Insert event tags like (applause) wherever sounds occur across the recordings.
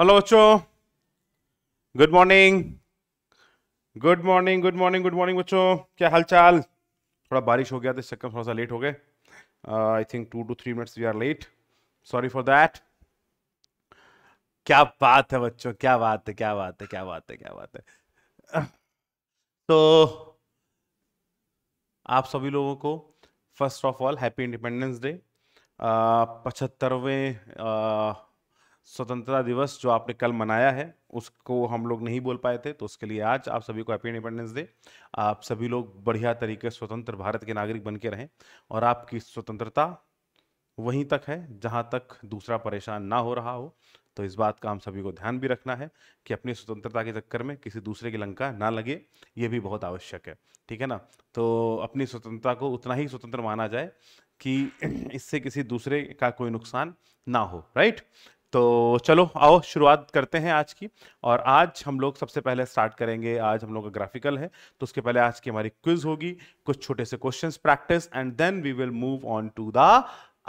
Hello बच्चों good morning good morning good morning good morning बच्चों क्या हालचाल थोड़ा बारिश हो गया था तो इस चक्कर थोड़ा सा लेट हो गए I think two to three minutes we are late sorry for that क्या बात है बच्चों क्या बात है क्या बात है क्या बात है क्या बात है तो आप सभी लोगों को first of all happy independence day पचहत्तरवें uh, स्वतंत्रता दिवस जो आपने कल मनाया है उसको हम लोग नहीं बोल पाए थे तो उसके लिए आज आप सभी को हैप्पी इंडिपेंडेंस डे आप सभी लोग बढ़िया तरीके स्वतंत्र भारत के नागरिक बन के रहें और आपकी स्वतंत्रता वहीं तक है जहाँ तक दूसरा परेशान ना हो रहा हो तो इस बात का हम सभी को ध्यान भी रखना है कि अपनी स्वतंत्रता के चक्कर में किसी दूसरे की लंका ना लगे ये भी बहुत आवश्यक है ठीक है ना तो अपनी स्वतंत्रता को उतना ही स्वतंत्र माना जाए कि (clears throat) इससे किसी दूसरे का कोई नुकसान ना हो राइट तो चलो आओ शुरुआत करते हैं आज की और आज हम लोग सबसे पहले स्टार्ट करेंगे आज हम लोग का ग्राफिकल है तो उसके पहले आज की हमारी क्विज होगी कुछ छोटे से questions practice and then we will move on to the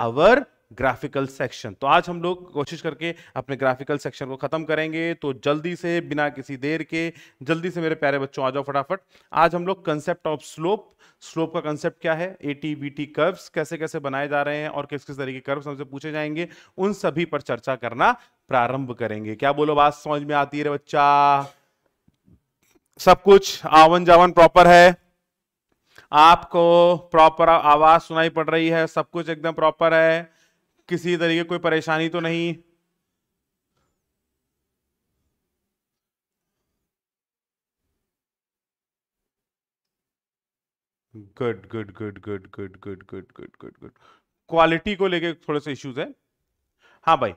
our graphical section तो आज हम लोग कोशिश करके अपने ग्राफिकल सेक्शन को ख़त्म करेंगे तो जल्दी से बिना किसी देर के जल्दी से मेरे प्यारे बच्चों आ जाओ फटाफट आज हम लोग कंसेप्ट ऑफ स्लोप स्लोप का कंसेप्ट क्या है A T B T curves कैसे कैसे बनाए जा रहे हैं और किस किस तरीके कर्व्स हमसे पूछे जाएंगे उन सभी पर चर्चा करना प्रारंभ करेंगे क्या बोलो बात समझ में आती है बच्चा सब कुछ आवन जावन प्रॉपर है आपको प्रॉपर आवाज सुनाई पड़ रही है सब कुछ एकदम प्रॉपर है किसी तरीके कोई परेशानी तो नहीं good good good good good good good good good good quality को लेके थोड़े से इश्यूज है हाँ भाई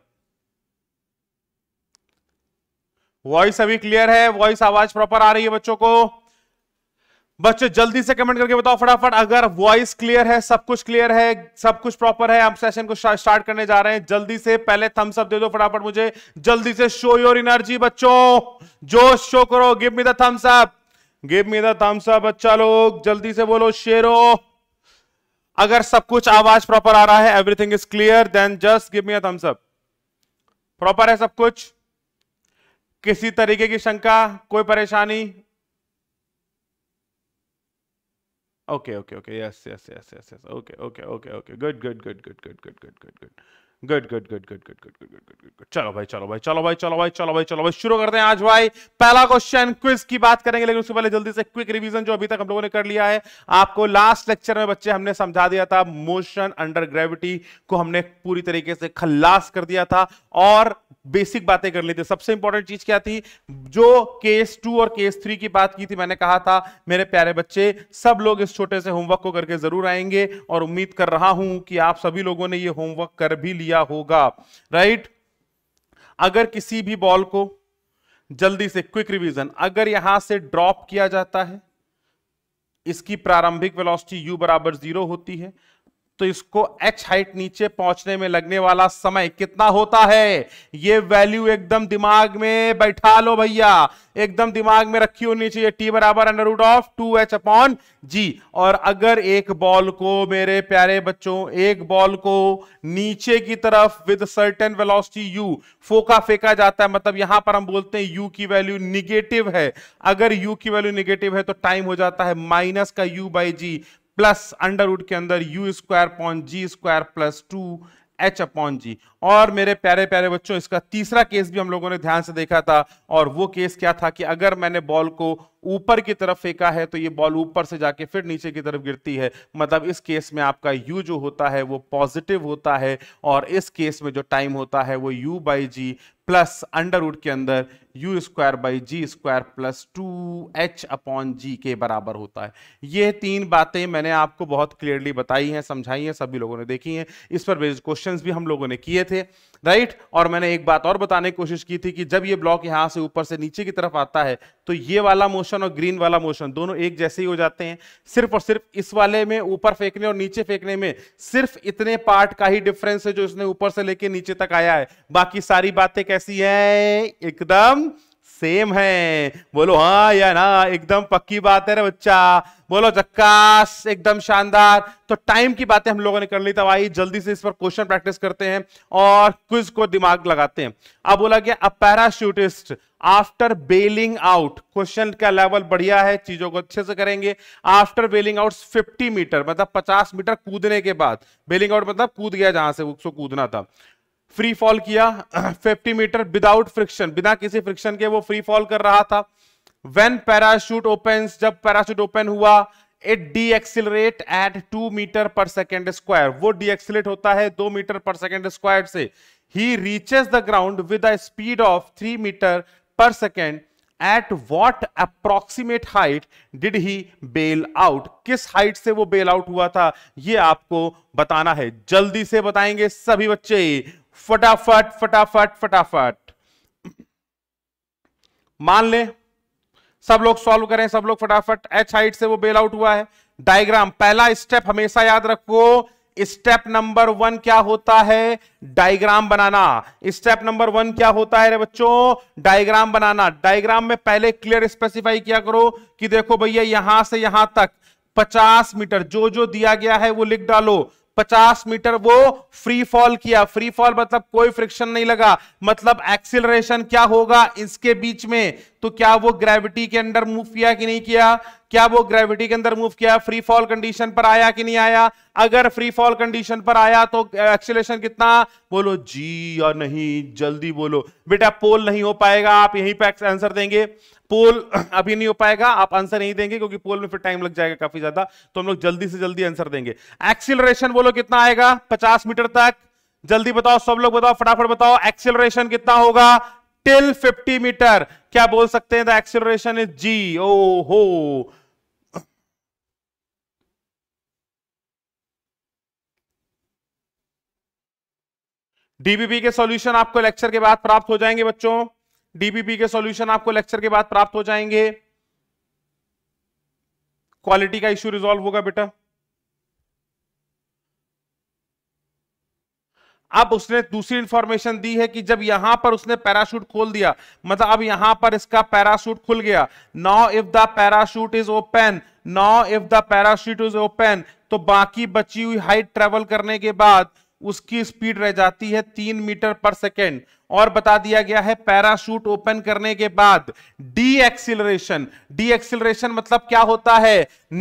वॉइस अभी क्लियर है वॉइस आवाज प्रॉपर आ रही है बच्चों को बच्चों जल्दी से कमेंट करके बताओ फटाफट अगर वॉइस क्लियर है सब कुछ क्लियर है सब कुछ प्रॉपर है हम सेशन को स्टार्ट करने जा रहे हैं जल्दी से पहले थम्स अप दे दो फटाफट मुझे जल्दी से शो योर इनर्जी बच्चों जोश शो करो give me the thumbs up give me the thumbs up बच्चा लोग जल्दी से बोलो शेरो अगर सब कुछ आवाज प्रॉपर आ रहा है everything is clear then just give me a thumbs up proper है सब कुछ किसी तरीके की शंका कोई परेशानी Okay, okay, okay. Yes, yes, yes, yes, yes. Okay, okay, okay, okay. Good, good, good, good, good, good, good, good, good. Good good good good good good good good good good चलो भाई चलो भाई चलो भाई चलो भाई चलो भाई चलो भाई शुरू करते हैं आज भाई पहला क्वेश्चन क्विज की बात करेंगे लेकिन उससे पहले जल्दी से क्विक रिवीजन जो अभी तक हम लोगों ने कर लिया है आपको लास्ट लेक्चर में बच्चे हमने समझा दिया था मोशन अंडर ग्रेविटी को हमने पूरी तरीके से खल्लास कर दिया था और बेसिक बातें कर ली थी सबसे इंपॉर्टेंट चीज क्या थी जो केस टू और केस थ्री की बात की थी मैंने कहा था मेरे प्यारे बच्चे सब लोग इस छोटे से होमवर्क को करके जरूर आएंगे और उम्मीद कर रहा हूं कि आप सभी लोगों ने ये होमवर्क कर भी लिया दिया होगा राइट अगर किसी भी बॉल को जल्दी से क्विक रिवीजन अगर यहां से ड्रॉप किया जाता है इसकी प्रारंभिक वेलोसिटी u बराबर जीरो होती है तो इसको h हाइट नीचे पहुंचने में लगने वाला समय कितना होता है ये वैल्यू एकदम दिमाग में बैठा लो भैया एकदम दिमाग में रखी होनी चाहिए t बराबर under root of two H upon G और अगर एक बॉल को मेरे प्यारे बच्चों एक बॉल को नीचे की तरफ विद सर्टेन वेलोसिटी u फोका फेंका जाता है मतलब यहां पर हम बोलते हैं u की वैल्यू निगेटिव है अगर u की वैल्यू निगेटिव है तो टाइम हो जाता है माइनस का u by G plus under root के अंदर U square upon G square plus two H upon G और मेरे प्यारे प्यारे बच्चों इसका तीसरा केस भी हम लोगों ने ध्यान से देखा था और वो केस क्या था कि अगर मैंने बॉल को ऊपर की तरफ फेंका है तो ये बॉल ऊपर से जाके फिर नीचे की तरफ गिरती है मतलब इस केस में आपका यू जो होता है वो पॉजिटिव होता है और इस केस में जो टाइम होता है वो U by G plus under root के अंदर U square by G square plus two H upon G के बराबर होता है ये तीन बातें मैंने आपको बहुत क्लियरली बताई हैं समझाई हैं सभी लोगों ने देखी हैं इस पर बेस्ड क्वेश्चंस भी हम लोगों ने किए थे राइट और मैंने एक बात और बताने की कोशिश की थी कि जब ये ब्लॉक यहां से ऊपर से नीचे की तरफ आता है तो ये वाला मोशन और ग्रीन वाला मोशन दोनों एक जैसे ही हो जाते हैं सिर्फ और सिर्फ इस वाले में ऊपर फेंकने और नीचे फेंकने में सिर्फ इतने पार्ट का ही डिफरेंस है जो इसने ऊपर से लेके नीचे तक आया है बाकी सारी बातें कैसी है एकदम सेम है बोलो हाँ या ना एकदम पक्की बात है ना बच्चा बोलो जक्कास एकदम शानदार तो टाइम की बातें हम लोगों ने कर ली था भाई जल्दी से इस पर क्वेश्चन प्रैक्टिस करते हैं और क्विज को दिमाग लगाते हैं अब बोला गया a parachutist after bailing out question का लेवल बढ़िया है चीजों को अच्छे से करेंगे आफ्टर बेलिंग आउट 50 मीटर मतलब 50 मीटर कूदने के बाद बेलिंग आउट मतलब कूद गया जहां से उसको कूदना था फ्री फॉल किया 50 मीटर विदाउट फ्रिक्शन बिना किसी फ्रिक्शन के वो फ्री फॉल कर रहा था वेन पैराशूट ओपन जब पैराशूट ओपन हुआ it decelerate at two metre पर सेकेंड स्क्वायर वो डी एक्सिलेट होता है दो मीटर पर सेकेंड स्क्वायर से ही reaches the ground with speed of three metre पर second at what approximate height did he bail out किस हाइट से वो बेल आउट हुआ था ये आपको बताना है जल्दी से बताएंगे सभी बच्चे फटाफट फटाफट फटाफट मान ले सब लोग सॉल्व करें सब लोग फटाफट एच हाइट से वो बेल आउट हुआ है डायग्राम पहला स्टेप हमेशा याद रखो स्टेप नंबर वन क्या होता है डायग्राम बनाना स्टेप नंबर वन क्या होता है रे बच्चों डायग्राम बनाना डायग्राम में पहले क्लियर स्पेसिफाई किया करो कि देखो भैया यहां से यहां तक 50 मीटर जो जो दिया गया है वो लिख डालो 50 मीटर वो फ्री फॉल किया फ्री फॉल मतलब कोई फ्रिक्शन नहीं लगा मतलब एक्सिलरेशन क्या होगा इसके बीच में तो क्या वो ग्रेविटी के अंदर मूव किया कि नहीं किया क्या वो ग्रेविटी के अंदर मूव किया फ्री फॉल कंडीशन पर आया कि नहीं आया अगर फ्री फॉल कंडीशन पर आया तो एक्सिलेशन कितना बोलो जी या नहीं जल्दी बोलो बेटा पोल नहीं हो पाएगा आप यहीं पर आंसर देंगे पोल (clears throat) अभी नहीं हो पाएगा आप आंसर नहीं देंगे क्योंकि पोल में फिर टाइम लग जाएगा काफी ज्यादा तो हम लोग जल्दी से जल्दी आंसर देंगे एक्सिलरेशन बोलो कितना आएगा पचास मीटर तक जल्दी बताओ सब लोग बताओ फटाफट बताओ एक्सिलरेशन कितना होगा टिल 50 मीटर क्या बोल सकते हैं द एक्सिलरेशन इज जी ओ हो डीबीबी के सॉल्यूशन आपको लेक्चर के बाद प्राप्त हो जाएंगे बच्चों डीबीपी के सॉल्यूशन आपको लेक्चर के बाद प्राप्त हो जाएंगे क्वालिटी का इश्यू रिजॉल्व होगा बेटा अब उसने दूसरी इंफॉर्मेशन दी है कि जब यहां पर उसने पैराशूट खोल दिया मतलब अब यहां पर इसका पैराशूट खुल गया now if the parachute is open now if the parachute is open तो बाकी बची हुई हाइट ट्रेवल करने के बाद उसकी स्पीड रह जाती है तीन मीटर पर सेकेंड और बता दिया गया है पैराशूट ओपन करने के बाद डी एक्सिलेशन डी एक्सिलरेशन मतलब क्या होता है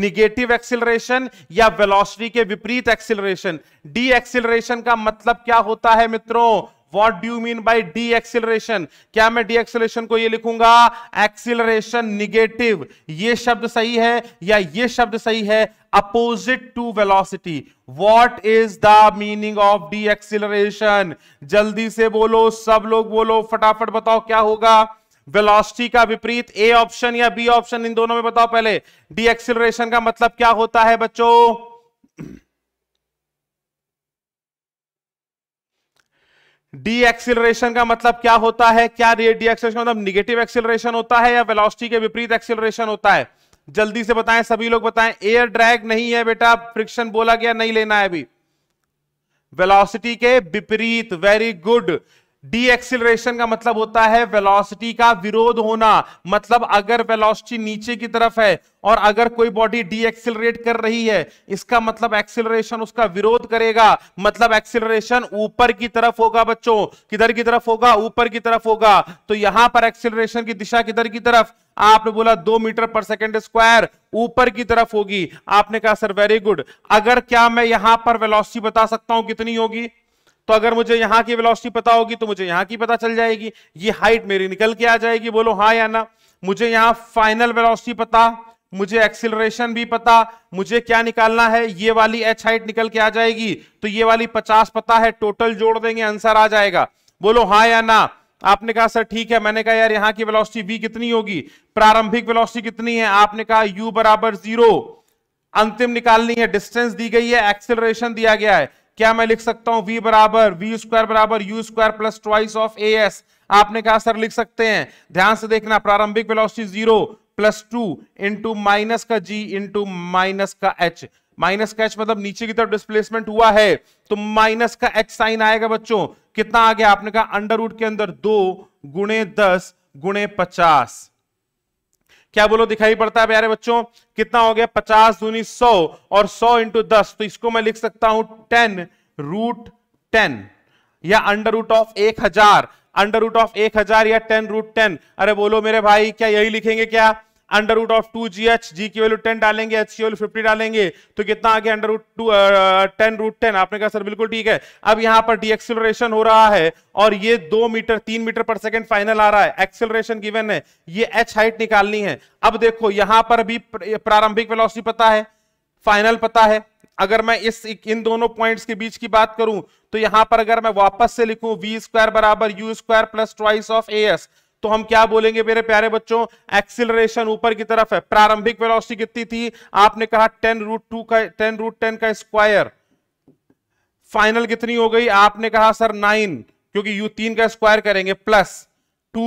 निगेटिव एक्सिलेशन या वेलोसिटी के विपरीत एक्सिलरेशन डी एक्सिलरेशन का मतलब क्या होता है मित्रों what do mean by deceleration क्या मैं डी एक्सिलेशन को ये लिखूंगा एक्सिलेशन निगेटिव ये शब्द सही है या ये शब्द सही है opposite to velocity what is the meaning of deceleration जल्दी से बोलो सब लोग बोलो फटाफट बताओ क्या होगा वेलोसिटी का विपरीत ए ऑप्शन या बी ऑप्शन इन दोनों में बताओ पहले डी एक्सिलेशन का मतलब क्या होता है बच्चों डी एक्सिलेशन का मतलब क्या होता है क्या डी एक्सिलेशन मतलब निगेटिव एक्सिलरेशन होता है या वेलोसिटी के विपरीत एक्सिलरेशन होता है जल्दी से बताएं सभी लोग बताएं एयर ड्रैग नहीं है बेटा फ्रिक्शन बोला गया नहीं लेना है अभी वेलोसिटी के विपरीत वेरी गुड डी एक्सिलेशन का मतलब होता है वेलोसिटी का विरोध होना मतलब अगर वेलोसिटी नीचे की तरफ है और अगर कोई बॉडी डी एक्सिलेट कर रही है इसका मतलब एक्सिलरेशन उसका विरोध करेगा मतलब एक्सिलरेशन ऊपर की तरफ होगा बच्चों किधर की तरफ होगा ऊपर की तरफ होगा तो यहां पर एक्सिलरेशन की दिशा किधर की तरफ आपने बोला दो मीटर पर सेकेंड स्क्वायर ऊपर की तरफ होगी आपने कहा सर वेरी गुड अगर क्या मैं यहां पर वेलॉसिटी बता सकता हूं कितनी होगी तो अगर मुझे यहां की वेलोसिटी पता होगी तो मुझे यहां की पता चल जाएगी ये हाइट मेरी निकल के आ जाएगी बोलो हाँ या ना मुझे यहां फाइनल वेलोसिटी पता मुझे एक्सिलरेशन भी पता मुझे क्या निकालना है ये वाली एच हाइट निकल के आ जाएगी तो ये वाली पचास पता है टोटल जोड़ देंगे आंसर आ जाएगा बोलो हाँ या ना आपने कहा सर ठीक है मैंने कहा यार यहाँ की वेलोसिटी बी कितनी होगी प्रारंभिक वेलोसिटी कितनी है आपने कहा यू बराबर जीरो अंतिम निकालनी है डिस्टेंस दी गई है एक्सेलरेशन दिया गया है क्या मैं लिख सकता हूं v बराबर वी स्क्वायर बराबर u square plus twice of a s आपने कहा सर लिख सकते हैं ध्यान से देखना प्रारंभिक velocity zero plus two into minus का जी इंटू माइनस का एच माइनस का एच मतलब नीचे की तरफ डिस्प्लेसमेंट हुआ है तो माइनस का एच साइन आएगा बच्चों कितना आ गया आपने कहा अंडर रूट के अंदर दो गुणे दस गुणे पचास क्या बोलो दिखाई पड़ता है प्यारे बच्चों कितना हो गया पचास दूनी सौ और सौ इंटू दस तो इसको मैं लिख सकता हूं टेन रूट टेन या अंडर रूट ऑफ एक हजार अंडर रूट ऑफ एक हजार या टेन रूट टेन अरे बोलो मेरे भाई क्या यही लिखेंगे क्या under root of two G H G की वैल्यू 10 डालेंगे एच की वैल्यू 50 डालेंगे तो कितना आ गया under root two ten root ten आपने कहा सर बिल्कुल ठीक है अब यहाँ पर डी एक्सिलरेशन हो रहा है और ये दो मीटर तीन मीटर पर सेकेंड फाइनल आ रहा है एक्सिलेशन गिवन है ये एच हाइट निकालनी है अब देखो यहां पर भी प्रारंभिक वेलोसिटी पता है फाइनल पता है अगर मैं इस इन दोनों पॉइंट्स के बीच की बात करूं तो यहां पर अगर मैं वापस से लिखूं v स्क्वायर बराबर u square plus twice of a s तो हम क्या बोलेंगे मेरे प्यारे बच्चों एक्सिलरेशन ऊपर की तरफ है प्रारंभिक वेलोसिटी कितनी थी आपने कहा टेन रूट टू का टेन रूट टेन का स्क्वायर फाइनल कितनी हो गई आपने कहा सर नाइन क्योंकि यू तीन का स्क्वायर करेंगे प्लस टू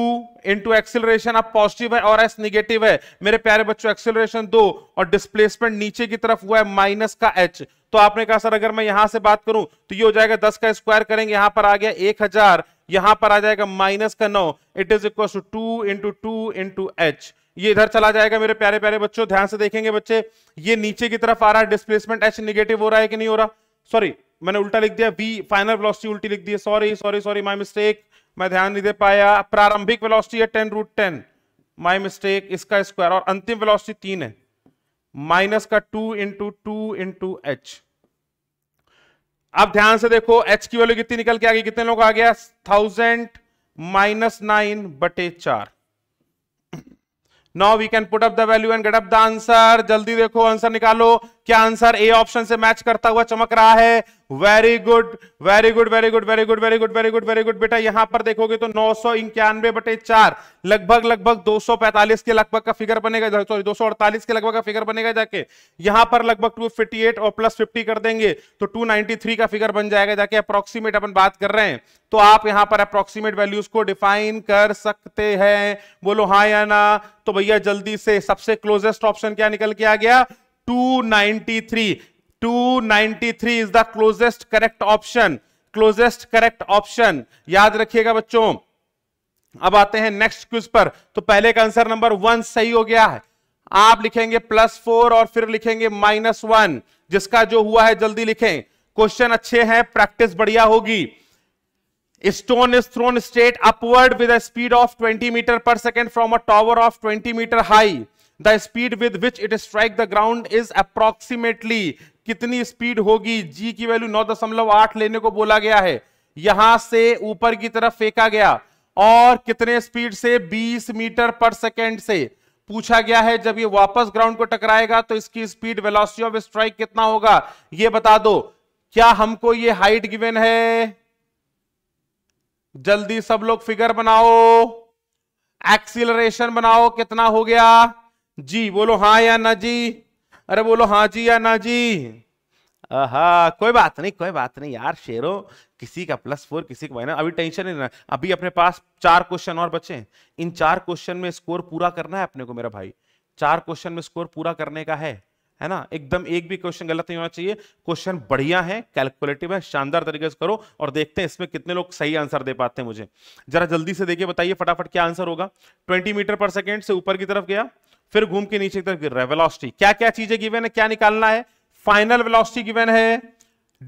इंटू एक्सिलेशन अब पॉजिटिव है और एस निगेटिव है मेरे प्यारे बच्चों एक्सिलरेशन दो और डिस्प्लेसमेंट नीचे की तरफ हुआ है माइनस का एच तो आपने कहा सर अगर मैं यहां से बात करूं तो ये हो जाएगा दस का स्क्वायर करेंगे यहां पर आ गया एक हजार यहां पर आ जाएगा माइनस का नौ it is equal to two into two into h ये इधर चला जाएगा मेरे प्यारे प्यारे बच्चों ध्यान से देखेंगे बच्चे ये नीचे की तरफ आ रहा है डिस्प्लेसमेंट एच निगेटिव हो रहा है कि नहीं हो रहा सॉरी मैंने उल्टा लिख दिया वी फाइनल वेलोसिटी उल्टी लिख दी है sorry sorry sorry my mistake मैं ध्यान नहीं दे पाया प्रारंभिक वेलोसिटी है ten root ten my mistake इसका स्क्वायर और अंतिम वेलोसिटी तीन है माइनस का two into two into h अब ध्यान से देखो एच की वैल्यू कितनी निकल के आ गई कितने लोग आ गया थाउजेंड माइनस नाइन बटे चार now we can put up the value and get up the answer जल्दी देखो आंसर निकालो क्या आंसर ए ऑप्शन से मैच करता हुआ चमक रहा है very good very good very good very good very good very good very good बेटा यहां पर देखोगे तो नौ सौ इक्यानवे बटे चार लगभग लगभग 245 के लगभग का फिगर बनेगा सॉरी अड़तालीस के लगभग का फिगर बनेगा जाके यहां पर लगभग 258 और प्लस 50 कर देंगे तो 293 का फिगर बन जाएगा जाके अप्रोक्सीमेट अपन बात कर रहे हैं तो आप यहां पर अप्रोक्सीमेट वैल्यूज को डिफाइन कर सकते हैं बोलो हाँ या ना तो भैया जल्दी से सबसे क्लोजेस्ट ऑप्शन क्या निकल के आ गया 293 293 is the closest correct option closest correct option याद रखिएगा बच्चों अब आते हैं नेक्स्ट क्विज पर तो पहले का आंसर नंबर वन सही हो गया है आप लिखेंगे प्लस फोर और फिर लिखेंगे माइनस वन जिसका जो हुआ है जल्दी लिखें क्वेश्चन अच्छे हैं प्रैक्टिस बढ़िया होगी stone is thrown straight upward with speed of 20 metre पर second from a tower of 20 metre high the speed with which it strike the ground is approximately कितनी स्पीड होगी जी की वैल्यू नौ दशमलव आठ लेने को बोला गया है यहां से ऊपर की तरफ फेंका गया और कितने स्पीड से 20 मीटर पर सेकेंड से पूछा गया है जब ये वापस ग्राउंड को टकराएगा तो इसकी स्पीड वेलोसिटी ऑफ स्ट्राइक कितना होगा ये बता दो क्या हमको ये हाइट गिवन है जल्दी सब लोग फिगर बनाओ एक्सीलरेशन बनाओ कितना हो गया जी बोलो हाँ या ना जी अरे बोलो हाँ जी या ना जी हा कोई बात नहीं कोई बात नहीं यार शेरो किसी का प्लस फोर किसी का माइनस अभी टेंशन नहीं रहना अभी अपने पास चार क्वेश्चन और बचे हैं इन चार क्वेश्चन में स्कोर पूरा करना है अपने को मेरा भाई चार क्वेश्चन में स्कोर पूरा करने का है है ना एकदम एक भी क्वेश्चन गलत नहीं होना चाहिए क्वेश्चन बढ़िया है कैलकुलेटिव है शानदार तरीके से करो और देखते हैं इसमें कितने लोग सही आंसर दे पाते हैं मुझे जरा जल्दी से देखिए बताइए फटाफट क्या आंसर होगा 20 मीटर पर सेकेंड से ऊपर की तरफ गया फिर घूम के नीचे की तरफ गिर रहा है वेलोसिटी क्या क्या चीजें गिवन है क्या निकालना है फाइनल वेलोसिटी गिवन है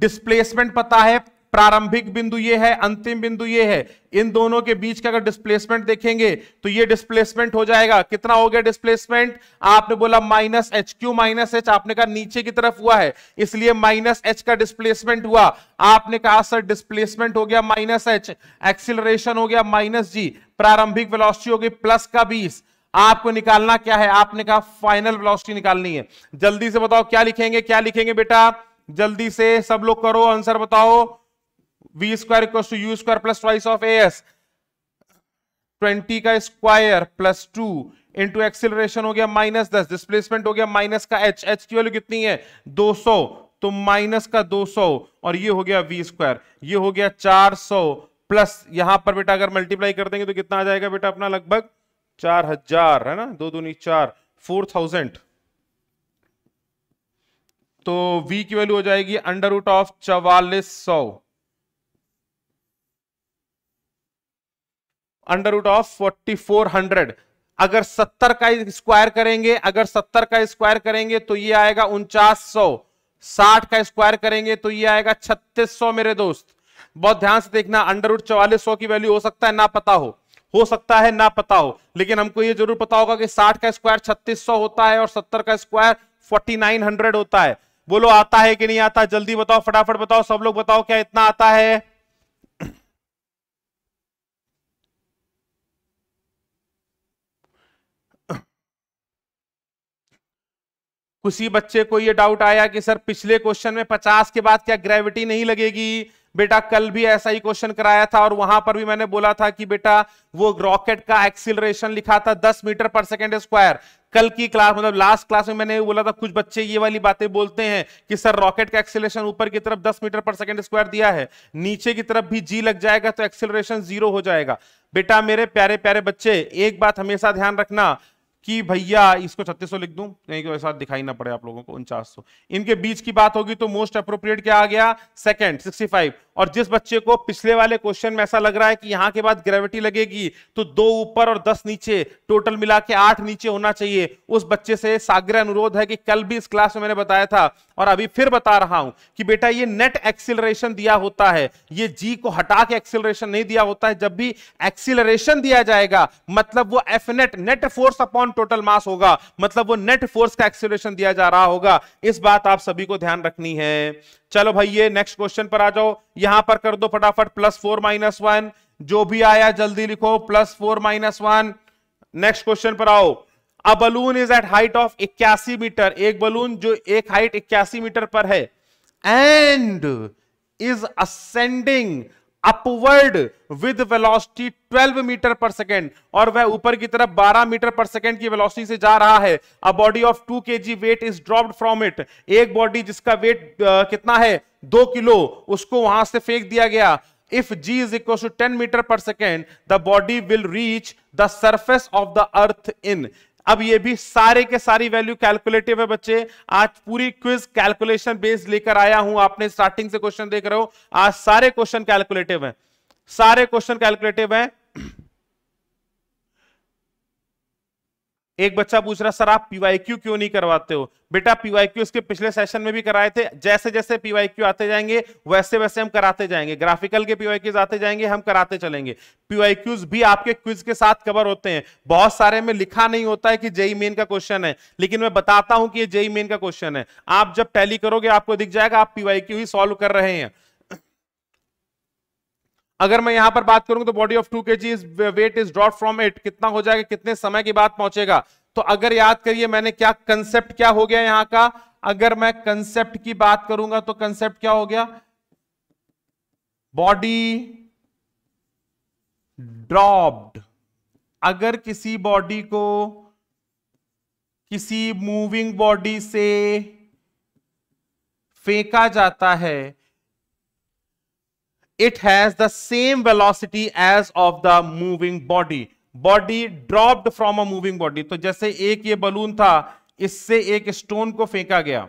डिस्प्लेसमेंट पता है प्रारंभिक बिंदु ये है अंतिम बिंदु ये है इन दोनों के बीच का अगर डिस्प्लेसमेंट देखेंगे तो ये डिस्प्लेसमेंट हो जाएगा कितना हो गया डिस्प्लेसमेंट आपने बोला माइनस एच क्यू माइनस एच आपने कहा नीचे की तरफ हुआ है इसलिए माइनस एच का डिस्प्लेसमेंट हुआ आपने कहा सर डिस्प्लेसमेंट हो गया माइनस एच एक्सिलरेशन हो गया माइनस जी प्रारंभिक वेलोसिटी हो गई प्लस का बीस आपको निकालना क्या है आपने कहा फाइनल वेलोसिटी निकालनी है जल्दी से बताओ क्या लिखेंगे क्या लिखेंगे बेटा जल्दी से सब लोग करो आंसर बताओ v square equal to u square plus twice of a s twenty का square plus two into acceleration हो गया माइनस दस डिस्प्लेसमेंट हो गया माइनस का एच एच की वैल्यू कितनी है सौ तो माइनस का दो सौ और ये हो गया वी स्क्वायर ये हो गया चार सौ प्लस यहां पर बेटा अगर मल्टीप्लाई कर देंगे तो कितना आ जाएगा बेटा अपना लगभग चार हजार है ना दो दूनी चार फोर थाउजेंड तो v की वैल्यू हो जाएगी अंडर रूट ऑफ चवालीस सौ under root of forty four hundred अगर सत्तर का स्क्वायर करेंगे अगर सत्तर का स्क्वायर करेंगे तो ये आएगा उनचास सौ साठ का स्क्वायर करेंगे तो ये आएगा छत्तीस सौ मेरे दोस्त बहुत ध्यान से देखना अंडर रूट चवालीस सौ की वैल्यू हो सकता है ना पता हो हो सकता है ना पता हो लेकिन हमको ये जरूर पता होगा कि 60 का स्क्वायर 3600 होता है और 70 का स्क्वायर 4900 होता है बोलो आता है कि नहीं आता जल्दी बताओ फटाफट बताओ सब लोग बताओ क्या इतना आता है उसी बच्चे को ये डाउट आया कि सर पिछले क्वेश्चन में 50 के बाद क्या ग्रेविटी नहीं लगेगी बेटा कल भी ऐसा ही क्वेश्चन कराया था और वहां पर भी मैंने बोला था कि बेटा वो रॉकेट का एक्सिलेशन लिखा था 10 मीटर पर सेकेंड स्क्वायर कल की क्लास मतलब लास्ट क्लास में मैंने बोला था कुछ बच्चे ये वाली बातें बोलते हैं कि सर रॉकेट का एक्सिलेशन ऊपर की तरफ दस मीटर पर सेकेंड स्क्वायर दिया है नीचे की तरफ भी जी लग जाएगा तो एक्सिलेशन जीरो हो जाएगा बेटा मेरे प्यारे प्यारे बच्चे एक बात हमेशा ध्यान रखना कि भैया इसको छत्तीस लिख दूं नहीं तो ऐसा दिखाई ना पड़े आप लोगों को उनचास इनके बीच की बात होगी तो मोस्ट अप्रोप्रिएट क्या आ गया सेकंड 65 और जिस बच्चे को पिछले वाले क्वेश्चन में ऐसा लग रहा है कि यहां के बाद ग्रेविटी लगेगी तो दो ऊपर और दस नीचे टोटल मिला के आठ नीचे होना चाहिए उस बच्चे से सागर अनुरोध है कि कल भी इस क्लास में मैंने बताया था और अभी फिर बता रहा हूं कि बेटा ये नेट एक्सिलरेशन दिया होता है ये जी को हटा के एक्सिलरेशन नहीं दिया होता है जब भी एक्सिलरेशन दिया जाएगा मतलब वो F net net force upon total mass होगा मतलब वो नेट फोर्स का एक्सिलरेशन दिया जा रहा होगा इस बात आप सभी को ध्यान रखनी है चलो भाई ये नेक्स्ट क्वेश्चन पर आ जाओ यहां पर कर दो फटाफट प्लस फोर माइनस वन जो भी आया जल्दी लिखो plus four minus one next question पर आओ a balloon is at height of इक्यासी मीटर एक बलून जो एक हाइट इक्यासी मीटर पर है and is ascending upward with velocity 12 metre पर सेकेंड और वह ऊपर की तरफ 12 मीटर पर सेकेंड की वेलोसिटी से जा रहा है a body of 2 KG weight is dropped from it एक बॉडी जिसका वेट uh, कितना है दो किलो उसको वहां से फेंक दिया गया if g is equal to ten metre पर second the body will reach the surface of the earth in अब ये भी सारे के सारी वैल्यू कैलकुलेटिव है बच्चे आज पूरी क्विज कैलकुलेशन बेस्ड लेकर आया हूं आपने स्टार्टिंग से क्वेश्चन देख रहे हो आज सारे क्वेश्चन कैलकुलेटिव हैं सारे क्वेश्चन कैलकुलेटिव हैं एक बच्चा पूछ रहा सर आप पीवाईक्यू क्यों नहीं करवाते हो बेटा पीवाईक्यू इसके पिछले सेशन में भी कराए थे जैसे जैसे पीवाईक्यू आते जाएंगे वैसे वैसे हम कराते जाएंगे ग्राफिकल के पीवाईक्यूज आते जाएंगे हम कराते चलेंगे पीवाईक्यूज भी आपके क्विज के साथ कवर होते हैं बहुत सारे में लिखा नहीं होता है कि जेई मेन e का क्वेश्चन है लेकिन मैं बताता हूं कि ये जेई मेन e का क्वेश्चन है आप जब टैली करोगे आपको दिख जाएगा आप पीवाईक्यू ही सॉल्व कर रहे हैं अगर मैं यहां पर बात करूंगा तो body of two K G weight is dropped from it कितना हो जाएगा कितने समय के बाद पहुंचेगा तो अगर याद करिए मैंने क्या कंसेप्ट क्या हो गया यहां का अगर मैं कंसेप्ट की बात करूंगा तो कंसेप्ट क्या हो गया बॉडी ड्रॉप्ड अगर किसी बॉडी को किसी मूविंग बॉडी से फेंका जाता है it has the same velocity as of the moving body body dropped from a moving body तो जैसे एक ये बलून था इससे एक स्टोन को फेंका गया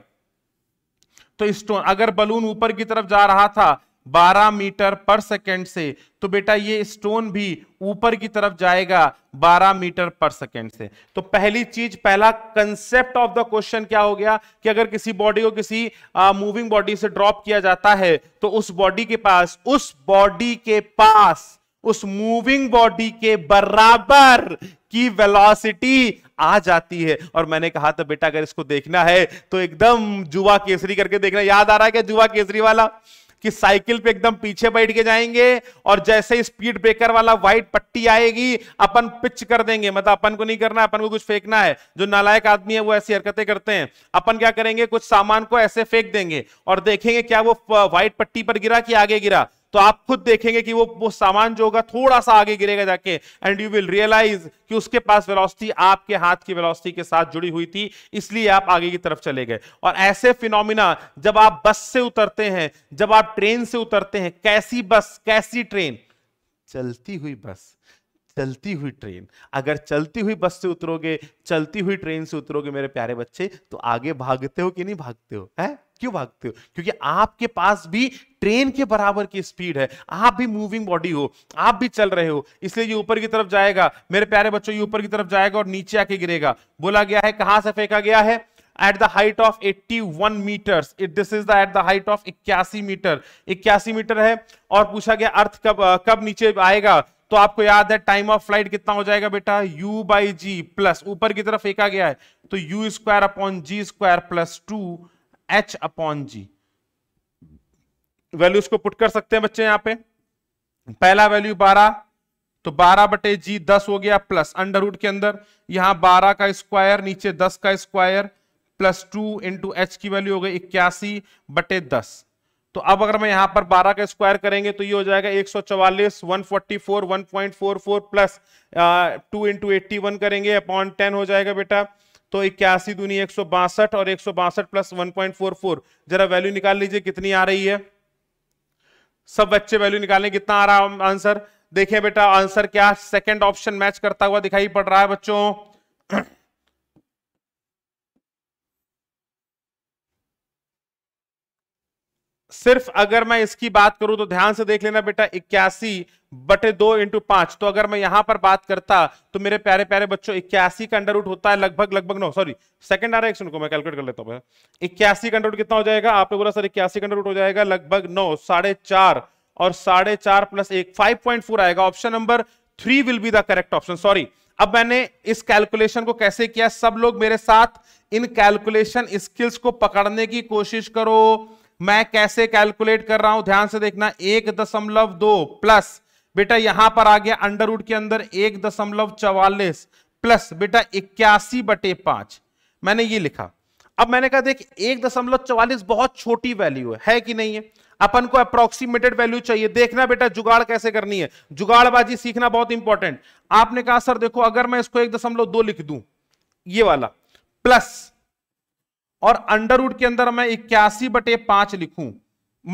तो स्टोन अगर बलून ऊपर की तरफ जा रहा था 12 मीटर पर सेकेंड से तो बेटा ये स्टोन भी ऊपर की तरफ जाएगा 12 मीटर पर सेकेंड से तो पहली चीज पहला कंसेप्ट ऑफ द क्वेश्चन क्या हो गया कि अगर किसी बॉडी को किसी मूविंग बॉडी से ड्रॉप किया जाता है तो उस बॉडी के पास उस बॉडी के पास उस मूविंग बॉडी के बराबर की वेलोसिटी आ जाती है और मैंने कहा था बेटा अगर इसको देखना है तो एकदम जुआ केसरी करके देखना याद आ रहा है क्या जुआ केसरी वाला कि साइकिल पे एकदम पीछे बैठ के जाएंगे और जैसे स्पीड ब्रेकर वाला व्हाइट पट्टी आएगी अपन पिच कर देंगे मतलब अपन को नहीं करना अपन को कुछ फेंकना है जो नालायक आदमी है वो ऐसी हरकतें करते हैं अपन क्या करेंगे कुछ सामान को ऐसे फेंक देंगे और देखेंगे क्या वो व्हाइट पट्टी पर गिरा कि आगे गिरा तो आप खुद देखेंगे कि वो वो सामान जो होगा थोड़ा सा आगे गिरेगा जाके एंड यू विल रियलाइज कि उसके पास वेलोसिटी आपके हाथ की वेलोसिटी के साथ जुड़ी हुई थी इसलिए आप आगे की तरफ चले गए और ऐसे फिनोमिना जब आप बस से उतरते हैं जब आप ट्रेन से उतरते हैं कैसी बस कैसी ट्रेन चलती हुई बस चलती हुई ट्रेन अगर चलती हुई बस से उतरोगे चलती हुई ट्रेन से उतरोगे मेरे प्यारे बच्चे तो आगे भागते हो कि नहीं भागते हो है क्यों भागते हो क्योंकि आपके पास भी ट्रेन के बराबर की स्पीड है आप भी मूविंग बॉडी हो आप भी चल रहे हो इसलिए ये ऊपर की तरफ जाएगा मेरे प्यारे बच्चों ये ऊपर की तरफ जाएगा और नीचे आके गिरेगा बोला गया है कहां से फेंका गया है at the height of 81 metre it this is the at the height of इक्यासी मीटर इक्यासी मीटर है और पूछा गया अर्थ कब कब नीचे आएगा तो आपको याद है टाइम ऑफ फ्लाइट कितना हो जाएगा बेटा u बाई जी प्लस ऊपर की तरफ फेंका गया है तो u square upon g square plus two H upon g values को पुट कर सकते हैं बच्चे यहां पे पहला वैल्यू 12 तो 12 बटे जी दस हो गया प्लस अंडर रूट के अंदर यहां 12 का स्क्वायर नीचे 10 का square plus two into h की वैल्यू हो गई इक्यासी बटे दस तो अब अगर मैं यहां पर 12 का स्क्वायर करेंगे तो ये हो जाएगा 144 144 1.44 प्लस टू इंटू एट्टी करेंगे अपॉन टेन हो जाएगा बेटा तो इक्यासी दूनी एक और एक प्लस 1.44 जरा वैल्यू निकाल लीजिए कितनी आ रही है सब बच्चे वैल्यू निकालें कितना आ रहा है आंसर देखिए बेटा आंसर क्या सेकंड ऑप्शन मैच करता हुआ दिखाई पड़ रहा है बच्चों सिर्फ अगर मैं इसकी बात करूं तो ध्यान से देख लेना बेटा इक्यासी बटे दो इंटू पांच तो अगर मैं यहां पर बात करता तो मेरे प्यारे प्यारे बच्चों इक्यासी का अंडर होता है लगभग लगभग नो सॉरी सेकंड डायरेक्शन को मैं कैलकुलेट कर लेता हूं इक्यासी का अंडर कितना हो जाएगा आपने बोला सर इक्यासी का अंडर हो जाएगा लगभग नौ साढ़े चार और साढ़े चार प्लस एक फाइव पॉइंट फोर आएगा option number three will be the correct option sorry अब मैंने इस कैलकुलेशन को कैसे किया सब लोग मेरे साथ इन कैलकुलेशन स्किल्स को पकड़ने की कोशिश करो मैं कैसे कैलकुलेट कर रहा हूं ध्यान से देखना एक दशमलव दो प्लस बेटा यहां पर आ गया अंडर के अंदर एक दशमलव चवालीस प्लस बेटा इक्यासी बटे पांच मैंने ये लिखा अब मैंने कहा देख एक दशमलव चवालीस बहुत छोटी वैल्यू है, है कि नहीं है अपन को अप्रोक्सीमेटेड वैल्यू चाहिए देखना बेटा जुगाड़ कैसे करनी है जुगाड़बाजी सीखना बहुत इंपॉर्टेंट आपने कहा सर देखो अगर मैं इसको एक दशमलव दो लिख दू ये वाला प्लस और अंडर के अंदर मैं इक्यासी बटे पांच लिखूं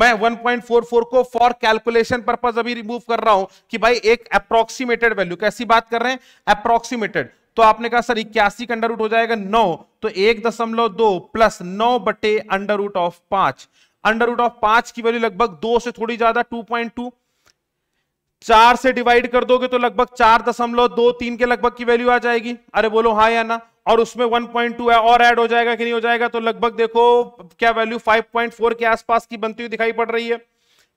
मैं 1.44 को फॉर कैलकुलेशन पर्पज अभी रिमूव कर रहा हूं कि भाई एक अप्रोक्सीमेटेड वैल्यू कैसी बात कर रहे हैं अप्रोक्सीमेटेड तो आपने कहा सर इक्यासी का अंडर रूट हो जाएगा नौ तो एक दशमलव दो प्लस नौ बटे अंडर रूट ऑफ पांच अंडर रूट ऑफ पांच की वैल्यू लगभग दो से थोड़ी ज्यादा टू पॉइंट टू चार से डिवाइड कर दोगे तो लगभग चार दशमलव दो तीन के लगभग की वैल्यू आ जाएगी अरे बोलो हाँ या ना और उसमें 1.2 है और ऐड हो जाएगा कि नहीं हो जाएगा तो लगभग देखो क्या वैल्यू 5.4 के आसपास की बनती हुई दिखाई पड़ रही है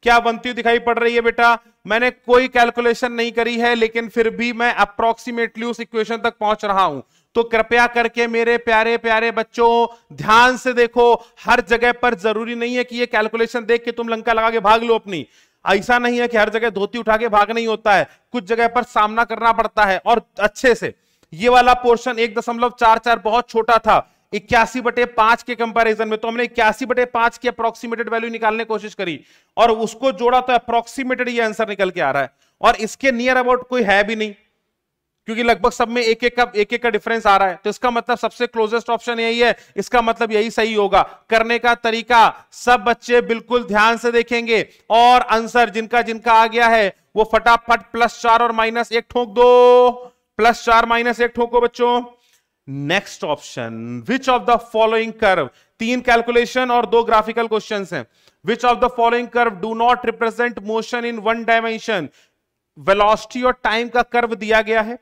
क्या बनती हुई दिखाई पड़ रही है बेटा मैंने कोई कैलकुलेशन नहीं करी है लेकिन फिर भी मैं अप्रोक्सीमेटली उस इक्वेशन तक पहुंच रहा हूं तो कृपया करके मेरे प्यारे प्यारे बच्चों ध्यान से देखो हर जगह पर जरूरी नहीं है कि ये कैलकुलेशन देख के तुम लंका लगा के भाग लो अपनी ऐसा नहीं है कि हर जगह धोती उठा के भाग नहीं होता है कुछ जगह पर सामना करना पड़ता है और अच्छे से ये वाला पोर्शन एक दशमलव चार चार बहुत छोटा था इक्यासी बटे पांच के कंपैरिजन में तो हमने इक्यासी बटे पांच की अप्रोक्सीमेटेड वैल्यू निकालने की कोशिश करी और उसको जोड़ा तो अप्रोक्सीमेटेड ये आंसर निकल के आ रहा है और इसके नियर अबाउट कोई है भी नहीं क्योंकि लगभग सब में एक एक का एक एक का डिफरेंस आ रहा है तो इसका मतलब सबसे क्लोजेस्ट ऑप्शन यही है इसका मतलब यही सही होगा करने का तरीका सब बच्चे बिल्कुल ध्यान से देखेंगे और आंसर जिनका जिनका आ गया है वो फटाफट प्लस चार और माइनस एक ठोक दो प्लस चार माइनस एक ठोको बच्चों next option which of the following curve तीन कैलकुलेशन और दो ग्राफिकल क्वेश्चन है which of the following curve do not represent motion in one dimension velocity और टाइम का कर्व दिया गया है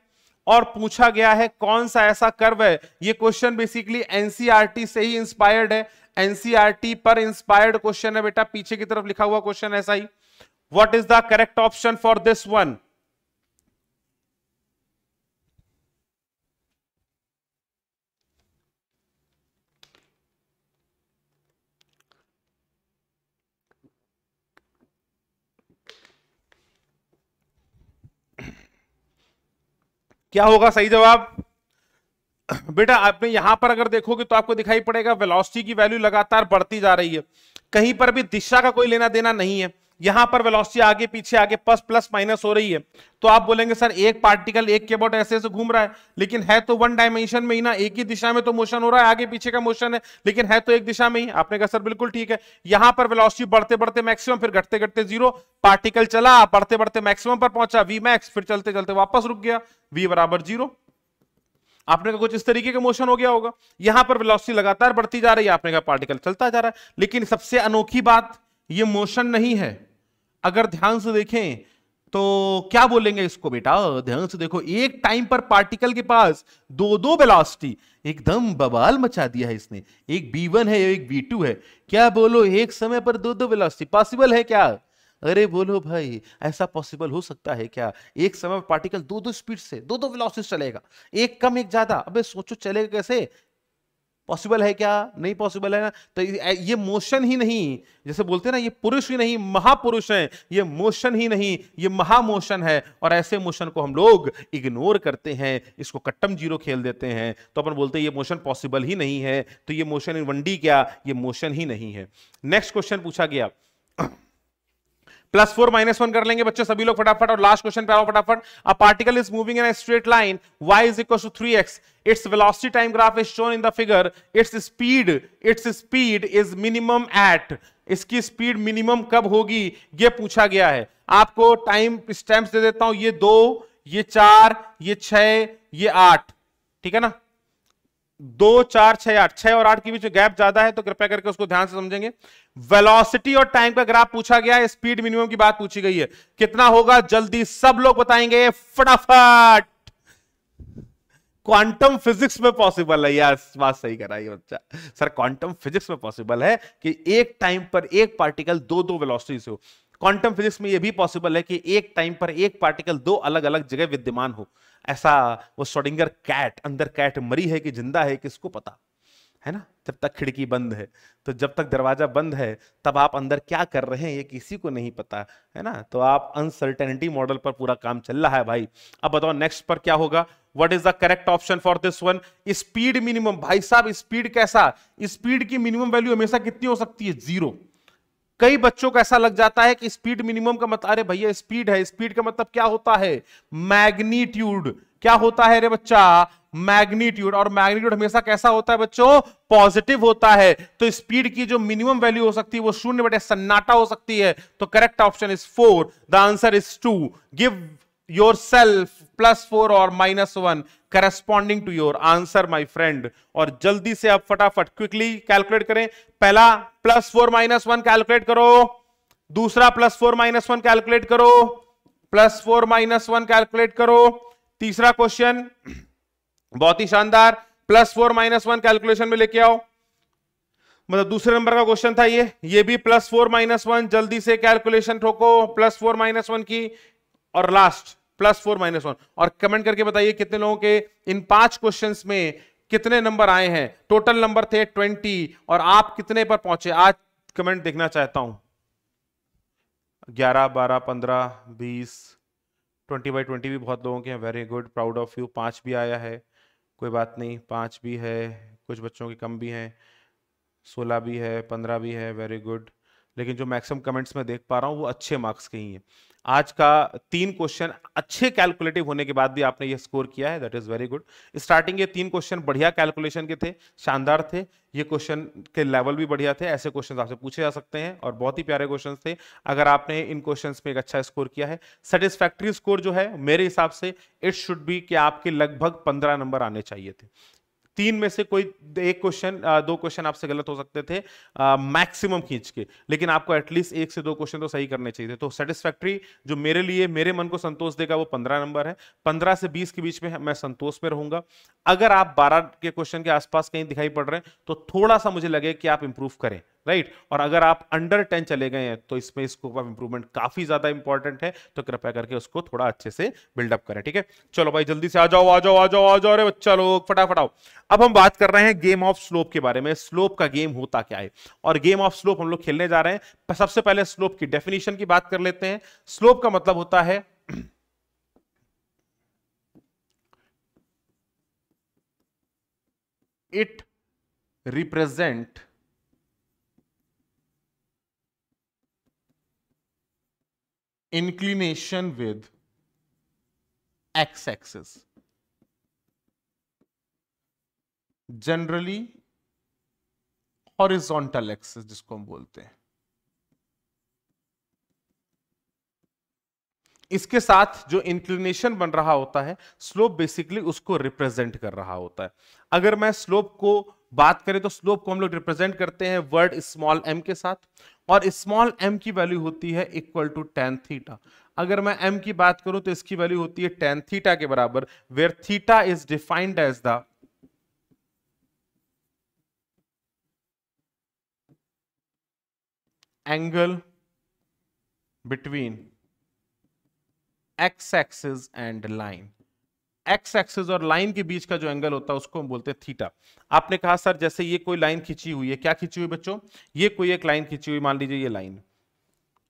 और पूछा गया है कौन सा ऐसा कर्व है ये क्वेश्चन बेसिकली एनसीआरटी से ही इंस्पायर्ड है एनसीआरटी e पर इंस्पायर्ड क्वेश्चन है बेटा पीछे की तरफ लिखा हुआ क्वेश्चन ऐसा ही what is the correct option for this one क्या होगा सही जवाब बेटा आपने यहां पर अगर देखोगे तो आपको दिखाई पड़ेगा वेलोसिटी की वैल्यू लगातार बढ़ती जा रही है कहीं पर भी दिशा का कोई लेना देना नहीं है यहां पर वेलोसिटी आगे पीछे आगे प्लस प्लस माइनस हो रही है तो आप बोलेंगे सर एक पार्टिकल एक के बोट ऐसे ऐसे घूम रहा है लेकिन है तो वन डायमेंशन में ही ना एक ही दिशा में तो मोशन हो रहा है आगे पीछे का मोशन है लेकिन है तो एक दिशा में ही आपने कहा सर बिल्कुल ठीक है यहां पर वेलोसिटी बढ़ते बढ़ते मैक्सिमम फिर घटते घटते जीरो पार्टिकल चला बढ़ते बढ़ते मैक्सिमम पर पहुंचा वी मैक्स फिर चलते चलते वापस रुक गया वी बराबर जीरो आपने कहा तो कुछ इस तरीके का मोशन हो गया होगा यहां पर वेलोसिटी लगातार बढ़ती जा रही है आपने कहा पार्टिकल चलता जा रहा है लेकिन सबसे अनोखी बात ये मोशन नहीं है अगर ध्यान से देखें तो क्या बोलेंगे इसको बेटा ध्यान से देखो एक टाइम पर पार्टिकल के पास दो दो वेलोसिटी एकदम बवाल मचा दिया है इसने एक बी वन है एक बी टू है क्या बोलो एक समय पर दो दो वेलोसिटी पॉसिबल है क्या अरे बोलो भाई ऐसा पॉसिबल हो सकता है क्या एक समय पर पार्टिकल दो दो स्पीड से दो दो वेलोसिटी चलेगा एक कम एक ज्यादा अबे सोचो चलेगा कैसे पॉसिबल है क्या नहीं पॉसिबल है ना तो ये मोशन ही नहीं जैसे बोलते हैं ना ये पुरुष ही नहीं महापुरुष है ये मोशन ही नहीं ये महामोशन है और ऐसे मोशन को हम लोग इग्नोर करते हैं इसको कट्टम जीरो खेल देते हैं तो अपन बोलते हैं ये मोशन पॉसिबल ही नहीं है तो ये मोशन इन वनडी क्या ये मोशन ही नहीं है नेक्स्ट क्वेश्चन पूछा गया प्लस फोर माइनस वन कर लेंगे बच्चों सभी लोग फटाफट और लास्ट क्वेश्चन पे आओ फटाफट a particle is moving in straight line y is equal to three x its velocity time graph is shown in the figure its speed its speed is minimum at इसकी speed minimum कब होगी ये पूछा गया है आपको time stamp दे देता हूं ये दो ये चार ये छ ये आठ ठीक है ना दो चार छह आठ छह और आठ के बीच गैप ज्यादा है तो कृपया करके उसको ध्यान से समझेंगे वेलोसिटी और टाइम का ग्राफ पूछा गया है स्पीड मिनिमम की बात पूछी गई है कितना होगा जल्दी सब लोग बताएंगे फटाफट क्वांटम फिजिक्स में पॉसिबल है यार बात सही करा ये बच्चा सर क्वांटम फिजिक्स में पॉसिबल है कि एक टाइम पर एक पार्टिकल दो दो वेलोसिटी से हो क्वांटम फिजिक्स में यह भी पॉसिबल है कि एक टाइम पर एक पार्टिकल दो अलग अलग जगह विद्यमान हो ऐसा वो सोडिंगर कैट अंदर कैट मरी है कि जिंदा है किसको पता है ना जब तक खिड़की बंद है तो जब तक दरवाजा बंद है तब आप अंदर क्या कर रहे हैं ये किसी को नहीं पता है ना तो आप अनसर्टेनिटी मॉडल पर पूरा काम चल रहा है भाई अब बताओ नेक्स्ट पर क्या होगा what is the correct option for this one speed minimum भाई साहब स्पीड कैसा स्पीड की मिनिमम वैल्यू हमेशा कितनी हो सकती है जीरो कई बच्चों को ऐसा लग जाता है कि स्पीड मिनिमम का मतलब अरे भैया स्पीड है स्पीड का मतलब क्या होता है मैग्नीट्यूड क्या होता है अरे बच्चा मैग्नीट्यूड और मैग्नीट्यूड हमेशा कैसा होता है बच्चों पॉजिटिव होता है तो स्पीड की जो मिनिमम वैल्यू हो सकती है वो शून्य बटे सन्नाटा हो सकती है तो correct option is four the answer is to give yourself plus four और minus one corresponding to your answer my friend और जल्दी से आप फटाफट क्विकली कैलकुलेट करें पहला plus four minus one calculate करो दूसरा plus four minus one calculate करो plus four minus one calculate करो तीसरा क्वेश्चन बहुत ही शानदार plus four minus one calculation में लेके आओ मतलब दूसरे नंबर का क्वेश्चन था ये ये भी प्लस फोर माइनस वन जल्दी से कैलकुलेशन ठोको प्लस फोर माइनस वन की और last plus four minus one और कमेंट करके बताइए कितने लोगों के इन पांच क्वेश्चंस में कितने नंबर आए हैं टोटल नंबर थे ट्वेंटी और आप कितने पर पहुंचे आज कमेंट देखना चाहता हूं ग्यारह बारह पंद्रह बीस ट्वेंटी बाई ट्वेंटी भी बहुत लोगों के हैं very good proud of you पांच भी आया है कोई बात नहीं पांच भी है कुछ बच्चों के कम भी हैं सोलह भी है पंद्रह भी है वेरी गुड लेकिन जो मैक्सिमम कमेंट्स में देख पा रहा हूँ वो अच्छे मार्क्स के ही हैं आज का तीन क्वेश्चन अच्छे कैलकुलेटिव होने के बाद भी आपने ये स्कोर किया है that is very good starting ये तीन क्वेश्चन बढ़िया कैलकुलेशन के थे शानदार थे ये क्वेश्चन के लेवल भी बढ़िया थे ऐसे क्वेश्चन आपसे पूछे जा सकते हैं और बहुत ही प्यारे क्वेश्चन थे अगर आपने इन क्वेश्चन में एक अच्छा स्कोर किया है सेटिस्फैक्ट्री स्कोर जो है मेरे हिसाब से इट शुड बी कि आपके लगभग पंद्रह नंबर आने चाहिए थे तीन में से कोई एक क्वेश्चन दो क्वेश्चन आपसे गलत हो सकते थे मैक्सिमम खींच के लेकिन आपको एटलीस्ट एक से दो क्वेश्चन तो सही करने चाहिए थे तो सेटिस्फैक्ट्री जो मेरे लिए मेरे मन को संतोष देगा वो पंद्रह नंबर है पंद्रह से बीस के बीच में मैं संतोष में रहूंगा अगर आप बारह के क्वेश्चन के आसपास कहीं दिखाई पड़ रहे हैं तो थोड़ा सा मुझे लगे कि आप इंप्रूव करें राइट right? और अगर आप अंडर टेन चले गए हैं तो इसमें स्कोप ऑफ इंप्रूवमेंट काफी ज्यादा इंपॉर्टेंट है तो कृपया करके उसको थोड़ा अच्छे से बिल्डअप करें ठीक है चलो भाई जल्दी से आ जाओ आ जाओ आ जाओ आ जाओ अरे बच्चा लोग फटाफट आओ अब हम बात कर रहे हैं गेम ऑफ स्लोप के बारे में स्लोप का गेम होता क्या है और गेम ऑफ स्लोप हम लोग खेलने जा रहे हैं सबसे पहले स्लोप की डेफिनेशन की बात कर लेते हैं स्लोप का मतलब होता है it (clears throat) represent inclination with x axis. Generally horizontal axis जिसको हम बोलते हैं इसके साथ जो इंक्लिनेशन बन रहा होता है स्लोप बेसिकली उसको रिप्रेजेंट कर रहा होता है अगर मैं स्लोप को बात करें तो स्लोप को हम लोग रिप्रेजेंट करते हैं वर्ड स्मॉल एम के साथ और स्मॉल एम की वैल्यू होती है इक्वल टू टेन थीटा अगर मैं एम की बात करूं तो इसकी वैल्यू होती है टेन थीटा के बराबर where theta is defined as the angle between x axis and line x axis और लाइन के बीच का जो एंगल होता है उसको हम बोलते हैं थीटा आपने कहा सर जैसे ये कोई लाइन खींची हुई है क्या खींची हुई बच्चों ये कोई एक लाइन खींची हुई मान लीजिए ये लाइन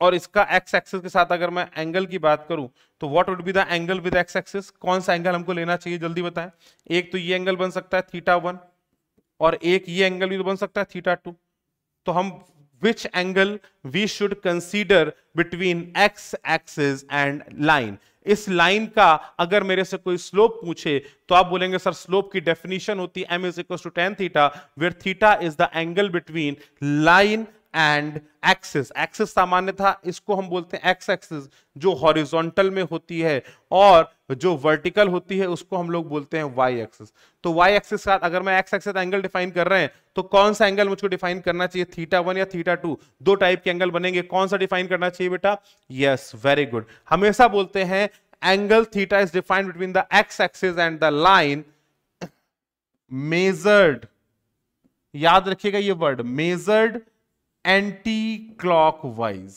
और इसका एक्स एक्सेस के साथ अगर मैं एंगल की बात करूं तो what would be the angle with x axis कौन सा एंगल हमको लेना चाहिए जल्दी बताएं एक तो ये एंगल बन सकता है थीटा वन और एक ये एंगल भी तो बन सकता है थीटा टू तो हम which angle we should consider between x axis and line इस लाइन का अगर मेरे से कोई स्लोप पूछे तो आप बोलेंगे सर स्लोप की डेफिनेशन होती है m is equal to tan theta where theta is the angle between line and axis axis सामान्य था इसको हम बोलते हैं एक्स एक्सिस जो हॉरिजॉन्टल में होती है और जो वर्टिकल होती है उसको हम लोग बोलते हैं वाई एक्सिस तो वाई एक्सिस का अगर मैं एक्स एक्सिस एंगल डिफाइन कर रहे हैं तो कौन सा एंगल मुझको डिफाइन करना चाहिए थीटा वन या थीटा टू दो टाइप के एंगल बनेंगे कौन सा डिफाइन करना चाहिए बेटा यस वेरी गुड हमेशा बोलते हैं angle theta is defined between the x axis and the line measured याद रखिएगा ये word measured anticlockwise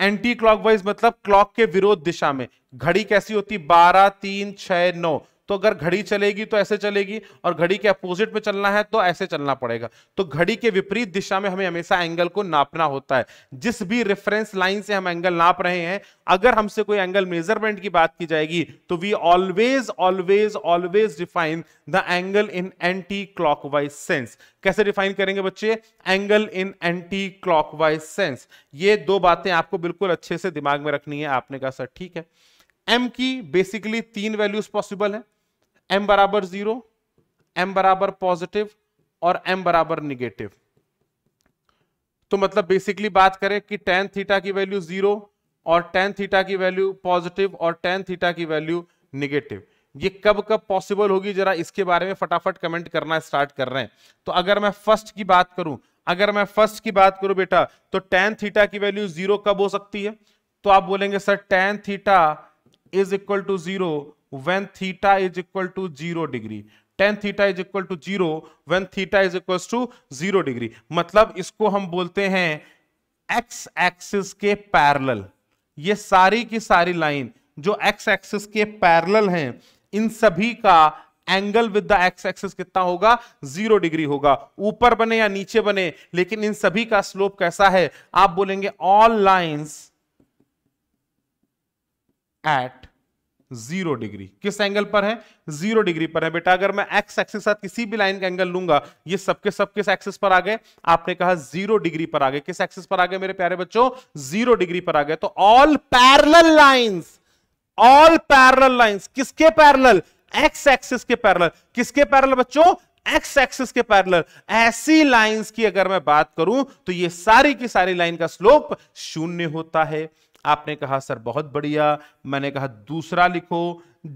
anticlockwise मतलब क्लॉक के विरोध दिशा में घड़ी कैसी होती बारह तीन छह नौ तो अगर घड़ी चलेगी तो ऐसे चलेगी और घड़ी के अपोजिट में चलना है तो ऐसे चलना पड़ेगा तो घड़ी के विपरीत दिशा में हमें हमेशा एंगल को नापना होता है जिस भी रेफरेंस लाइन से हम एंगल नाप रहे हैं अगर हमसे कोई एंगल मेजरमेंट की बात की जाएगी तो we always always always define the angle in anticlockwise sense कैसे डिफाइन करेंगे बच्चे angle in anticlockwise sense ये दो बातें आपको बिल्कुल अच्छे से दिमाग में रखनी है आपने कहा सर ठीक है एम की बेसिकली तीन वैल्यूज पॉसिबल है एम बराबर जीरो एम बराबर पॉजिटिव और एम बराबर निगेटिव तो मतलब बेसिकली बात करें कि टेन थीटा की वैल्यू जीरो और टेन थीटा की वैल्यू पॉजिटिव और टेन थीटा की वैल्यू निगेटिव ये कब कब पॉसिबल होगी जरा इसके बारे में फटाफट कमेंट करना स्टार्ट कर रहे हैं तो अगर मैं फर्स्ट की बात करूं अगर मैं फर्स्ट की बात करूं बेटा तो टेन थीटा की वैल्यू जीरो कब हो सकती है तो आप बोलेंगे sir tan theta is equal to zero when theta is equal to 0 degree tan theta is equal to zero when theta is equal to zero degree मतलब इसको हम बोलते हैं x एक्सिस के पैरेलल ये सारी की सारी लाइन जो x एक्सिस के पैरेलल हैं इन सभी का angle with the x axis कितना होगा जीरो डिग्री होगा ऊपर बने या नीचे बने लेकिन इन सभी का स्लोप कैसा है आप बोलेंगे all lines at zero degree किस एंगल पर है जीरो डिग्री पर है बेटा अगर मैं एक्स एक्सिस साथ किसी भी लाइन का एंगल लूंगा ये सबके सब किस एक्सिस पर आ गए आपने कहा जीरो डिग्री पर आ गए किस एक्सिस पर आ गए मेरे प्यारे बच्चों जीरो डिग्री पर आ गए तो all parallel lines all parallel lines किसके पैरल एक्स एक्सिस के पैरल किसके पैरल बच्चों एक्स एक्सिस के पैरल ऐसी लाइंस की अगर मैं बात करूं तो ये सारी की सारी लाइन का स्लोप शून्य होता है आपने कहा सर बहुत बढ़िया मैंने कहा दूसरा लिखो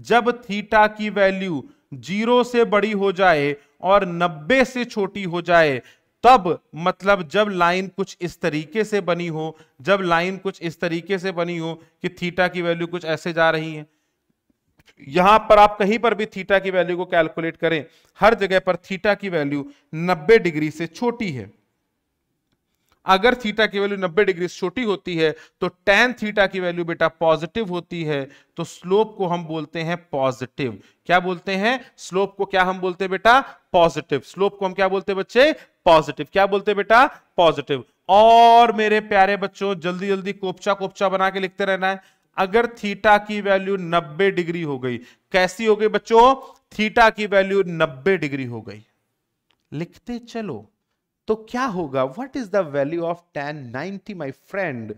जब थीटा की वैल्यू जीरो से बड़ी हो जाए और नब्बे से छोटी हो जाए तब मतलब जब लाइन कुछ इस तरीके से बनी हो जब लाइन कुछ इस तरीके से बनी हो कि थीटा की वैल्यू कुछ ऐसे जा रही है यहां पर आप कहीं पर भी थीटा की वैल्यू को कैलकुलेट करें हर जगह पर थीटा की वैल्यू 90 डिग्री से छोटी है अगर थीटा की वैल्यू 90 डिग्री छोटी होती है तो टेन थीटा की वैल्यू बेटा पॉजिटिव होती है तो स्लोप को हम बोलते हैं पॉजिटिव क्या बोलते हैं स्लोप को क्या हम बोलते हैं बेटा पॉजिटिव स्लोप को हम क्या बोलते हैं बच्चे पॉजिटिव क्या बोलते हैं बेटा पॉजिटिव और मेरे प्यारे बच्चों जल्दी जल्दी कोपचा कोपचा बना के लिखते रहना है अगर थीटा की वैल्यू 90 डिग्री हो गई कैसी हो गई बच्चों थीटा की वैल्यू 90 डिग्री हो गई लिखते चलो तो क्या होगा what is the value of tan ninety my friend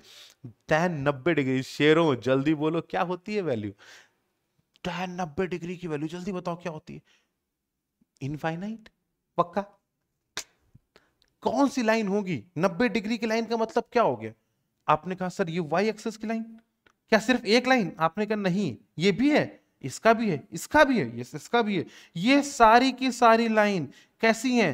tan नब्बे डिग्री शेरों जल्दी बोलो क्या होती है वैल्यू टेन नब्बे डिग्री की वैल्यू जल्दी बताओ क्या होती है इनफाइनाइट पक्का कौन सी लाइन होगी नब्बे डिग्री की लाइन का मतलब क्या हो गया आपने कहा सर ये वाई एक्सेस की लाइन क्या सिर्फ एक लाइन आपने कहा नहीं ये भी है इसका भी है इसका भी है इसका भी है ये सारी की सारी लाइन कैसी है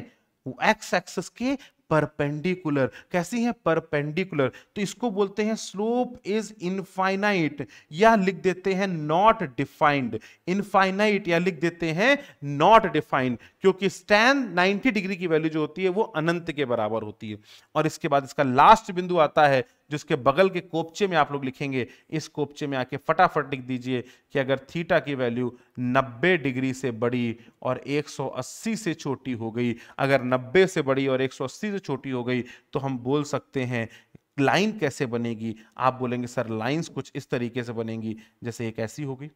एक्स एक्सेस के परपेंडिकुलर कैसी है परपेंडिकुलर तो इसको बोलते हैं स्लोप इज इनफाइनाइट या लिख देते हैं नॉट डिफाइंड इनफाइनाइट या लिख देते हैं नॉट डिफाइंड क्योंकि स्टैन 90 डिग्री की वैल्यू जो होती है वो अनंत के बराबर होती है और इसके बाद इसका लास्ट बिंदु आता है जिसके बगल के कोपचे में आप लोग लिखेंगे इस कोपचे में आके फटाफट लिख दीजिए कि अगर थीटा की वैल्यू 90 डिग्री से बड़ी और 180 से छोटी हो गई अगर 90 से बड़ी और 180 से छोटी हो गई तो हम बोल सकते हैं लाइन कैसे बनेगी आप बोलेंगे सर लाइंस कुछ इस तरीके से बनेंगी जैसे एक ऐसी होगी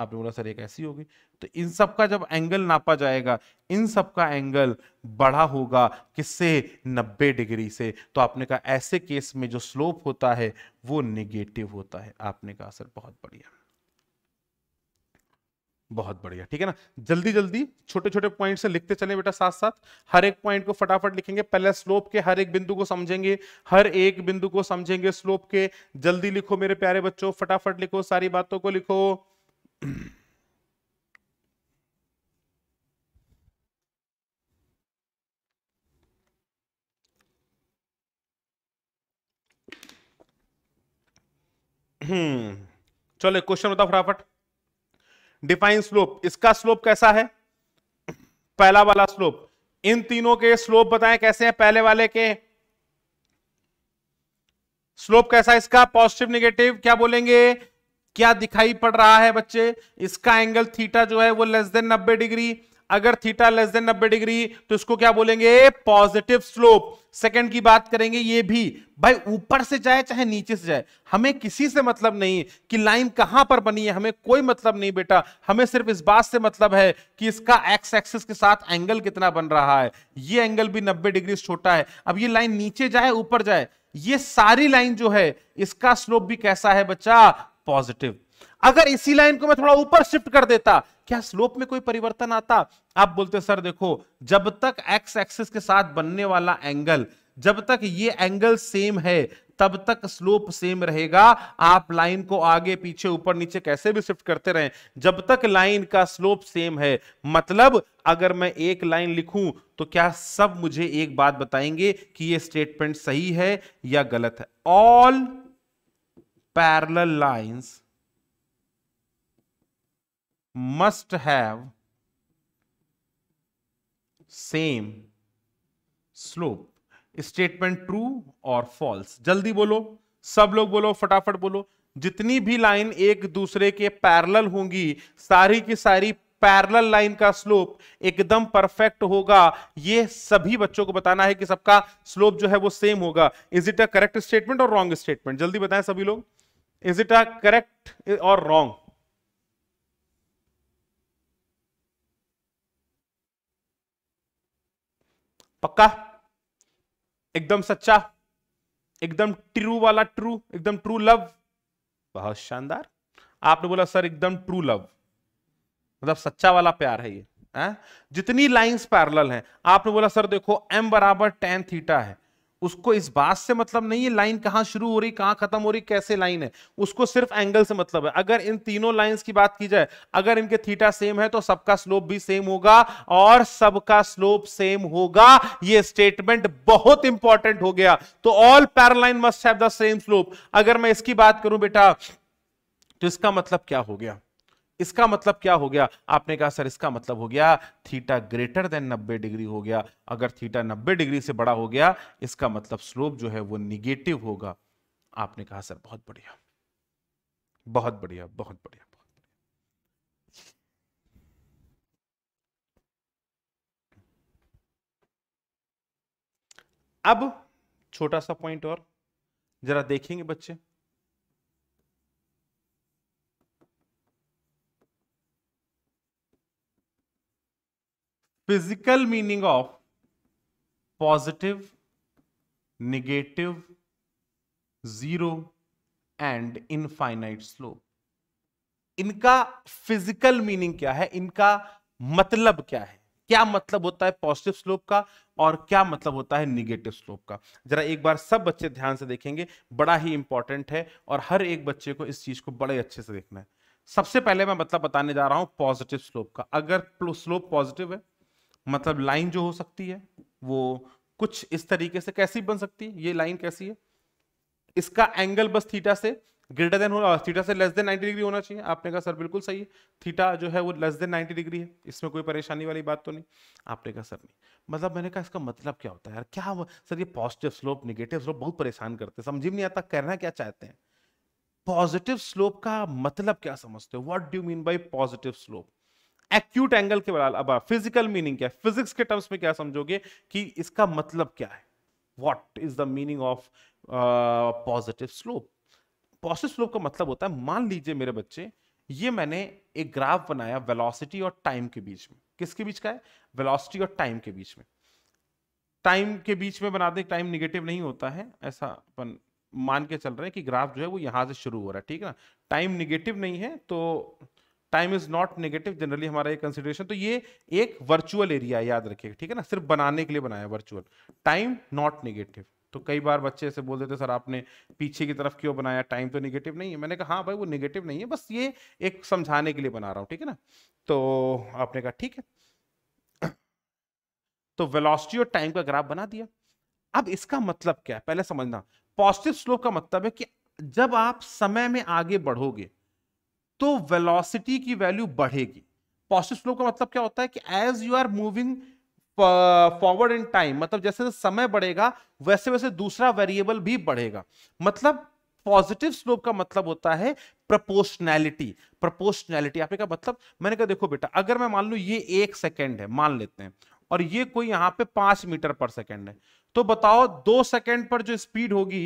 आपने बोला सर एक ऐसी होगी तो इन सब का जब एंगल नापा जाएगा इन सब का एंगल बड़ा होगा किससे 90 डिग्री से तो आपने कहा ऐसे केस में जो स्लोप होता है वो निगेटिव होता है आपने कहा सर बहुत बढ़िया बहुत बढ़िया ठीक है ना जल्दी जल्दी छोटे छोटे पॉइंट से लिखते चले बेटा साथ साथ हर एक पॉइंट को फटाफट लिखेंगे पहले स्लोप के हर एक बिंदु को समझेंगे हर एक बिंदु को समझेंगे स्लोप के जल्दी लिखो मेरे प्यारे बच्चों फटाफट लिखो सारी बातों को लिखो हम्म चलो क्वेश्चन होता फटाफट डिफाइन स्लोप इसका स्लोप कैसा है पहला वाला स्लोप इन तीनों के स्लोप बताएं कैसे हैं पहले वाले के स्लोप कैसा है इसका पॉजिटिव निगेटिव क्या बोलेंगे क्या दिखाई पड़ रहा है बच्चे इसका एंगल थीटा जो है वो लेस देन 90 डिग्री अगर थीटा लेस देन 90 डिग्री तो इसको क्या बोलेंगे पॉजिटिव स्लोप सेकंड की बात करेंगे ये भी भाई ऊपर से जाए चाहे नीचे से जाए हमें किसी से मतलब नहीं कि लाइन कहां पर बनी है हमें कोई मतलब नहीं बेटा हमें सिर्फ इस बात से मतलब है कि इसका एक्स एक्सिस के साथ एंगल कितना बन रहा है ये एंगल भी नब्बे डिग्री छोटा है अब ये लाइन नीचे जाए ऊपर जाए ये सारी लाइन जो है इसका स्लोप भी कैसा है बच्चा पॉजिटिव अगर इसी लाइन को मैं थोड़ा ऊपर शिफ्ट कर देता क्या स्लोप में कोई परिवर्तन आता आप बोलते सर देखो जब तक एक्स एक्सिस के साथ बनने वाला एंगल जब तक ये एंगल सेम है तब तक स्लोप सेम रहेगा आप लाइन को आगे पीछे ऊपर नीचे कैसे भी शिफ्ट करते रहें जब तक लाइन का स्लोप सेम है मतलब अगर मैं एक लाइन लिखूं तो क्या सब मुझे एक बात बताएंगे कि ये स्टेटमेंट सही है या गलत है all parallel lines must have same slope statement true और फॉल्स जल्दी बोलो सब लोग बोलो फटाफट बोलो जितनी भी लाइन एक दूसरे के पैरल होंगी सारी की सारी पैरल लाइन का स्लोप एकदम परफेक्ट होगा ये सभी बच्चों को बताना है कि सबका स्लोप जो है वो सेम होगा is it a correct statement और रॉन्ग स्टेटमेंट जल्दी बताएं सभी लोग इज इट अ करेक्ट और रॉन्ग पक्का एकदम सच्चा एकदम ट्रू वाला ट्रू एकदम ट्रू लव बहुत शानदार आपने बोला सर एकदम ट्रू लव मतलब सच्चा वाला प्यार है ये है? हाँ? जितनी लाइंस पैरल हैं आपने बोला सर देखो m बराबर टेन थीटा है उसको इस बात से मतलब नहीं है लाइन कहां शुरू हो रही कहां खत्म हो रही कैसे लाइन है उसको सिर्फ एंगल से मतलब है अगर इन तीनों लाइंस की बात की जाए अगर इनके थीटा सेम है तो सबका स्लोप भी सेम होगा और सबका स्लोप सेम होगा ये स्टेटमेंट बहुत इंपॉर्टेंट हो गया तो all parallel line must have the same slope अगर मैं इसकी बात करूं बेटा तो इसका मतलब क्या हो गया इसका मतलब क्या हो गया आपने कहा सर इसका मतलब हो गया थीटा ग्रेटर देन नब्बे डिग्री हो गया अगर थीटा नब्बे डिग्री से बड़ा हो गया इसका मतलब स्लोप जो है वो निगेटिव होगा आपने कहा सर बहुत बढ़िया बहुत बढ़िया बहुत बढ़िया अब छोटा सा पॉइंट और जरा देखेंगे बच्चे physical meaning of positive negative zero and infinite slope इनका फिजिकल मीनिंग क्या है इनका मतलब क्या है क्या मतलब होता है पॉजिटिव स्लोप का और क्या मतलब होता है निगेटिव स्लोप का जरा एक बार सब बच्चे ध्यान से देखेंगे बड़ा ही इंपॉर्टेंट है और हर एक बच्चे को इस चीज को बड़े अच्छे से देखना है सबसे पहले मैं मतलब बताने जा रहा हूं पॉजिटिव स्लोप का अगर स्लोप पॉजिटिव है मतलब लाइन जो हो सकती है वो कुछ इस तरीके से कैसी बन सकती है ये लाइन कैसी है इसका एंगल बस थीटा से ग्रेटर देन होगा थीटा से लेस देन 90 डिग्री होना चाहिए आपने कहा सर बिल्कुल सही है थीटा जो है वो लेस देन 90 डिग्री है इसमें कोई परेशानी वाली बात तो नहीं आपने कहा सर नहीं मतलब मैंने कहा इसका मतलब क्या होता है यार क्या हुआ? सर ये पॉजिटिव स्लोप निगेटिव स्लोप बहुत परेशान करते हैं समझी नहीं आता करना क्या चाहते हैं पॉजिटिव स्लोप का मतलब क्या समझते हो what do mean by positive slope acute angle के बारे अब फिजिकल मीनिंग क्या है फिजिक्स के टर्म्स में क्या समझोगे कि इसका मतलब क्या है what is the meaning of positive slope positive slope का मतलब होता है मान लीजिए मेरे बच्चे ये मैंने एक ग्राफ बनाया वेलोसिटी और टाइम के बीच में किसके बीच का है वेलोसिटी और टाइम के बीच में टाइम के बीच में बना दे टाइम निगेटिव नहीं होता है ऐसा अपन मान के चल रहे हैं कि ग्राफ जो है वो यहां से शुरू हो रहा है ठीक है ना टाइम निगेटिव नहीं है तो time is not negative generally हमारा ये कंसिडरेशन तो ये एक वर्चुअल एरिया याद रखिए ठीक है ना सिर्फ बनाने के लिए बनाया वर्चुअल टाइम नॉट नेगेटिव तो कई बार बच्चे ऐसे बोल देते सर आपने पीछे की तरफ क्यों बनाया टाइम तो निगेटिव नहीं है मैंने कहा हाँ भाई वो निगेटिव नहीं है बस ये एक समझाने के लिए बना रहा हूँ ठीक है ना तो आपने कहा ठीक है (clears throat) तो वेलोसिटी और टाइम का ग्राफ बना दिया अब इसका मतलब क्या है पहले समझना पॉजिटिव स्लोप का मतलब है कि जब आप समय में आगे बढ़ोगे तो वेलोसिटी की वैल्यू बढ़ेगी पॉजिटिव स्लोप का मतलब क्या होता है कि as you are moving forward in time मतलब जैसे जैसे समय बढ़ेगा वैसे वैसे दूसरा वेरिएबल भी बढ़ेगा मतलब पॉजिटिव स्लोप का मतलब होता है प्रपोर्शनैलिटी प्रपोर्शनैलिटी आपने कहा मतलब मैंने कहा देखो बेटा अगर मैं मान लू ये एक सेकेंड है मान लेते हैं और ये कोई यहां पे पांच मीटर पर सेकेंड है तो बताओ दो सेकेंड पर जो स्पीड होगी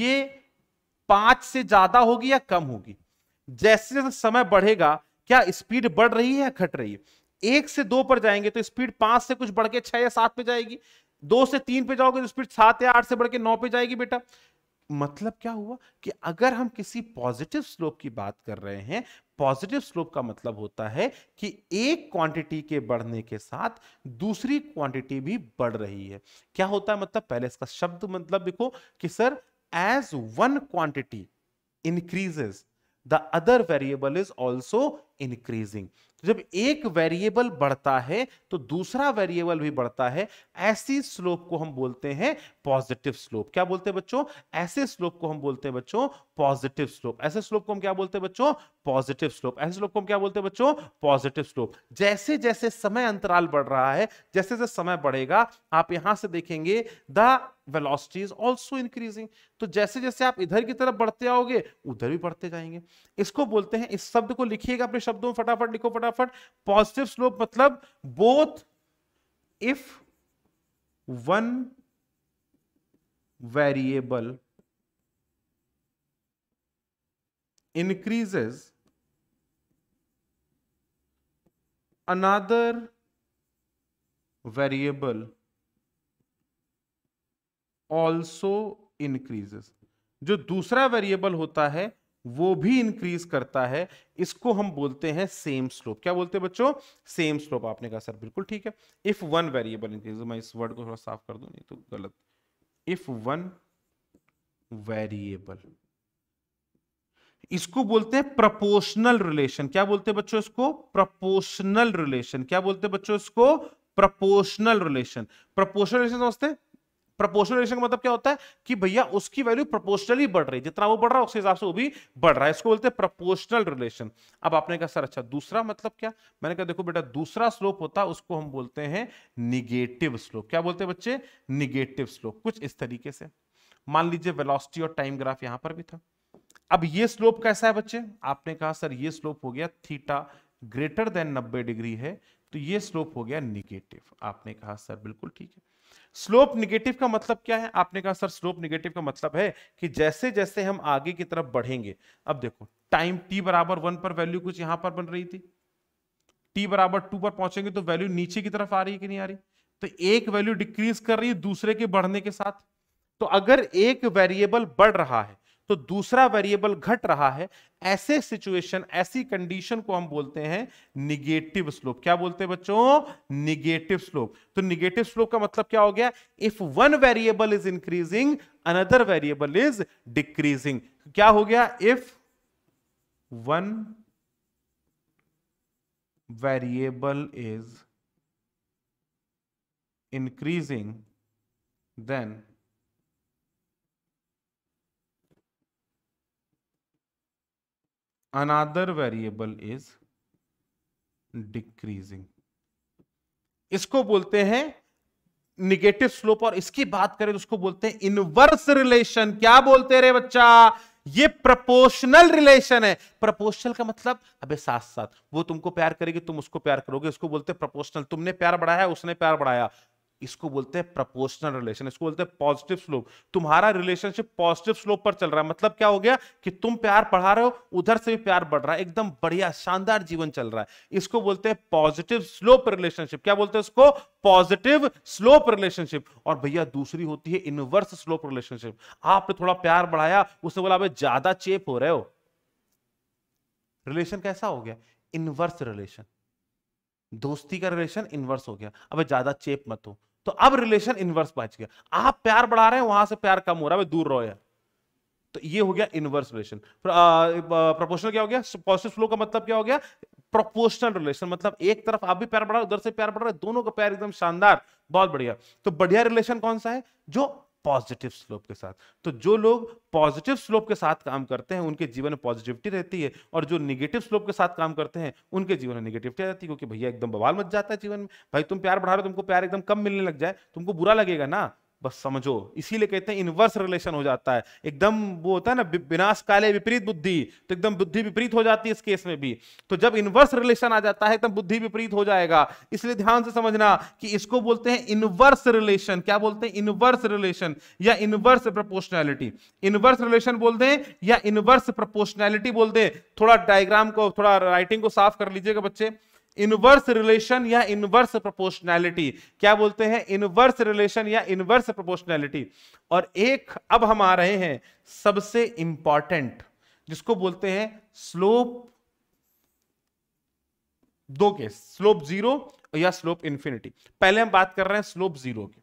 ये पांच से ज्यादा होगी या कम होगी जैसे जैसे समय बढ़ेगा क्या स्पीड बढ़ रही है या घट रही है एक से दो पर जाएंगे तो स्पीड पांच से कुछ बढ़ के छह या सात पे जाएगी दो से तीन पे जाओगे तो स्पीड सात या आठ से बढ़ के नौ पे जाएगी बेटा मतलब क्या हुआ कि अगर हम किसी पॉजिटिव स्लोप की बात कर रहे हैं पॉजिटिव स्लोप का मतलब होता है कि एक क्वांटिटी के बढ़ने के साथ दूसरी क्वांटिटी भी बढ़ रही है क्या होता है मतलब पहले इसका शब्द मतलब देखो कि sir as one quantity increases the other variable is also increasing. तो जब एक वेरिएबल बढ़ता है तो दूसरा वेरिएबल भी बढ़ता है ऐसी स्लोप को हम बोलते हैं पॉजिटिव स्लोप क्या बोलते हैं बच्चों ऐसे स्लोप को हम बोलते हैं बच्चों पॉजिटिव स्लोप ऐसे स्लोप को हम क्या बोलते हैं बच्चों पॉजिटिव स्लोप ऐसे स्लोप को हम क्या बोलते हैं बच्चों पॉजिटिव स्लोप जैसे जैसे समय अंतराल बढ़ रहा है जैसे जैसे समय बढ़ेगा आप यहां से देखेंगे the velocity is also increasing तो जैसे जैसे आप इधर की तरफ बढ़ते आओगे उधर भी बढ़ते जाएंगे इसको बोलते हैं इस शब्द को लिखिएगा अपने शब्दों में फटाफट लिखो फटाफट फटाफट पॉजिटिव स्लोप मतलब both if one variable increases another variable also increases जो दूसरा वेरिएबल होता है वो भी इंक्रीज करता है इसको हम बोलते हैं सेम स्लोप क्या बोलते हैं बच्चों सेम स्लोप आपने कहा सर बिल्कुल ठीक है इफ वन वेरिएबल इंक्रीज मैं इस वर्ड को थोड़ा साफ कर दू नहीं तो गलत इफ वन वेरिएबल इसको बोलते हैं प्रपोर्शनल रिलेशन क्या बोलते हैं बच्चों इसको प्रपोर्शनल रिलेशन क्या बोलते हैं बच्चों इसको प्रपोर्शनल रिलेशन प्रपोर्शनल रिलेशन समझते हैं प्रपोर्शनल रिलेशन का मतलब क्या होता है कि भैया उसकी वैल्यू प्रपोर्शनली बढ़ रही है जितना वो बढ़ रहा है उसके हिसाब से वो भी बढ़ रहा है इसको बोलते हैं प्रपोर्शनल रिलेशन अब आपने कहा सर अच्छा दूसरा मतलब क्या मैंने कहा देखो बेटा दूसरा स्लोप होता है उसको हम बोलते हैं निगेटिव स्लोप क्या बोलते हैं बच्चे निगेटिव स्लोप कुछ इस तरीके से मान लीजिए वेलॉसिटी और टाइम ग्राफ यहां पर भी था अब ये स्लोप कैसा है बच्चे आपने कहा सर ये स्लोप हो गया थीटा ग्रेटर देन 90 डिग्री है तो ये स्लोप हो गया निगेटिव आपने कहा सर बिल्कुल ठीक है स्लोप निगेटिव का मतलब क्या है आपने कहा सर स्लोप निगेटिव का मतलब है कि जैसे जैसे हम आगे की तरफ बढ़ेंगे अब देखो टाइम टी बराबर वन पर वैल्यू कुछ यहां पर बन रही थी टी बराबर टू पर पहुंचेंगे तो वैल्यू नीचे की तरफ आ रही है कि नहीं आ रही तो एक वैल्यू डिक्रीज कर रही है दूसरे के बढ़ने के साथ तो अगर एक वेरिएबल बढ़ रहा है तो दूसरा वेरिएबल घट रहा है ऐसे सिचुएशन ऐसी कंडीशन को हम बोलते हैं निगेटिव स्लोप क्या बोलते हैं बच्चों निगेटिव स्लोप तो निगेटिव स्लोप का मतलब क्या हो गया if one variable is increasing another variable is decreasing क्या हो गया if one variable is increasing then another variable is decreasing इसको बोलते हैं निगेटिव स्लोप और इसकी बात करें तो उसको बोलते हैं इनवर्स रिलेशन क्या बोलते रहे बच्चा ये प्रपोर्शनल रिलेशन है प्रपोर्शनल का मतलब अबे साथ साथ वो तुमको प्यार करेगी तुम उसको प्यार करोगे उसको बोलते हैं प्रपोर्शनल तुमने प्यार बढ़ाया उसने प्यार बढ़ाया इसको बोलते हैं प्रपोर्शनल रिलेशन इसको बोलते हैं पॉजिटिव स्लोप तुम्हारा रिलेशनशिप पॉजिटिव स्लोप पर चल रहा है मतलब क्या हो गया कि तुम प्यार पढ़ा रहे हो उधर से भी प्यार बढ़ रहा है एकदम बढ़िया शानदार जीवन चल रहा है इसको बोलते हैं पॉजिटिव स्लोप रिलेशनशिप क्या बोलते हैं इसको पॉजिटिव स्लोप रिलेशनशिप और भैया दूसरी होती है इनवर्स स्लोप रिलेशनशिप आपने थोड़ा प्यार बढ़ाया उसने बोला भाई ज्यादा चेप हो रहे हो रिलेशन कैसा हो गया इनवर्स रिलेशन दोस्ती का रिलेशन इनवर्स हो गया अब ज्यादा चेप मत हो तो अब रिलेशन इनवर्स बच गया आप प्यार बढ़ा रहे हैं वहां से प्यार कम हो रहा है दूर रहो यार तो ये हो गया इनवर्स रिलेशन प्रोपोर्शनल क्या हो गया पॉजिटिव फ्लो का मतलब क्या हो गया प्रोपोर्शनल रिलेशन मतलब एक तरफ आप भी प्यार बढ़ा रहे उधर से प्यार बढ़ रहे दोनों का प्यार एकदम शानदार बहुत बढ़िया तो बढ़िया रिलेशन कौन सा है जो पॉजिटिव स्लोप के साथ तो जो लोग पॉजिटिव स्लोप के साथ काम करते हैं उनके जीवन में पॉजिटिविटी रहती है और जो निगेटिव स्लोप के साथ काम करते हैं उनके जीवन में निगेटिविटी रहती है क्योंकि भैया एकदम बवाल मच जाता है जीवन में भाई तुम प्यार बढ़ा रहे हो तुमको प्यार एकदम कम मिलने लग जाए तुमको बुरा लगेगा ना बस समझो इसीलिए कहते हैं इनवर्स रिलेशन हो जाता है एकदम वो होता है ना विनाश काले विपरीत बुद्धि तो एकदम बुद्धि विपरीत हो जाती है इस केस में भी तो जब इनवर्स रिलेशन आ जाता है एकदम बुद्धि विपरीत हो जाएगा इसलिए ध्यान से समझना कि इसको बोलते हैं इनवर्स रिलेशन क्या बोलते हैं इनवर्स रिलेशन या इनवर्स प्रपोर्शनैलिटी इनवर्स रिलेशन बोल दें या इनवर्स प्रपोर्शनैलिटी बोल दें थोड़ा डायग्राम को थोड़ा राइटिंग को साफ कर लीजिएगा बच्चे इनवर्स रिलेशन या इनवर्स प्रोपोर्शनैलिटी क्या बोलते हैं इनवर्स रिलेशन या इनवर्स प्रोपोर्शनैलिटी और एक अब हम आ रहे हैं सबसे इंपॉर्टेंट जिसको बोलते हैं स्लोप दो के स्लोप जीरो या स्लोप इंफिनिटी पहले हम बात कर रहे हैं स्लोप जीरो की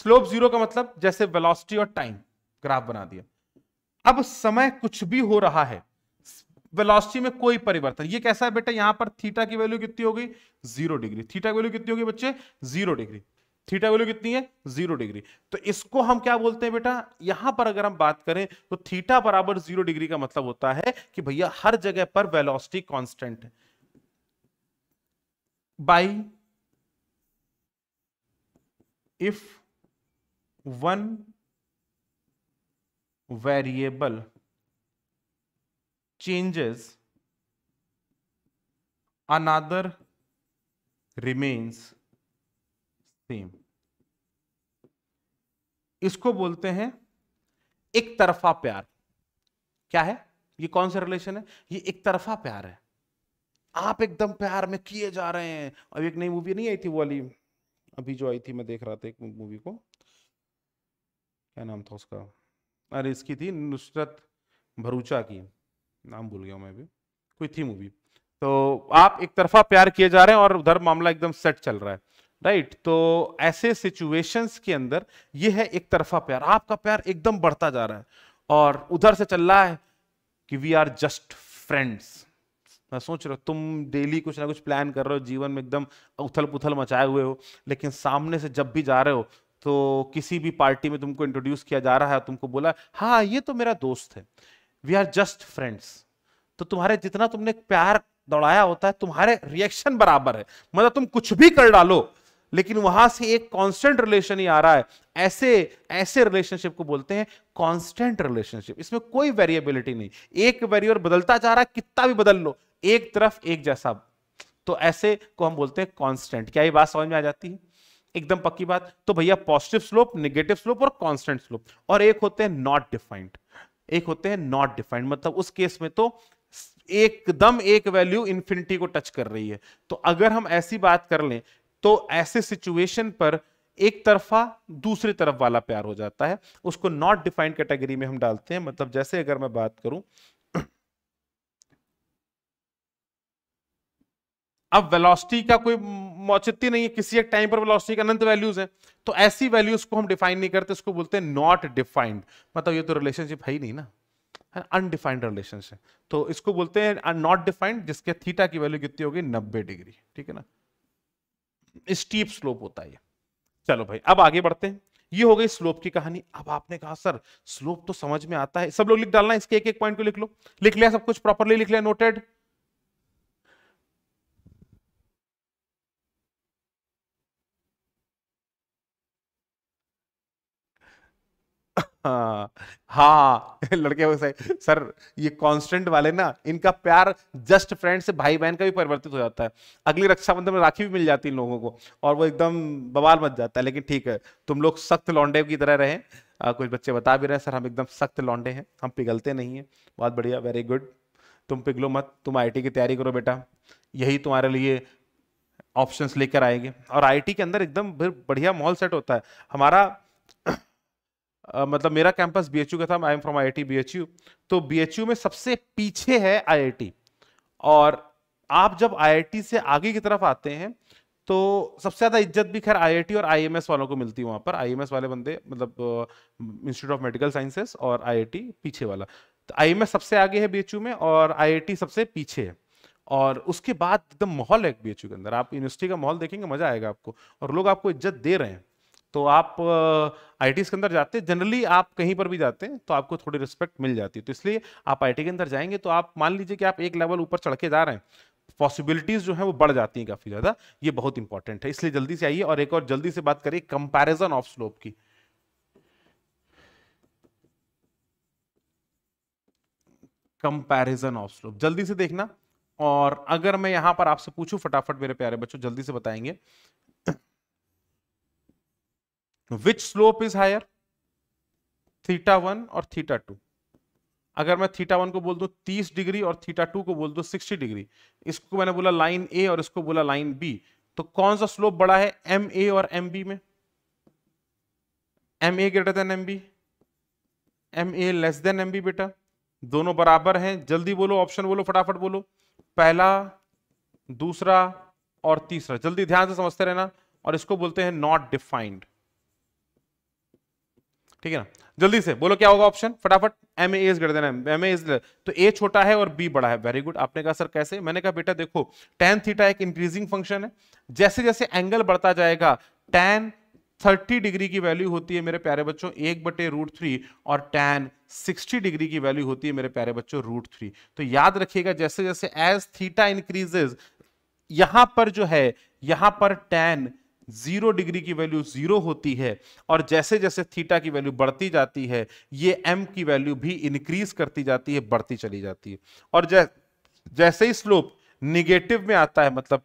स्लोप जीरो का मतलब जैसे वेलोसिटी और टाइम ग्राफ बना दिया अब समय कुछ भी हो रहा है वेलोसिटी में कोई परिवर्तन ये कैसा है बेटा यहां पर थीटा की वैल्यू कितनी होगी जीरो डिग्री थीटा की वैल्यू कितनी होगी बच्चे जीरो डिग्री थीटा वैल्यू कितनी है जीरो डिग्री तो इसको हम क्या बोलते हैं बेटा यहां पर अगर हम बात करें तो थीटा बराबर जीरो डिग्री का मतलब होता है कि भैया हर जगह पर वेलोसिटी कांस्टेंट है by if one variable changes, another remains same. इसको बोलते हैं एक तरफा प्यार क्या है ये कौन सा रिलेशन है ये एक तरफा प्यार है आप एकदम प्यार में किए जा रहे हैं अब एक नई मूवी नहीं आई थी वो वाली अभी जो आई थी मैं देख रहा था एक मूवी को क्या नाम था उसका अरे इसकी थी नुसरत भरूचा की नाम भूल गया मैं भी कोई थी मूवी तो आप एक तरफा प्यार किए जा रहे हैं और उधर मामला एकदम सेट चल रहा है राइट तो ऐसे सिचुएशंस के अंदर ये है एक तरफा प्यार आपका प्यार एकदम बढ़ता जा रहा है और उधर से चल रहा है कि वी आर जस्ट फ्रेंड्स मैं सोच रहा हूँ तुम डेली कुछ ना कुछ प्लान कर रहे हो जीवन में एकदम उथल पुथल मचाए हुए हो लेकिन सामने से जब भी जा रहे हो तो किसी भी पार्टी में तुमको इंट्रोड्यूस किया जा रहा है तुमको बोला हाँ ये तो मेरा दोस्त है वी आर जस्ट फ्रेंड्स तो तुम्हारे जितना तुमने प्यार दौड़ाया होता है तुम्हारे रिएक्शन बराबर है मतलब तुम कुछ भी कर डालो लेकिन वहां से एक कांस्टेंट रिलेशन ही आ रहा है ऐसे ऐसे रिलेशनशिप को बोलते हैं कांस्टेंट रिलेशनशिप इसमें कोई वेरिएबिलिटी नहीं एक वेरियर बदलता जा रहा है कितना भी बदल लो एक तरफ एक जैसा तो ऐसे को हम बोलते हैं कांस्टेंट क्या ये बात समझ में आ जाती है एकदम पक्की बात तो भैया पॉजिटिव स्लोप निगेटिव स्लोप और कांस्टेंट स्लोप और एक होते हैं नॉट डिफाइंड एक होते हैं नॉट डिफाइंड मतलब उस केस में तो एकदम एक वैल्यू इंफिनिटी को टच कर रही है तो अगर हम ऐसी बात कर लें तो ऐसे सिचुएशन पर एक तरफा दूसरी तरफ वाला प्यार हो जाता है उसको नॉट डिफाइंड कैटेगरी में हम डालते हैं मतलब जैसे अगर मैं बात करूं अब वेलोसिटी का कोई औचित्य नहीं है किसी एक टाइम पर वेलोसिटी का अनंत वैल्यूज है तो ऐसी वैल्यूज को हम डिफाइन नहीं करते इसको बोलते हैं नॉट डिफाइंड मतलब ये तो रिलेशनशिप है ही नहीं ना अनडिफाइंड रिलेशनशिप तो इसको बोलते हैं नॉट uh, डिफाइंड जिसके थीटा की वैल्यू कितनी होगी नब्बे डिग्री ठीक है ना स्टीप स्लोप होता है ये चलो भाई अब आगे बढ़ते हैं ये हो गई स्लोप की कहानी अब आपने कहा सर स्लोप तो समझ में आता है सब लोग लिख डालना इसके एक एक पॉइंट को लिख लो लिख लिया सब कुछ प्रॉपरली लिख लिया नोटेड हाँ हाँ (laughs) लड़के वैसे सर ये कांस्टेंट वाले ना इनका प्यार जस्ट फ्रेंड से भाई बहन का भी परिवर्तित हो जाता है अगली रक्षाबंधन में राखी भी मिल जाती है लोगों को और वो एकदम बवाल मच जाता है लेकिन ठीक है तुम लोग सख्त लौंडे की तरह रहे आ, कुछ बच्चे बता भी रहे हैं सर हम एकदम सख्त लौंडे हैं हम पिघलते नहीं हैं बहुत बढ़िया वेरी गुड तुम पिघलो मत तुम आई की तैयारी करो बेटा यही तुम्हारे लिए ऑप्शन लेकर आएंगे और आई के अंदर एकदम बढ़िया माहौल सेट होता है हमारा मतलब मेरा कैंपस बी का था I am from I I T तो बी में सबसे पीछे है आई और आप जब आई से आगे की तरफ आते हैं तो सबसे ज़्यादा इज्जत भी खैर आई और आई वालों को मिलती है वहाँ पर आई वाले बंदे मतलब इंस्टीट्यूट ऑफ मेडिकल साइंसेस और आई पीछे वाला तो आई सबसे आगे है बी में और आई सबसे पीछे है और उसके बाद एकदम माहौल है बी के अंदर आप यूनिवर्सिटी का माहौल देखेंगे मजा आएगा आपको और लोग आपको इज्जत दे रहे हैं तो आप आईटी के अंदर जाते जनरली आप कहीं पर भी जाते हैं तो आपको थोड़ी रिस्पेक्ट मिल जाती है तो इसलिए आप आईटी के अंदर जाएंगे तो आप मान लीजिए कि आप एक लेवल ऊपर चढ़ के जा रहे हैं पॉसिबिलिटीज जो है वो बढ़ जाती हैं काफी ज्यादा ये बहुत इंपॉर्टेंट है इसलिए जल्दी से आइए और एक और जल्दी से बात करिए कंपेरिजन ऑफ स्लोप की कंपेरिजन ऑफ स्लोप जल्दी से देखना और अगर मैं यहां पर आपसे पूछूं फटाफट मेरे प्यारे बच्चों जल्दी से बताएंगे which slope is higher theta one और थीटा टू अगर मैं थीटा वन को बोल दू तीस डिग्री और थीटा टू को बोल दो सिक्सटी डिग्री इसको मैंने बोला लाइन ए और इसको बोला लाइन बी तो कौन सा स्लोप बड़ा है एम ए और एम बी में m A greater than m B m A less than m B बेटा दोनों बराबर हैं जल्दी बोलो ऑप्शन बोलो फटाफट बोलो पहला दूसरा और तीसरा जल्दी ध्यान से समझते रहना और इसको बोलते हैं नॉट डिफाइंड ठीक है ना जल्दी से बोलो क्या होगा ऑप्शन फटाफट एम एज कर देना एम एज तो ए छोटा है और बी बड़ा है वेरी गुड आपने कहा सर कैसे मैंने कहा बेटा देखो टेन थीटा एक इंक्रीजिंग फंक्शन है जैसे जैसे एंगल बढ़ता जाएगा टेन थर्टी डिग्री की वैल्यू होती है मेरे प्यारे बच्चों एक बटे रूट थ्री और टेन सिक्सटी डिग्री की वैल्यू होती है मेरे प्यारे बच्चों रूट थ्री तो याद रखिएगा जैसे जैसे एज थीटा इंक्रीजेज यहां पर जो है यहां पर टेन जीरो डिग्री की वैल्यू जीरो होती है और जैसे जैसे थीटा की वैल्यू बढ़ती जाती है ये एम की वैल्यू भी इंक्रीज करती जाती है बढ़ती चली जाती है और जै, जैसे ही स्लोप निगेटिव में आता है मतलब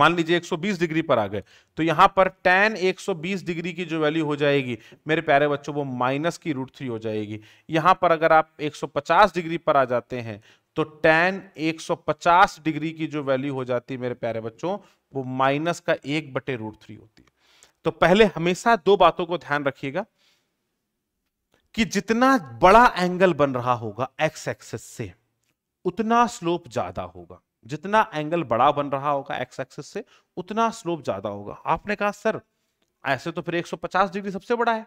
मान लीजिए 120 डिग्री पर आ गए तो यहां पर tan 120 डिग्री की जो वैल्यू हो जाएगी मेरे प्यारे बच्चों वो माइनस की रूट थ्री हो जाएगी यहां पर अगर आप 150 डिग्री पर आ जाते हैं तो tan 150 डिग्री की जो वैल्यू हो जाती है मेरे प्यारे बच्चों वो माइनस का एक बटे रूट थ्री होती है तो पहले हमेशा दो बातों को ध्यान रखिएगा कि जितना बड़ा एंगल बन रहा होगा एक्स एक्सेस से उतना स्लोप ज्यादा होगा जितना एंगल बड़ा बन रहा होगा एक्स एक्सेस से उतना स्लोप ज्यादा होगा आपने कहा सर ऐसे तो फिर 150 डिग्री सबसे बड़ा है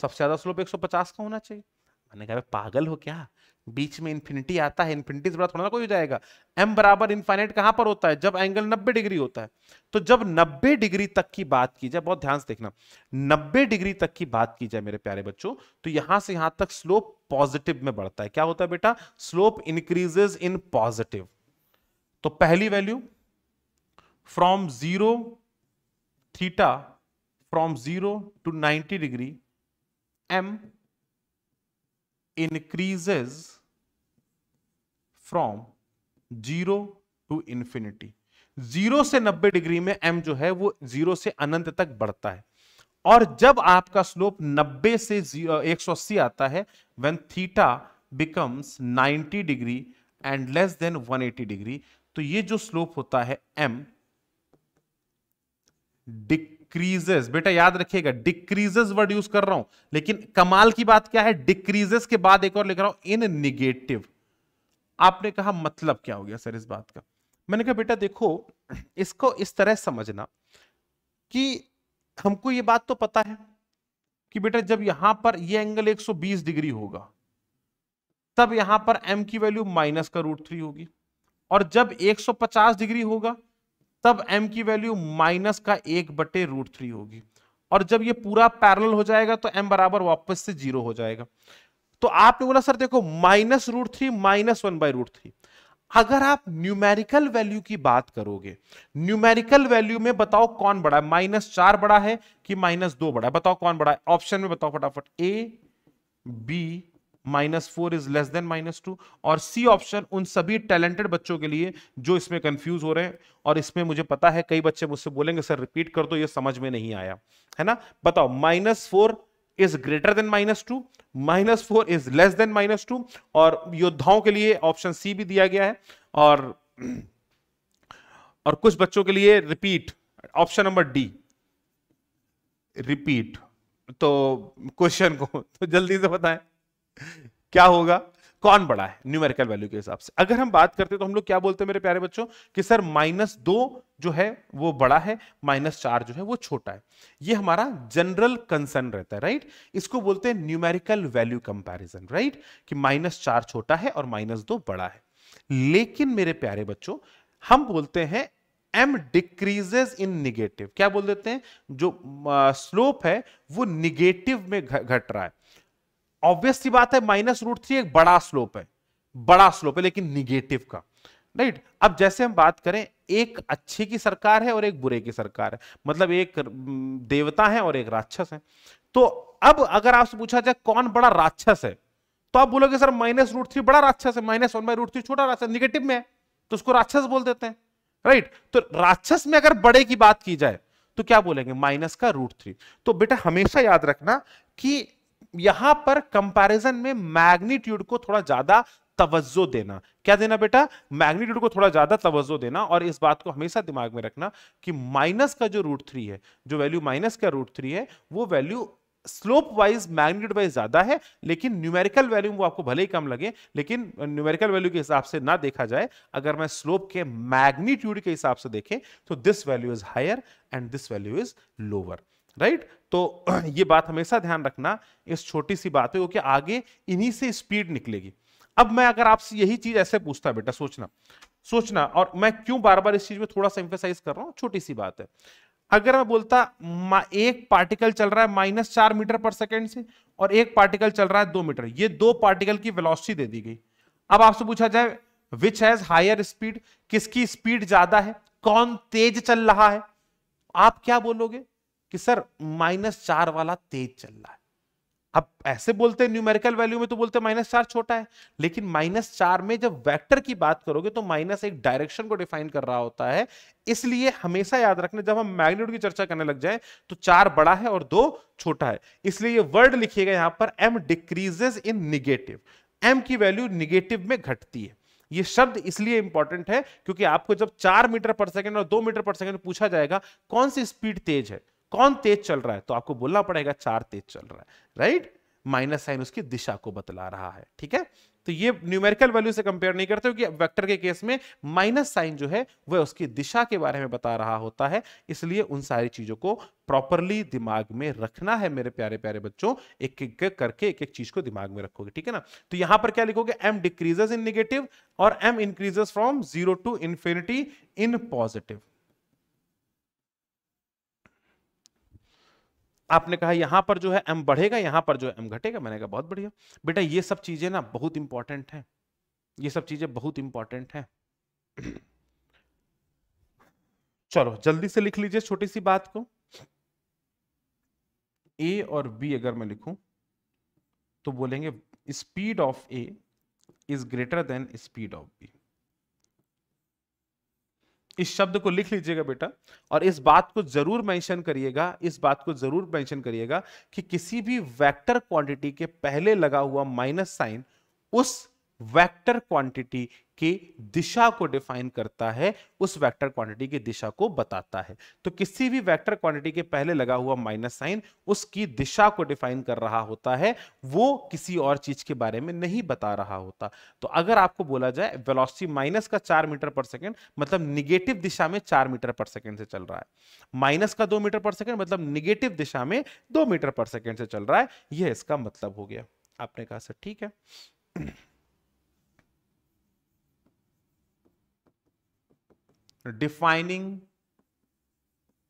सबसे ज्यादा स्लोप 150 का होना चाहिए मैंने कहा पागल हो क्या बीच में इन्फिनिटी आता है इन्फिनिटी से बड़ा थोड़ा ना कोई हो जाएगा एम बराबर इन्फाइनाइट कहां पर होता है जब एंगल 90 डिग्री होता है तो जब 90 डिग्री तक की बात की जाए बहुत ध्यान से देखना 90 डिग्री तक की बात की जाए मेरे प्यारे बच्चों तो यहां से यहां तक स्लोप पॉजिटिव में बढ़ता है क्या होता है बेटा स्लोप इंक्रीजेज इन पॉजिटिव तो पहली value from zero theta from zero to ninety degree m increases from zero to infinity zero से नब्बे डिग्री में एम जो है वो जीरो से अनंत तक बढ़ता है और जब आपका स्लोप नब्बे से एक सौ अस्सी आता है when theta becomes 90 degree and less than one eighty degree तो ये जो स्लोप होता है एम डिक्रीजेस बेटा याद रखिएगा डिक्रीजेस वर्ड यूज कर रहा हूं लेकिन कमाल की बात क्या है डिक्रीजेस के बाद एक और लिख रहा हूं इन निगेटिव आपने कहा मतलब क्या हो गया सर इस बात का मैंने कहा बेटा देखो इसको इस तरह समझना कि हमको ये बात तो पता है कि बेटा जब यहां पर ये एंगल 120 डिग्री होगा तब यहां पर m की वैल्यू माइनस का रूट थ्री होगी और जब 150 डिग्री होगा तब m की वैल्यू माइनस का एक बटे रूट थ्री होगी और जब ये पूरा पैरल हो जाएगा तो m बराबर वापस से जीरो हो जाएगा तो आपने बोला सर देखो minus root three minus one by root three अगर आप न्यूमेरिकल वैल्यू की बात करोगे न्यूमेरिकल वैल्यू में बताओ कौन बड़ा है माइनस चार बड़ा है कि माइनस दो बड़ा है बताओ कौन बड़ा है ऑप्शन में बताओ फटाफट A B minus four is less than minus two और सी ऑप्शन उन सभी टैलेंटेड बच्चों के लिए जो इसमें कंफ्यूज हो रहे हैं और इसमें मुझे पता है कई बच्चे मुझसे बोलेंगे सर रिपीट कर दो ये समझ में नहीं आया है ना बताओ minus four is greater than minus two minus four is less than minus two और योद्धाओं के लिए ऑप्शन सी भी दिया गया है और और कुछ बच्चों के लिए repeat option number D repeat तो क्वेश्चन को तो जल्दी से बताएं क्या होगा कौन बड़ा है न्यूमेरिकल वैल्यू के हिसाब से अगर हम बात करते हैं तो हम लोग क्या बोलते हैं मेरे प्यारे बच्चों कि सर माइनस दो जो है वो बड़ा है माइनस चार जो है वो छोटा है ये हमारा जनरल कंसर्न रहता है राइट इसको बोलते हैं न्यूमेरिकल वैल्यू कंपैरिजन राइट कि माइनस चार छोटा है और माइनस दो बड़ा है लेकिन मेरे प्यारे बच्चों हम बोलते हैं एम डिक्रीजेज इन निगेटिव क्या बोल देते हैं जो स्लोप है वो निगेटिव में घट रहा है ऑब्वियस सी बात है माइनस रूट थ्री एक बड़ा स्लोप है बड़ा स्लोप है लेकिन निगेटिव का राइट अब जैसे हम बात करें एक अच्छे की सरकार है और एक बुरे की सरकार है मतलब एक देवता है और एक राक्षस है तो अब अगर आपसे पूछा जाए कौन बड़ा राक्षस है तो आप बोलोगे सर माइनस रूट थ्री बड़ा राक्षस है minus one by root three छोटा राक्षस निगेटिव में है तो उसको राक्षस बोल देते हैं राइट तो राक्षस में अगर बड़े की बात की जाए तो क्या बोलेंगे माइनस का रूट थ्री तो बेटा हमेशा याद रखना कि यहां पर कंपैरिजन में मैग्नीट्यूड को थोड़ा ज्यादा तवज्जो देना क्या देना बेटा मैग्नीट्यूड को थोड़ा ज्यादा तवज्जो देना और इस बात को हमेशा दिमाग में रखना कि माइनस का जो रूट थ्री है जो वैल्यू माइनस का रूट थ्री है वो value slope wise magnitude wise ज्यादा है लेकिन न्यूमेरिकल वैल्यू वो आपको भले ही कम लगे लेकिन न्यूमेरिकल वैल्यू के हिसाब से ना देखा जाए अगर मैं स्लोप के मैग्नीट्यूड के हिसाब से देखें तो this value is higher and this value is lower right तो (clears throat) ये बात हमेशा ध्यान रखना इस छोटी सी बात है क्योंकि आगे इन्हीं से स्पीड निकलेगी अब मैं अगर आपसे यही चीज ऐसे पूछता बेटा सोचना सोचना और मैं क्यों बार बार इस चीज में थोड़ा सा इंफेसाइज कर रहा हूँ छोटी सी बात है अगर मैं बोलता एक पार्टिकल चल रहा है माइनस चार मीटर पर सेकेंड से और एक पार्टिकल चल रहा है दो मीटर ये दो पार्टिकल की वेलोसिटी दे दी गई अब आपसे पूछा जाए विच हैज हायर स्पीड किसकी स्पीड ज्यादा है कौन तेज चल रहा है आप क्या बोलोगे कि सर माइनस चार वाला तेज चल रहा है अब ऐसे बोलते हैं न्यूमेरिकल वैल्यू में तो बोलते माइनस चार छोटा है लेकिन माइनस चार में जब वेक्टर की बात करोगे तो माइनस एक डायरेक्शन को डिफाइन कर रहा होता है इसलिए हमेशा याद रखना जब हम मैग्नेट की चर्चा करने लग जाए तो चार बड़ा है और दो छोटा है इसलिए ये वर्ड लिखिएगा यहां पर m decreases in negative m की वैल्यू निगेटिव में घटती है ये शब्द इसलिए इंपॉर्टेंट है क्योंकि आपको जब चार मीटर पर सेकेंड और दो मीटर पर सेकेंड पूछा जाएगा कौन सी स्पीड तेज है कौन तेज चल रहा है तो आपको बोलना पड़ेगा चार तेज चल रहा है राइट माइनस साइन उसकी दिशा को बतला रहा है ठीक है तो ये न्यूमेरिकल वैल्यू से कंपेयर नहीं करते क्योंकि वेक्टर के केस में माइनस साइन जो है वह उसकी दिशा के बारे में बता रहा होता है इसलिए उन सारी चीजों को प्रॉपरली दिमाग में रखना है मेरे प्यारे प्यारे बच्चों एक एक करके एक एक चीज को दिमाग में रखोगे ठीक है ना तो यहां पर क्या लिखोगे एम डिक्रीजेस इन निगेटिव और m increases from zero to infinity in positive आपने कहा यहां पर जो है एम बढ़ेगा यहां पर जो है एम घटेगा मैंने कहा बहुत बढ़िया बेटा ये सब चीज़ें ना बहुत इंपॉर्टेंट हैं ये सब चीज़ें बहुत इंपॉर्टेंट हैं चलो जल्दी से लिख लीजिए छोटी सी बात को ए और बी अगर मैं लिखूं तो बोलेंगे speed of A is greater than speed of B इस शब्द को लिख लीजिएगा बेटा और इस बात को जरूर मेंशन करिएगा इस बात को जरूर मेंशन करिएगा कि किसी भी वेक्टर क्वांटिटी के पहले लगा हुआ माइनस साइन उस वेक्टर क्वांटिटी की दिशा को डिफाइन करता है उस वेक्टर क्वांटिटी की दिशा को बताता है तो किसी भी वेक्टर क्वांटिटी के पहले लगा हुआ माइनस साइन उसकी दिशा को डिफाइन कर रहा होता है वो किसी और चीज के बारे में नहीं बता रहा होता तो अगर आपको बोला जाए वेलोसिटी माइनस का चार मीटर पर सेकेंड मतलब निगेटिव दिशा में चार मीटर पर सेकेंड से चल रहा है माइनस का दो मीटर पर सेकेंड मतलब निगेटिव दिशा में दो मीटर पर सेकेंड से चल रहा है यह इसका मतलब हो गया आपने कहा सर ठीक है defining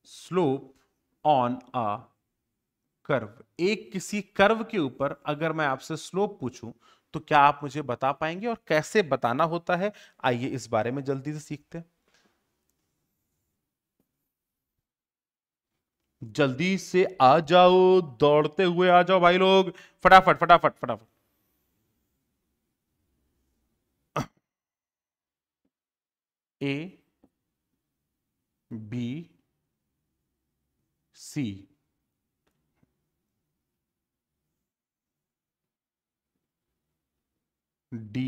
slope on a curve एक किसी कर्व के ऊपर अगर मैं आपसे स्लोप पूछूं तो क्या आप मुझे बता पाएंगे और कैसे बताना होता है आइए इस बारे में जल्दी से सीखते हैं जल्दी से आ जाओ दौड़ते हुए आ जाओ भाई लोग फटाफट फटाफट फटाफट A (coughs) B C D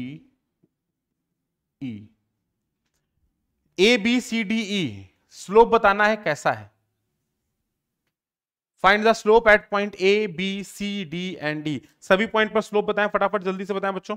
E A B C D E slope बताना है कैसा है find the slope at point A B C D and D सभी पॉइंट पर स्लोप बताएं फटाफट जल्दी से बताएं बच्चों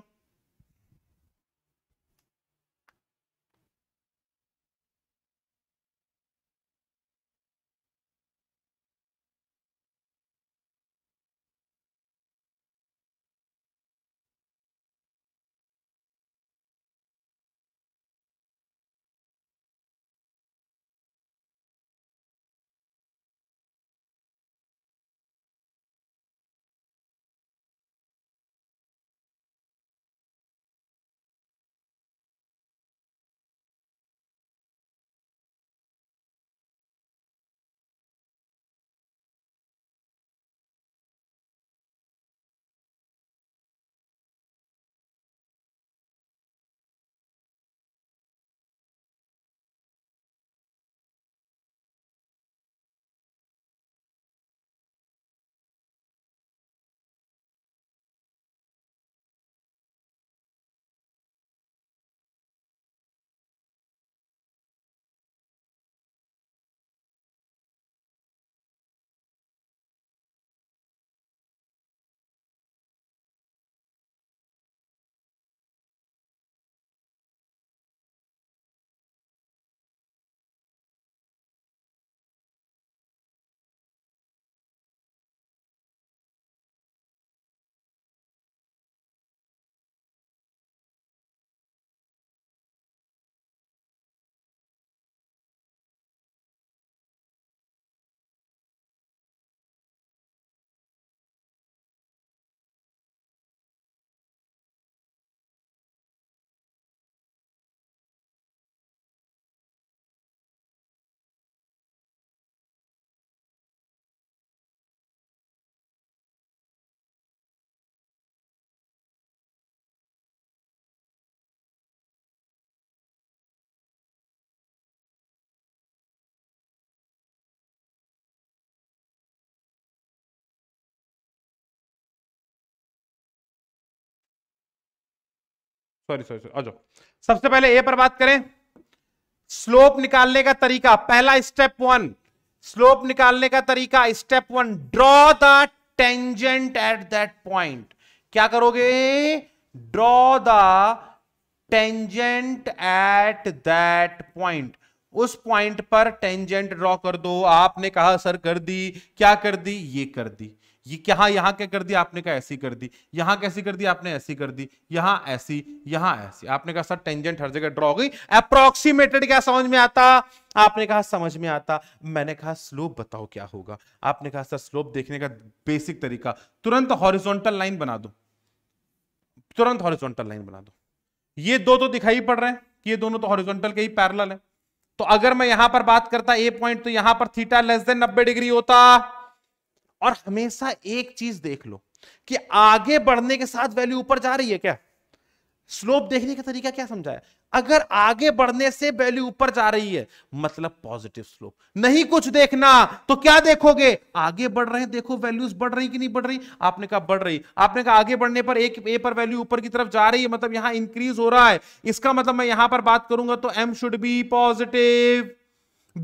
सॉरी सॉरी सॉरी आ जाओ सबसे पहले ए पर बात करें स्लोप निकालने का तरीका पहला स्टेप वन स्लोप निकालने का तरीका step one draw the tangent at that point क्या करोगे draw the tangent at that point उस पॉइंट पर टेंजेंट ड्रॉ कर दो आपने कहा सर कर दी क्या कर दी ये कर दी ये क्या हाँ, यहाँ क्या कर दिया आपने कहा ऐसी कर दी यहाँ कैसी कर दी आपने ऐसी कर दी यहाँ ऐसी यहाँ ऐसी आपने कहा सर टेंजेंट हर जगह ड्रॉ हो गई अप्रोक्सीमेटेड क्या समझ में आता आपने कहा समझ में आता मैंने कहा स्लोप बताओ क्या होगा आपने कहा सर स्लोप देखने का बेसिक तरीका तुरंत हॉरिजोंटल लाइन बना दो तुरंत हॉरिजोंटल लाइन बना दो ये दो तो दिखाई पड़ रहे हैं ये दोनों तो हॉरिजोंटल के ही पैरल है तो अगर मैं यहां पर बात करता ए पॉइंट तो यहां पर थीटा लेस देन नब्बे डिग्री होता और हमेशा एक चीज देख लो कि आगे बढ़ने के साथ वैल्यू ऊपर जा रही है क्या स्लोप देखने का तरीका क्या समझाया अगर आगे बढ़ने से वैल्यू ऊपर जा रही है मतलब पॉजिटिव स्लोप नहीं कुछ देखना तो क्या देखोगे आगे बढ़ रहे हैं देखो वैल्यूज बढ़ रही कि नहीं बढ़ रही आपने कहा बढ़ रही आपने कहा आगे बढ़ने पर एक ए पर वैल्यू ऊपर की तरफ जा रही है मतलब यहां इंक्रीज हो रहा है इसका मतलब मैं यहां पर बात करूंगा तो एम शुड बी पॉजिटिव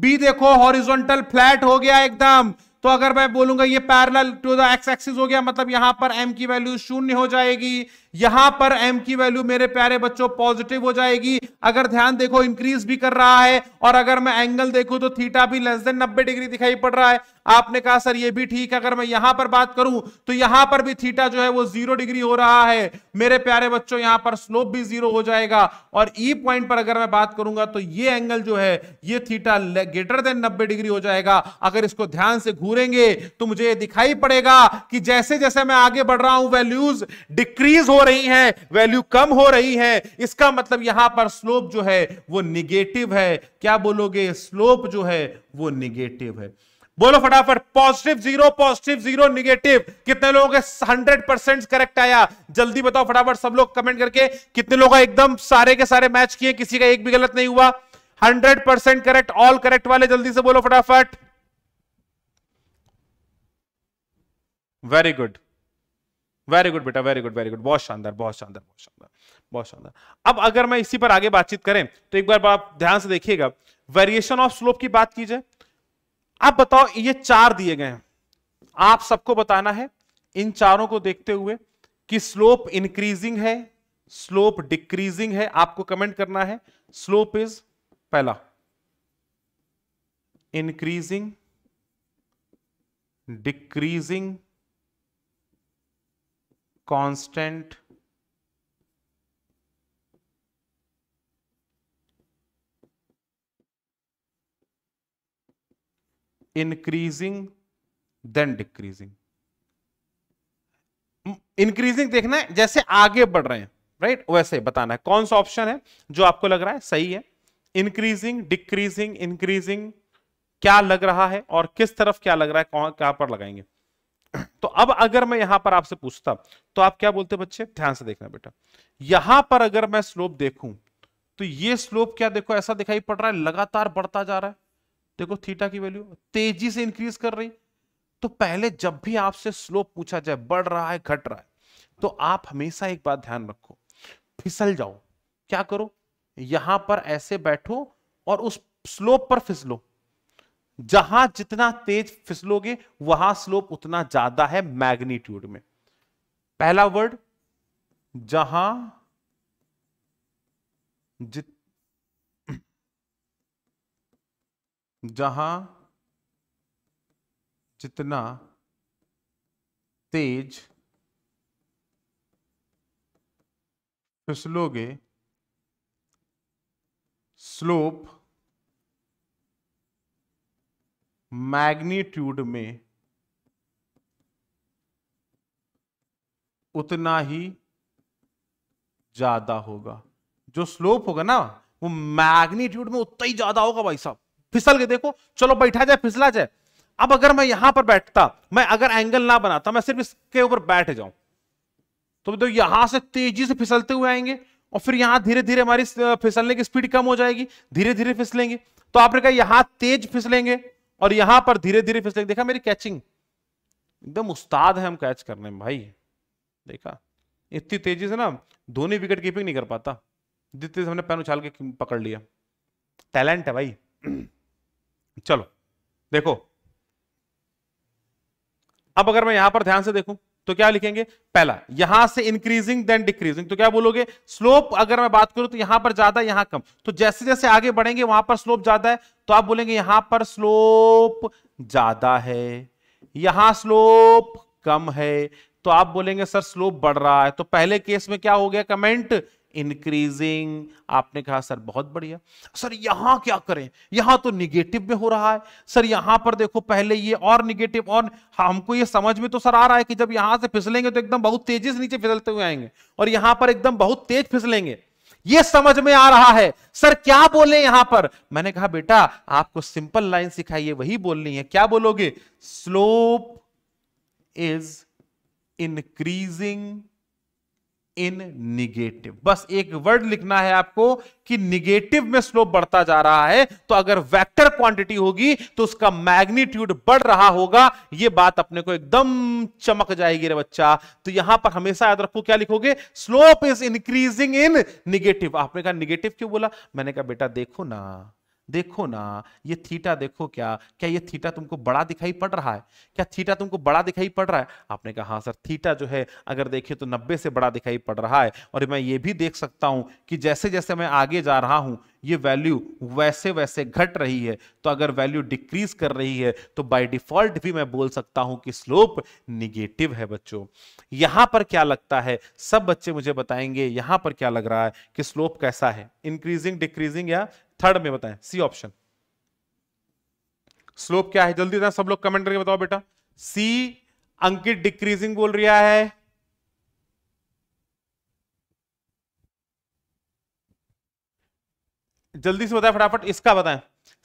बी देखो हॉरिजोंटल फ्लैट हो गया एकदम तो अगर मैं बोलूंगा ये parallel to the x axis हो गया मतलब यहां पर एम की वैल्यू शून्य हो जाएगी यहां पर m की वैल्यू मेरे प्यारे बच्चों पॉजिटिव हो जाएगी अगर ध्यान देखो इंक्रीज भी कर रहा है और अगर मैं एंगल देखूं तो थीटा भी लेस देन 90 डिग्री दिखाई पड़ रहा है आपने कहा सर ये भी ठीक है अगर मैं यहां पर बात करूं तो यहां पर भी थीटा जो है वो जीरो डिग्री हो रहा है मेरे प्यारे बच्चों यहां पर स्लोप भी जीरो हो जाएगा और ई e पॉइंट पर अगर मैं बात करूंगा तो ये एंगल जो है ये थीटा ग्रेटर देन नब्बे डिग्री हो जाएगा अगर इसको ध्यान से घूरेंगे तो मुझे दिखाई पड़ेगा कि जैसे जैसे मैं आगे बढ़ रहा हूं वैल्यूज डिक्रीज हो रही हैं वैल्यू कम हो रही है इसका मतलब यहां पर स्लोप जो है वो निगेटिव है क्या बोलोगे स्लोप जो है वो निगेटिव है बोलो फटाफट positive zero positive zero negative कितने लोगों के हंड्रेड परसेंट करेक्ट आया जल्दी बताओ फटाफट सब लोग कमेंट करके कितने लोगों का एकदम सारे के सारे मैच किए किसी का एक भी गलत नहीं हुआ hundred percent correct all correct वाले जल्दी से बोलो फटाफट वेरी गुड वेरी गुड बेटा वेरी गुड वेरी गुड बहुत शानदार बहुत शानदार बहुत शानदार बहुत शानदार अब अगर मैं इसी पर आगे बातचीत करें तो एक बार आप ध्यान से देखिएगा वेरिएशन ऑफ स्लोप की बात कीजिए आप बताओ ये चार दिए गए हैं आप सबको बताना है इन चारों को देखते हुए कि स्लोप इंक्रीजिंग है स्लोप डिक्रीजिंग है आपको कमेंट करना है स्लोप इज पहला increasing decreasing constant increasing then decreasing increasing देखना है जैसे आगे बढ़ रहे हैं राइट right? वैसे बताना है कौन सा ऑप्शन है जो आपको लग रहा है सही है इंक्रीजिंग डिक्रीजिंग इंक्रीजिंग क्या लग रहा है और किस तरफ क्या लग रहा है कौन कहां पर लगाएंगे तो अब अगर मैं यहां पर आपसे पूछता तो आप क्या बोलते बच्चे ध्यान से देखना बेटा यहां पर अगर मैं स्लोप देखूं तो ये स्लोप क्या देखो ऐसा दिखाई पड़ रहा है लगातार बढ़ता जा रहा है देखो थीटा की वैल्यू तेजी से इंक्रीज कर रही तो पहले जब भी आपसे स्लोप पूछा जाए बढ़ रहा है घट रहा है तो आप हमेशा एक बात ध्यान रखो फिसल जाओ क्या करो यहां पर ऐसे बैठो और उस स्लोप पर फिसलो जहां जितना तेज फिसलोगे वहां स्लोप उतना ज्यादा है मैग्नीट्यूड में पहला वर्ड जहां जित जहां जितना तेज फिसलोगे स्लोप मैग्नीट्यूड में उतना ही ज्यादा होगा जो स्लोप होगा ना वो मैग्नीट्यूड में उतना ही ज्यादा होगा भाई साहब फिसल के देखो चलो बैठा जाए फिसला जाए अब अगर मैं यहां पर बैठता मैं अगर एंगल ना बनाता मैं सिर्फ इसके ऊपर बैठ जाऊं तो देखो तो यहां से तेजी से फिसलते हुए आएंगे और फिर यहां धीरे धीरे हमारी फिसलने की स्पीड कम हो जाएगी धीरे धीरे फिसलेंगे तो आपने कहा यहां तेज फिसलेंगे और यहां पर धीरे धीरे फिसले देखा मेरी कैचिंग एकदम उस्ताद है हम कैच करने में भाई देखा इतनी तेजी से ना धोनी विकेट कीपिंग नहीं कर पाता जितनी हमने पैन उछाल के पकड़ लिया टैलेंट है भाई चलो देखो अब अगर मैं यहां पर ध्यान से देखूं तो क्या लिखेंगे पहला यहां से इंक्रीजिंग देन डिक्रीजिंग तो क्या बोलोगे स्लोप अगर मैं बात करूं तो यहां पर ज्यादा यहां कम तो जैसे जैसे आगे बढ़ेंगे वहां पर स्लोप ज्यादा है तो आप बोलेंगे यहां पर स्लोप ज्यादा है यहां स्लोप कम है तो आप बोलेंगे सर स्लोप बढ़ रहा है तो पहले केस में क्या हो गया कमेंट इंक्रीजिंग आपने कहा सर बहुत बढ़िया सर यहां क्या करें यहां तो निगेटिव में हो रहा है सर यहां पर देखो पहले ये और निगेटिव और हाँ, हमको ये समझ में तो सर आ रहा है कि जब यहां से फिसलेंगे तो एकदम बहुत तेजी से नीचे फिसलते हुए आएंगे और यहां पर एकदम बहुत तेज फिसलेंगे ये समझ में आ रहा है सर क्या बोले यहां पर मैंने कहा बेटा आपको सिंपल लाइन सिखाइए वही बोलनी है क्या बोलोगे slope is increasing in negative बस एक वर्ड लिखना है आपको कि निगेटिव में स्लोप बढ़ता जा रहा है तो अगर वेक्टर क्वांटिटी होगी तो उसका मैग्नीट्यूड बढ़ रहा होगा यह बात अपने को एकदम चमक जाएगी रे बच्चा तो यहां पर हमेशा याद रखो क्या लिखोगे slope is increasing in negative आपने कहा निगेटिव क्यों बोला मैंने कहा बेटा देखो ना देखो ना ये थीटा देखो क्या क्या ये थीटा तुमको बड़ा दिखाई पड़ रहा है क्या थीटा तुमको बड़ा दिखाई पड़ रहा है आपने कहा हाँ सर थीटा जो है अगर देखिए तो नब्बे से बड़ा दिखाई पड़ रहा है और मैं ये भी देख सकता हूँ कि जैसे जैसे मैं आगे जा रहा हूँ ये वैल्यू वैसे वैसे घट रही है तो अगर वैल्यू डिक्रीज कर रही है तो बाय डिफॉल्ट भी मैं बोल सकता हूं कि स्लोप निगेटिव है बच्चों यहां पर क्या लगता है सब बच्चे मुझे बताएंगे यहां पर क्या लग रहा है कि स्लोप कैसा है इंक्रीजिंग डिक्रीजिंग या थर्ड में बताएं सी ऑप्शन स्लोप क्या है जल्दी सब लोग कमेंट करके बताओ बेटा सी अंकित डिक्रीजिंग बोल रहा है जल्दी से बताएं फटाफट इसका बताएं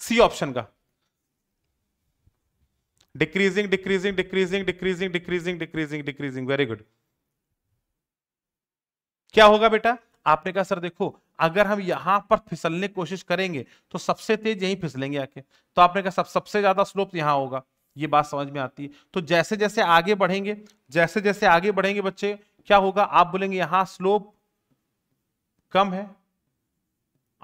सी ऑप्शन का decreasing decreasing decreasing decreasing decreasing decreasing decreasing very good क्या होगा बेटा आपने कहा सर देखो अगर हम यहाँ पर फिसलने की कोशिश करेंगे तो सबसे तेज यहीं फिसलेंगे आके तो आपने कहा सब सबसे ज्यादा स्लोप यहाँ होगा ये बात समझ में आती है तो जैसे जैसे आगे बढ़ेंगे जैसे जैसे आगे बढ़ेंगे बच्चे क्या होगा आप बोलेंगे यहाँ स्लोप कम है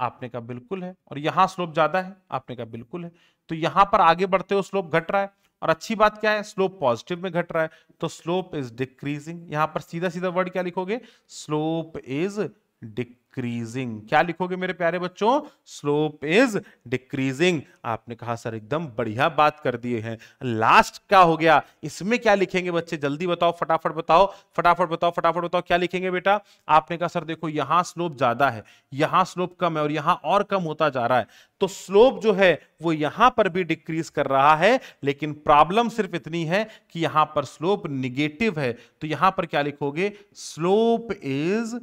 आपने कहा बिल्कुल है और यहाँ स्लोप ज्यादा है आपने कहा बिल्कुल है तो यहाँ पर आगे बढ़ते हुए स्लोप घट रहा है और अच्छी बात क्या है स्लोप पॉजिटिव में घट रहा है तो स्लोप इज डिक्रीजिंग यहां पर सीधा सीधा वर्ड क्या लिखोगे स्लोप इज डिक्रीजिंग क्या लिखोगे मेरे प्यारे बच्चों स्लोप इज डिक्रीजिंग आपने कहा सर एकदम बढ़िया बात कर दिए हैं लास्ट क्या हो गया इसमें क्या लिखेंगे बच्चे जल्दी बताओ फटाफट बताओ फटाफट बताओ फटाफट बताओ क्या लिखेंगे बेटा आपने कहा सर देखो यहां स्लोप ज्यादा है यहां स्लोप कम है और यहां और कम होता जा रहा है तो स्लोप जो है वो यहां पर भी डिक्रीज कर रहा है लेकिन प्रॉब्लम सिर्फ इतनी है कि यहां पर स्लोप निगेटिव है तो यहां पर क्या लिखोगे slope is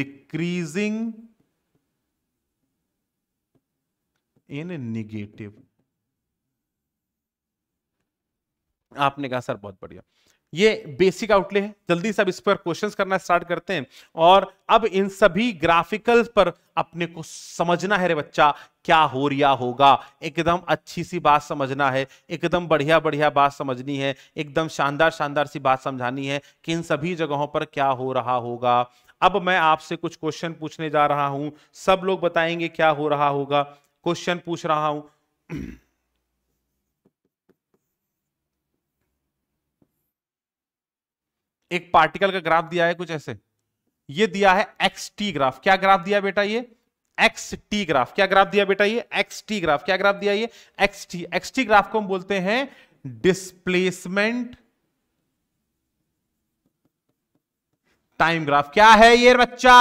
decreasing in negative आपने कहा सर बहुत बढ़िया ये बेसिक आउटले है जल्दी से अब इस पर क्वेश्चंस करना स्टार्ट करते हैं और अब इन सभी ग्राफिकल पर अपने को समझना है रे बच्चा क्या हो रिया होगा एकदम अच्छी सी बात समझना है एकदम बढ़िया बढ़िया बात समझनी है एकदम शानदार शानदार सी बात समझानी है कि इन सभी जगहों पर क्या हो रहा होगा अब मैं आपसे कुछ क्वेश्चन पूछने जा रहा हूं सब लोग बताएंगे क्या हो रहा होगा क्वेश्चन पूछ रहा हूं एक पार्टिकल का ग्राफ दिया है कुछ ऐसे ये दिया है एक्स टी ग्राफ क्या ग्राफ दिया बेटा ये एक्स टी ग्राफ क्या ग्राफ दिया बेटा ये एक्स टी ग्राफ क्या ग्राफ दिया ये x t x t graph को हम बोलते हैं डिस्प्लेसमेंट टाइम ग्राफ क्या है ये बच्चा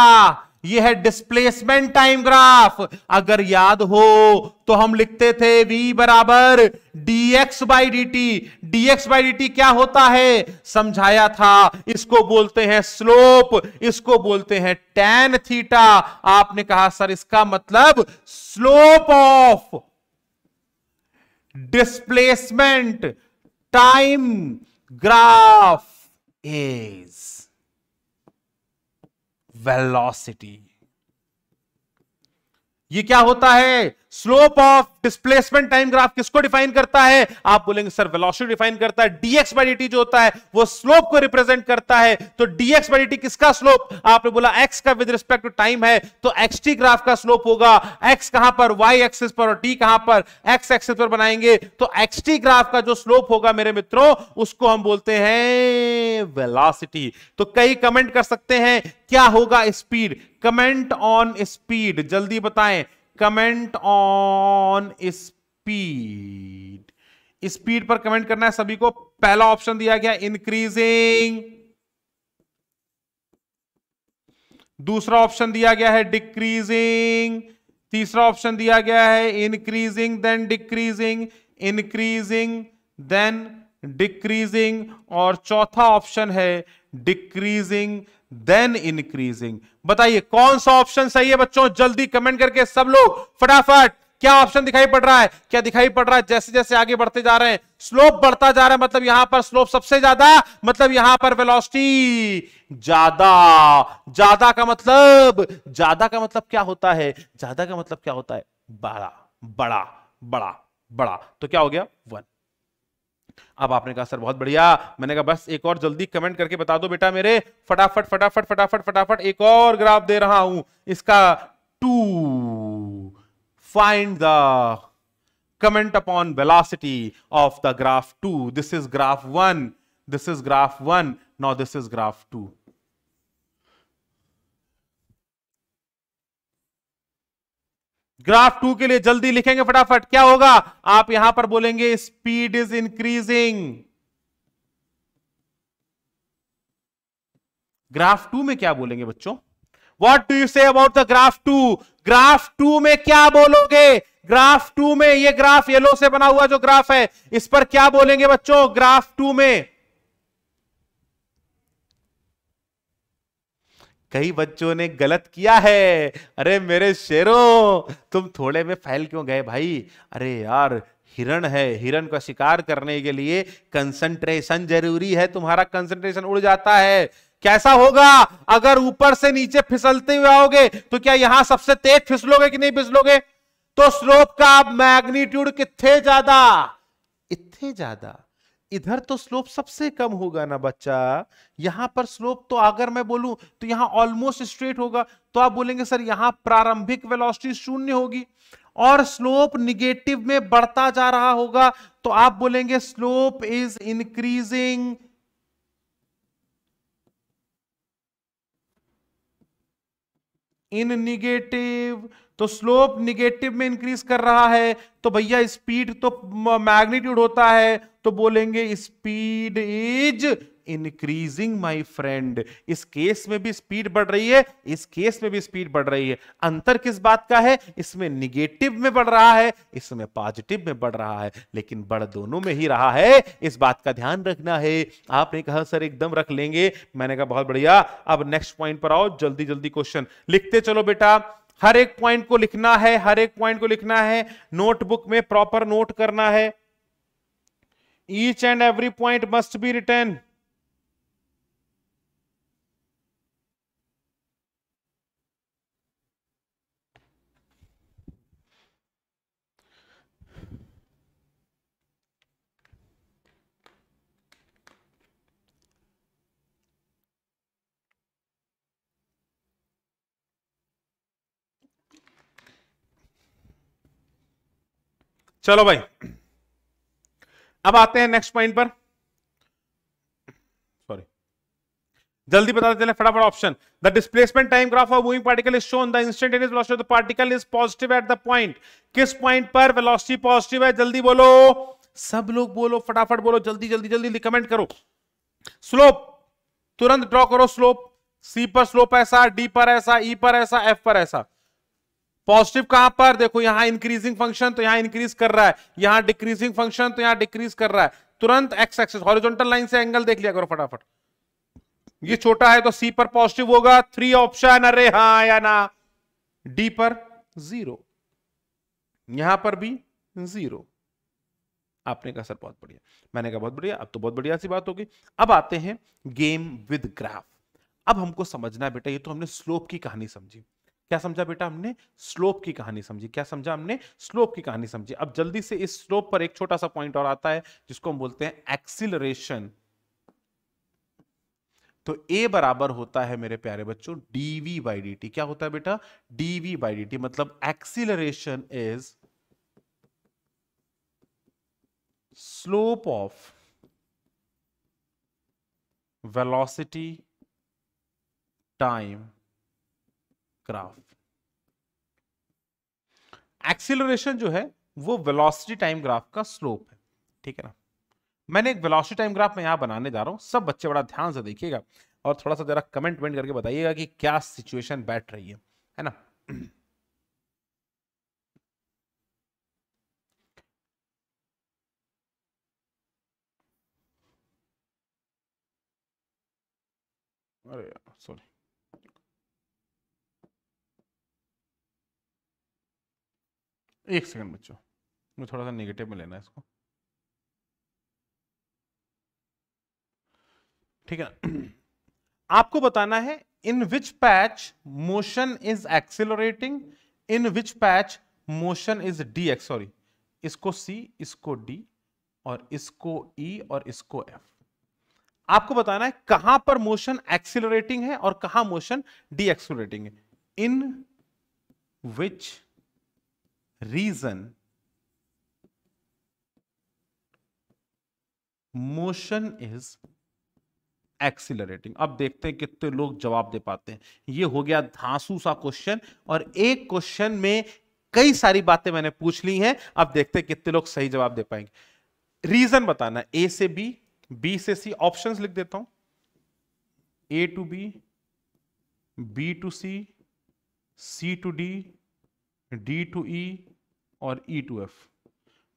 ये है डिस्प्लेसमेंट टाइम ग्राफ अगर याद हो तो हम लिखते थे v बराबर dx by d t dx by d t क्या होता है समझाया था इसको बोलते हैं स्लोप इसको बोलते हैं tan थीटा आपने कहा सर इसका मतलब slope of displacement time graph is velocity ये क्या होता है slope of displacement time graph किसको डिफाइन करता है आप बोलेंगे सर वेलोसिटी डिफाइन करता है डीएक्स by dt जो होता है वो स्लोप को रिप्रेजेंट करता है तो डीएक्स by dt किसका स्लोप आपने बोला एक्स का विद रिस्पेक्ट टू टाइम है तो एक्स टी ग्राफ का स्लोप होगा एक्स कहां पर वाई एक्सिस पर और टी कहां पर एक्स एक्सिस पर बनाएंगे तो एक्स टी ग्राफ का जो स्लोप होगा मेरे मित्रों उसको हम बोलते हैं वेलासिटी तो कई कमेंट कर सकते हैं क्या होगा स्पीड कमेंट ऑन स्पीड जल्दी बताएं कमेंट ऑन स्पीड स्पीड पर कमेंट करना है सभी को पहला ऑप्शन दिया गया इंक्रीजिंग दूसरा ऑप्शन दिया गया है डिक्रीजिंग तीसरा ऑप्शन दिया गया है increasing then decreasing increasing then decreasing और चौथा ऑप्शन है डिक्रीजिंग देन इंक्रीजिंग बताइए कौन सा ऑप्शन सही है बच्चों जल्दी कमेंट करके सब लोग फटाफट क्या ऑप्शन दिखाई पड़ रहा है क्या दिखाई पड़ रहा है जैसे जैसे आगे बढ़ते जा रहे हैं स्लोप बढ़ता जा रहा है मतलब यहां पर स्लोप सबसे ज्यादा मतलब यहां पर वेलोसिटी ज्यादा ज्यादा का मतलब ज्यादा का मतलब क्या होता है ज्यादा का मतलब क्या होता है बड़ा बड़ा बड़ा बड़ा तो क्या हो गया वन अब आपने कहा सर बहुत बढ़िया मैंने कहा बस एक और जल्दी कमेंट करके बता दो बेटा मेरे फटाफट फटाफट फटाफट फटाफट एक और ग्राफ दे रहा हूं इसका to find the comment upon velocity of the graph two this is graph one this is graph one Now this is graph two graph two के लिए जल्दी लिखेंगे फटाफट क्या होगा आप यहां पर बोलेंगे speed is increasing graph two में क्या बोलेंगे बच्चों what do you say about the graph two graph two में क्या बोलोगे ग्राफ टू में ये ग्राफ येलो से बना हुआ जो ग्राफ है इस पर क्या बोलेंगे बच्चों ग्राफ टू में कई बच्चों ने गलत किया है अरे मेरे शेरों तुम थोड़े में फैल क्यों गए भाई अरे यार हिरण है हिरण का शिकार करने के लिए कंसंट्रेशन जरूरी है तुम्हारा कंसंट्रेशन उड़ जाता है कैसा होगा अगर ऊपर से नीचे फिसलते हुए आओगे तो क्या यहां सबसे तेज फिसलोगे कि नहीं फिसलोगे तो स्लोप का मैग्नीट्यूड कितने ज्यादा इतने ज्यादा इधर तो स्लोप सबसे कम होगा ना बच्चा यहां पर स्लोप तो अगर मैं बोलूं तो यहां ऑलमोस्ट स्ट्रेट होगा तो आप बोलेंगे सर यहां प्रारंभिक वेलोसिटी शून्य होगी और स्लोप निगेटिव में बढ़ता जा रहा होगा तो आप बोलेंगे slope is increasing in negative तो स्लोप निगेटिव में इंक्रीज कर रहा है तो भैया स्पीड तो मैग्नीट्यूड होता है तो बोलेंगे speed is increasing my friend इस केस में भी स्पीड बढ़ रही है इस केस में भी स्पीड बढ़ रही है अंतर किस बात का है इसमें निगेटिव में बढ़ रहा है इसमें पॉजिटिव में बढ़ रहा है लेकिन बढ़ दोनों में ही रहा है इस बात का ध्यान रखना है आपने कहा सर एकदम रख लेंगे मैंने कहा बहुत बढ़िया अब नेक्स्ट पॉइंट पर आओ जल्दी जल्दी क्वेश्चन लिखते चलो बेटा हर एक पॉइंट को लिखना है हर एक पॉइंट को लिखना है नोटबुक में प्रॉपर नोट करना है each and every point must be return चलो भाई अब आते हैं नेक्स्ट पॉइंट पर सॉरी जल्दी बताते हैं फटाफट option the displacement time graph of moving particle is shown the instantaneous velocity of the particle is positive at the point किस पॉइंट पर वेलोसिटी पॉजिटिव है जल्दी बोलो सब लोग बोलो फटाफट बोलो जल्दी जल्दी जल्दी कमेंट करो स्लोप तुरंत ड्रॉ करो स्लोप सी पर स्लोप ऐसा डी पर ऐसा ई e पर ऐसा एफ पर ऐसा पॉजिटिव कहां पर देखो यहां इंक्रीजिंग फंक्शन तो यहां इंक्रीज कर रहा है यहां डिक्रीजिंग फंक्शन तो यहां डिक्रीज कर रहा है तुरंत एक्स एक्सेस हॉरिजॉन्टल लाइन से एंगल देख लिया करो फटाफट ये छोटा है तो सी पर पॉजिटिव होगा थ्री ऑप्शन अरे हा या ना डी पर जीरो यहां पर भी जीरो आपने कहा सर बहुत बढ़िया मैंने कहा बहुत बढ़िया अब तो बहुत बढ़िया सी बात होगी अब आते हैं गेम विद ग्राफ अब हमको समझना बेटा ये तो हमने स्लोप की कहानी समझी क्या समझा बेटा हमने स्लोप की कहानी समझी क्या समझा हमने स्लोप की कहानी समझी अब जल्दी से इस स्लोप पर एक छोटा सा पॉइंट और आता है जिसको हम बोलते हैं एक्सिलरेशन तो ए बराबर होता है मेरे प्यारे बच्चों डीवी बाई डी क्या होता है बेटा डीवी बाई डी टी मतलब acceleration is slope of velocity time graph acceleration जो है वो वेलोसिटी टाइम ग्राफ का स्लोप है ठीक है ना मैंने एक वेलोसिटी टाइम ग्राफ में यहां बनाने जा रहा हूं सब बच्चे बड़ा ध्यान से देखिएगा और थोड़ा सा जरा कमेंट वेंट करके बताइएगा कि क्या सिचुएशन बैठ रही है है ना अरे सॉरी एक सेकंड बच्चों मैं थोड़ा सा नेगेटिव में लेना है इसको ठीक है ना (clears throat) आपको बताना है in which patch motion is accelerating in which patch motion is d x sorry इसको सी इसको डी और इसको ई e, और इसको एफ आपको बताना है कहां पर मोशन एक्सिलोरेटिंग है और कहां मोशन डी एक्सिलोरेटिंग है in which reason motion is accelerating अब देखते हैं कितने लोग जवाब दे पाते हैं ये हो गया धांसू सा क्वेश्चन और एक क्वेश्चन में कई सारी बातें मैंने पूछ ली हैं अब देखते हैं कितने लोग सही जवाब दे पाएंगे रीजन बताना ए से बी बी से सी ऑप्शंस लिख देता हूं A to B B to C C to D D to E और E to F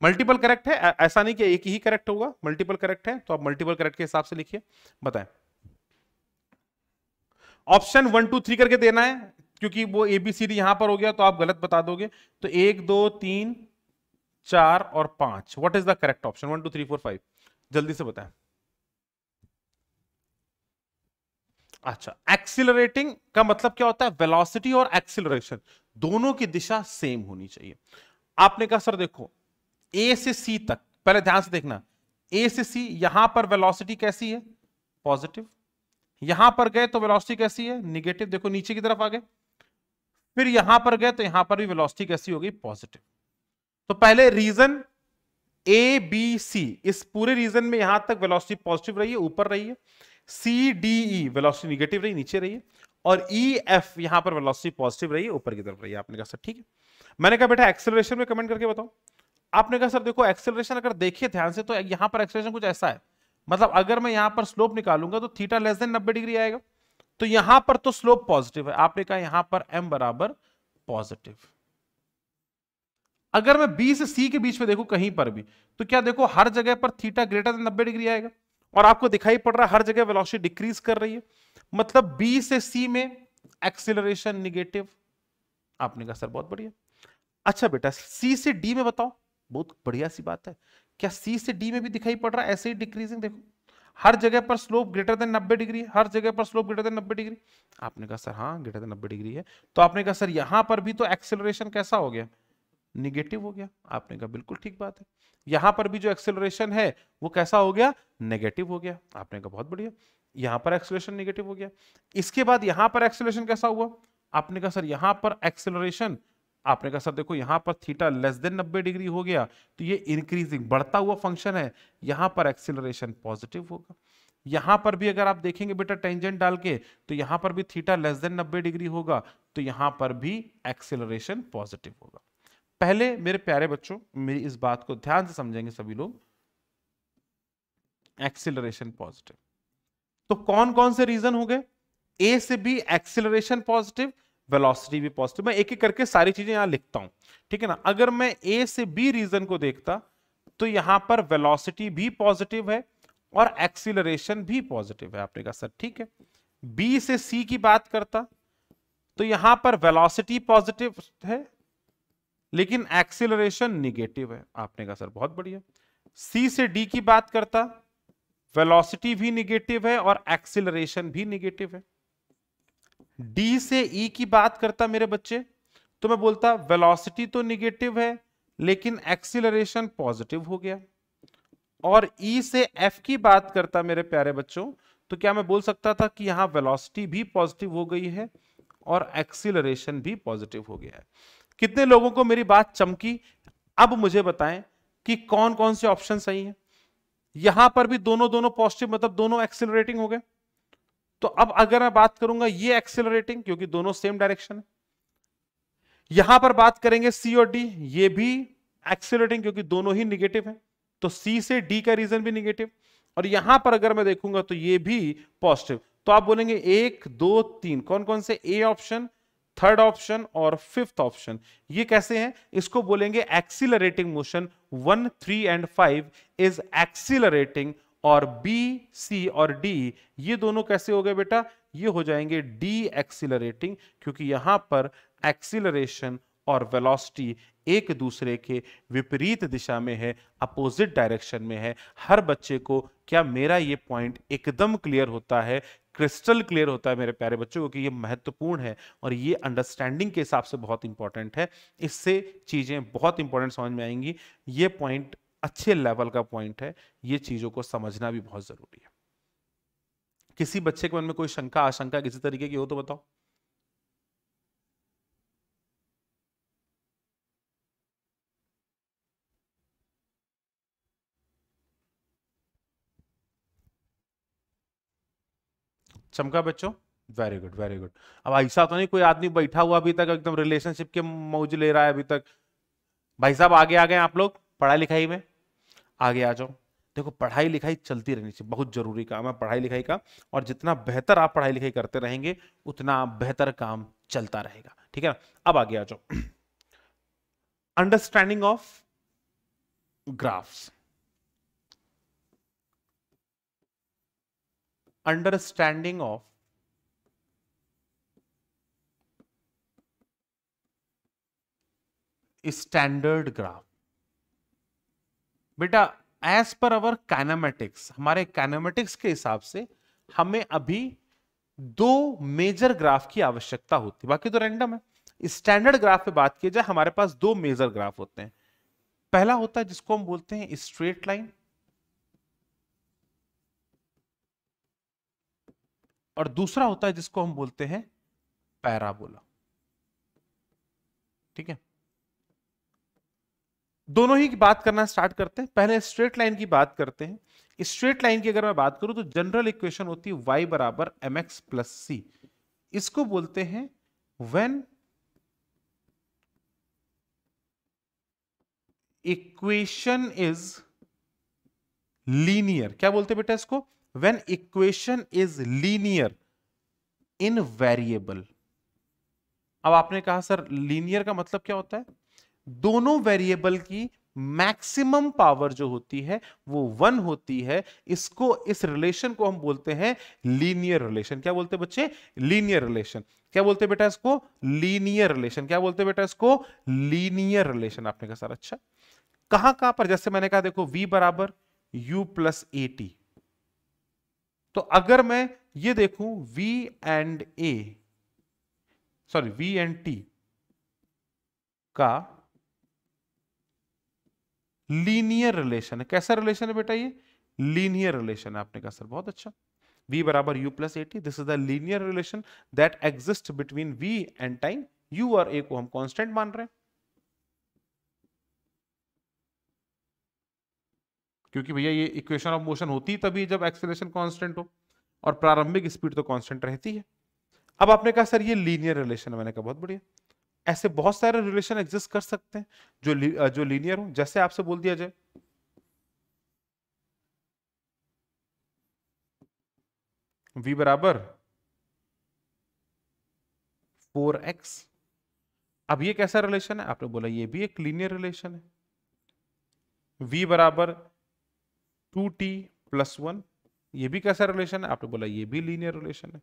multiple correct है ऐसा नहीं कि एक ही करेक्ट होगा मल्टीपल करेक्ट है तो आप मल्टीपल करेक्ट के हिसाब से लिखिए बताएं ऑप्शन वन टू थ्री करके देना है क्योंकि वो ए बी सी डी यहां पर हो गया तो आप गलत बता दोगे तो एक दो तीन चार और पांच what is the correct option one two three four five जल्दी से बताएं अच्छा एक्सिलरेटिंग का मतलब क्या होता है वेलोसिटी और एक्सिलरेशन दोनों की दिशा सेम होनी चाहिए आपने कहा सर देखो ए से सी तक पहले ध्यान से देखना ए से सी यहां पर वेलोसिटी कैसी है पॉजिटिव यहां पर गए तो वेलोसिटी कैसी है निगेटिव देखो नीचे की तरफ आ गए फिर यहां पर गए तो यहां पर भी वेलोसिटी कैसी हो गई पॉजिटिव तो पहले रीजन ए बी सी इस पूरे रीजन में यहां तक वेलोसिटी पॉजिटिव रही है ऊपर रही है C D E velocity negative रही नीचे रही है और ई e, एफ यहां पर वेलोसिटी पॉजिटिव रही है ऊपर की तरफ रही है आपने कहा सर ठीक है मैंने कहा बेटा एक्सेलरेशन में कमेंट करके बताओ आपने कहा सर देखो एक्सेलरेशन अगर देखिए ध्यान से तो यहाँ पर एक्सेलरेशन कुछ ऐसा है मतलब अगर मैं यहां पर स्लोप निकालूंगा तो थीटा लेस देन नब्बे डिग्री आएगा तो यहां पर तो स्लोप पॉजिटिव है आपने कहा यहां पर एम बराबर पॉजिटिव अगर मैं बी से सी के बीच में देखू कहीं पर भी तो क्या देखो हर जगह पर थीटा ग्रेटर देन नब्बे डिग्री आएगा और आपको दिखाई पड़ रहा है हर जगह वेलोसिटी डिक्रीज कर रही है मतलब बी से सी में एक्सिलरेशन निगेटिव आपने कहा सर बहुत बढ़िया अच्छा बेटा सी से डी में बताओ बहुत बढ़िया सी बात है क्या सी से डी में भी दिखाई पड़ रहा है ऐसे ही डिक्रीजिंग देखो हर जगह पर स्लोप ग्रेटर देन 90 डिग्री हर जगह पर स्लोप ग्रेटर देन 90 डिग्री आपने कहा सर हाँ ग्रेटर देन 90 डिग्री है तो आपने कहा सर यहाँ पर भी तो एक्सेलरेशन कैसा हो गया निगेटिव हो गया आपने कहा बिल्कुल ठीक बात है यहाँ पर भी जो एक्सेलरेशन है वो कैसा हो गया नेगेटिव हो गया आपने कहा बहुत बढ़िया यहाँ पर एक्सेलरेशन निगेटिव हो गया इसके बाद यहाँ पर एक्सेलरेशन कैसा हुआ आपने कहा सर यहाँ पर एक्सेलरेशन आपने कहा सर देखो यहाँ पर थीटा लेस देन 90 डिग्री हो गया तो ये इंक्रीजिंग बढ़ता हुआ फंक्शन है यहाँ पर एक्सिलरेशन पॉजिटिव होगा यहाँ पर भी अगर आप देखेंगे बेटा टेंजेंट डाल के तो यहाँ पर भी थीटा लेस देन 90 डिग्री होगा तो यहाँ पर भी एक्सिलरेशन पॉजिटिव होगा पहले मेरे प्यारे बच्चों मेरी इस बात को ध्यान से समझेंगे सभी लोग एक्सिलरेशन पॉजिटिव तो कौन कौन से रीजन हो गए ए से बी एक्सिलरेशन पॉजिटिव वेलोसिटी भी पॉजिटिव मैं एक एक करके सारी चीजें यहाँ लिखता हूँ ठीक है ना अगर मैं ए से बी रीजन को देखता तो यहाँ पर वेलोसिटी भी पॉजिटिव है और एक्सीलरेशन भी पॉजिटिव है आपने कहा सर ठीक है बी से सी की बात करता तो यहां पर वेलोसिटी पॉजिटिव है लेकिन एक्सीलरेशन निगेटिव है आपने कहा सर बहुत बढ़िया सी से डी की बात करता वेलोसिटी भी निगेटिव है और एक्सीलरेशन भी निगेटिव है डी से ई e की बात करता मेरे बच्चे तो मैं बोलता वेलोसिटी तो निगेटिव है लेकिन एक्सिलरेशन पॉजिटिव हो गया और ई e से एफ की बात करता मेरे प्यारे बच्चों तो क्या मैं बोल सकता था कि यहां वेलोसिटी भी पॉजिटिव हो गई है और एक्सिलरेशन भी पॉजिटिव हो गया है कितने लोगों को मेरी बात चमकी अब मुझे बताएं कि कौन कौन से ऑप्शन सही है यहां पर भी दोनों दोनों पॉजिटिव मतलब दोनों एक्सिलरेटिंग हो गए तो अब अगर मैं बात करूंगा ये एक्सेलरेटिंग क्योंकि दोनों सेम डायरेक्शन है यहां पर बात करेंगे सी और डी ये भी एक्सेलरेटिंग क्योंकि दोनों ही निगेटिव है तो सी से डी का रीजन भी निगेटिव और यहां पर अगर मैं देखूंगा तो ये भी पॉजिटिव तो आप बोलेंगे एक दो तीन कौन कौन से ए ऑप्शन थर्ड ऑप्शन और फिफ्थ ऑप्शन ये कैसे हैं इसको बोलेंगे accelerating motion one three and five is accelerating और बी सी और डी ये दोनों कैसे हो गए बेटा ये हो जाएंगे डी एक्सिलरेटिंग क्योंकि यहां पर एक्सिलरेशन और वेलोसिटी एक दूसरे के विपरीत दिशा में है अपोजिट डायरेक्शन में है हर बच्चे को क्या मेरा ये पॉइंट एकदम क्लियर होता है क्रिस्टल क्लियर होता है मेरे प्यारे बच्चों क्योंकि ये महत्वपूर्ण है और ये अंडरस्टैंडिंग के हिसाब से बहुत इंपॉर्टेंट है इससे चीज़ें बहुत इंपॉर्टेंट समझ में आएंगी ये पॉइंट अच्छे लेवल का पॉइंट है ये चीज़ों को समझना भी बहुत ज़रूरी है किसी बच्चे के मन में कोई शंका आशंका किसी तरीके की हो तो बताओ चमका बच्चों वेरी गुड वेरी गुड अब ऐसा तो नहीं कोई आदमी बैठा हुआ अभी तक एकदम रिलेशनशिप के मौज ले रहा है अभी तक भाई साहब आगे आ गए आप लोग पढ़ाई लिखाई में आगे आ जाओ देखो पढ़ाई लिखाई चलती रहनी चाहिए बहुत जरूरी काम है पढ़ाई लिखाई का और जितना बेहतर आप पढ़ाई लिखाई करते रहेंगे उतना बेहतर काम चलता रहेगा ठीक है ना अब आगे आ जाओ understanding of graphs understanding of standard graph बेटा एज पर अवर कैनामेटिक्स हमारे कैनामेटिक्स के हिसाब से हमें अभी दो मेजर ग्राफ की आवश्यकता होती बाकी तो रैंडम है स्टैंडर्ड ग्राफ पे बात की जाए हमारे पास दो मेजर ग्राफ होते हैं पहला होता है जिसको हम बोलते हैं स्ट्रेट लाइन और दूसरा होता है जिसको हम बोलते हैं पैराबोला ठीक है दोनों ही की बात करना स्टार्ट करते हैं पहले स्ट्रेट लाइन की बात करते हैं स्ट्रेट लाइन की अगर मैं बात करूं तो जनरल इक्वेशन होती है y बराबर एम एक्स प्लस सी इसको बोलते हैं व्हेन इक्वेशन इज लीनियर क्या बोलते हैं बेटा इसको when equation is linear in variable अब आपने कहा सर लीनियर का मतलब क्या होता है दोनों वेरिएबल की मैक्सिमम पावर जो होती है वो वन होती है इसको इस रिलेशन को हम बोलते हैं लीनियर रिलेशन क्या बोलते हैं बच्चे लीनियर रिलेशन क्या बोलते हैं बेटा इसको लीनियर रिलेशन क्या बोलते हैं बेटा इसको लीनियर रिलेशन आपने कहा सर अच्छा कहां कहां पर जैसे मैंने कहा देखो v बराबर u प्लस ए टी तो अगर मैं ये देखूं v and a sorry v and t का लीनियर रिलेशन है कैसा रिलेशन है बेटा ये लीनियर रिलेशन है आपने कहा सर बहुत अच्छा v बराबर u plus t this is the linear relation that exist between v and time u और a को हम कॉन्स्टेंट मान रहे हैं क्योंकि भैया ये इक्वेशन ऑफ मोशन होती है तभी जब एक्सेलेशन कांस्टेंट हो और प्रारंभिक स्पीड तो कांस्टेंट रहती है अब आपने कहा सर ये लीनियर रिलेशन है मैंने कहा बहुत बढ़िया ऐसे बहुत सारे रिलेशन एग्जिस्ट कर सकते हैं जो लि, जो लीनियर हो जैसे आपसे बोल दिया जाए v बराबर फोर एक्स अब ये कैसा रिलेशन है आपने बोला ये भी एक लीनियर रिलेशन है v बराबर टू टी प्लस वन ये भी कैसा रिलेशन है आपने बोला ये भी लीनियर रिलेशन है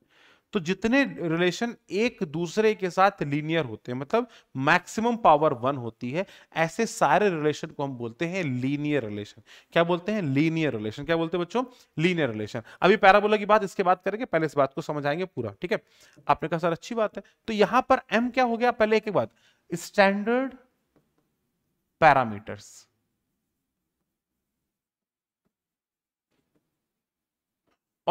तो जितने रिलेशन एक दूसरे के साथ लीनियर होते हैं मतलब मैक्सिमम पावर वन होती है ऐसे सारे रिलेशन को हम बोलते हैं लीनियर रिलेशन क्या बोलते हैं लीनियर रिलेशन क्या बोलते हैं बच्चों लीनियर रिलेशन अभी पैराबोला की बात इसके बात करेंगे पहले इस बात को समझाएंगे पूरा ठीक है आपने कहा सर अच्छी बात है तो यहां पर एम क्या हो गया पहले एक बात स्टैंडर्ड पैरामीटर्स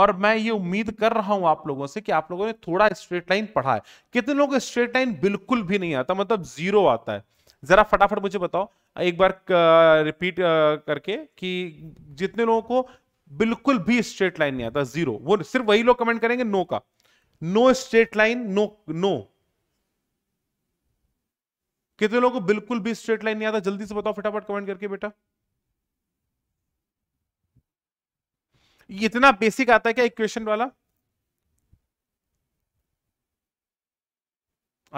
और मैं ये उम्मीद कर रहा हूं आप लोगों से कि आप लोगों ने थोड़ा स्ट्रेट लाइन पढ़ा है कितने लोगों को स्ट्रेट लाइन बिल्कुल भी नहीं आता मतलब जीरो आता है जरा फटाफट मुझे बताओ एक बार रिपीट करके कि जितने लोगों को बिल्कुल भी स्ट्रेट लाइन नहीं आता जीरो वो सिर्फ वही लोग कमेंट करेंगे नो का no straight line no no कितने लोगों को बिल्कुल भी स्ट्रेट लाइन नहीं आता जल्दी से बताओ फटाफट कमेंट करके बेटा इतना बेसिक आता है क्या इक्वेशन वाला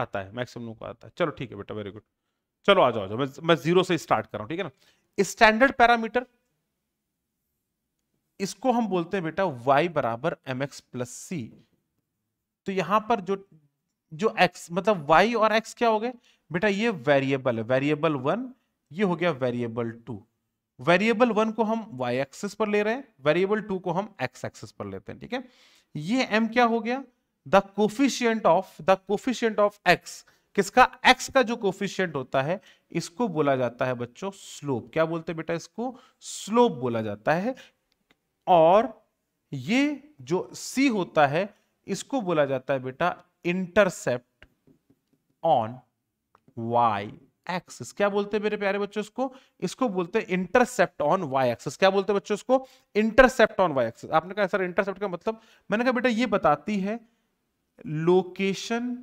आता है मैक्सिमम को आता है चलो ठीक है बेटा वेरी गुड चलो आ जाओ जाओ मैं मैं जीरो से स्टार्ट कर रहा हूं ठीक है ना स्टैंडर्ड पैरामीटर इसको हम बोलते हैं बेटा y बराबर एम एक्स प्लस सी तो यहां पर जो जो x मतलब y और x क्या हो गए बेटा ये वेरिएबल है वेरिएबल वन ये हो गया वेरिएबल टू वेरिएबल वन को हम वाई एक्सेस पर ले रहे हैं वेरिएबल टू को हम एक्स एक्सेस पर लेते हैं ठीक है ये एम क्या हो गया the coefficient of the coefficient of x किसका एक्स का जो कोफिशियंट होता है इसको बोला जाता है बच्चों स्लोप क्या बोलते हैं बेटा इसको स्लोप बोला जाता है और ये जो सी होता है इसको बोला जाता है बेटा इंटरसेप्ट ऑन वाई एक्सिस क्या बोलते हैं मेरे प्यारे बच्चों इसको इसको बोलते हैं इंटरसेप्ट ऑन वाई एक्सिस क्या बोलते हैं बच्चों इसको इंटरसेप्ट ऑन वाई एक्सिस आपने कहा सर इंटरसेप्ट का मतलब मैंने कहा बेटा ये बताती है लोकेशन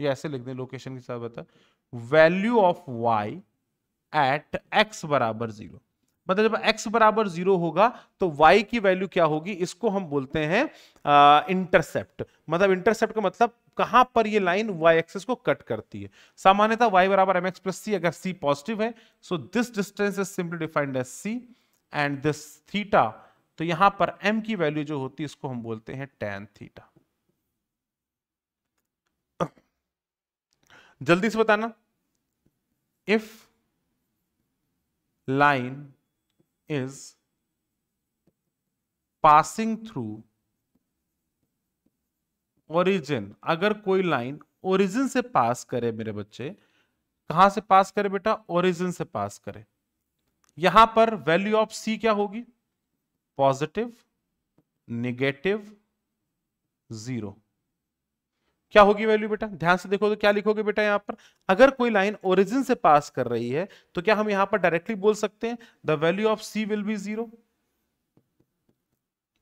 ये ऐसे लिख दें लोकेशन के साथ बता value of y at x बराबर जीरो मतलब जब x बराबर जीरो होगा तो y की वैल्यू क्या होगी इसको हम बोलते हैं इंटरसेप्ट मतलब इंटरसेप्ट का मतलब कहां पर ये लाइन y एक्सिस को कट करती है सामान्यतः y बराबर एम एक्स प्लस सी अगर c पॉजिटिव है so this distance is simply defined as c and this theta तो यहां पर m की वैल्यू जो होती है इसको हम बोलते हैं tan थीटा जल्दी से बताना if line is passing through origin अगर कोई लाइन ओरिजिन से पास करे मेरे बच्चे कहां से पास करे बेटा ओरिजिन से पास करे यहां पर वैल्यू ऑफ सी क्या होगी पॉजिटिव नेगेटिव जीरो क्या होगी वैल्यू बेटा ध्यान से देखो तो क्या लिखोगे बेटा यहां पर अगर कोई लाइन ओरिजिन से पास कर रही है तो क्या हम यहां पर डायरेक्टली बोल सकते हैं the value of C will be zero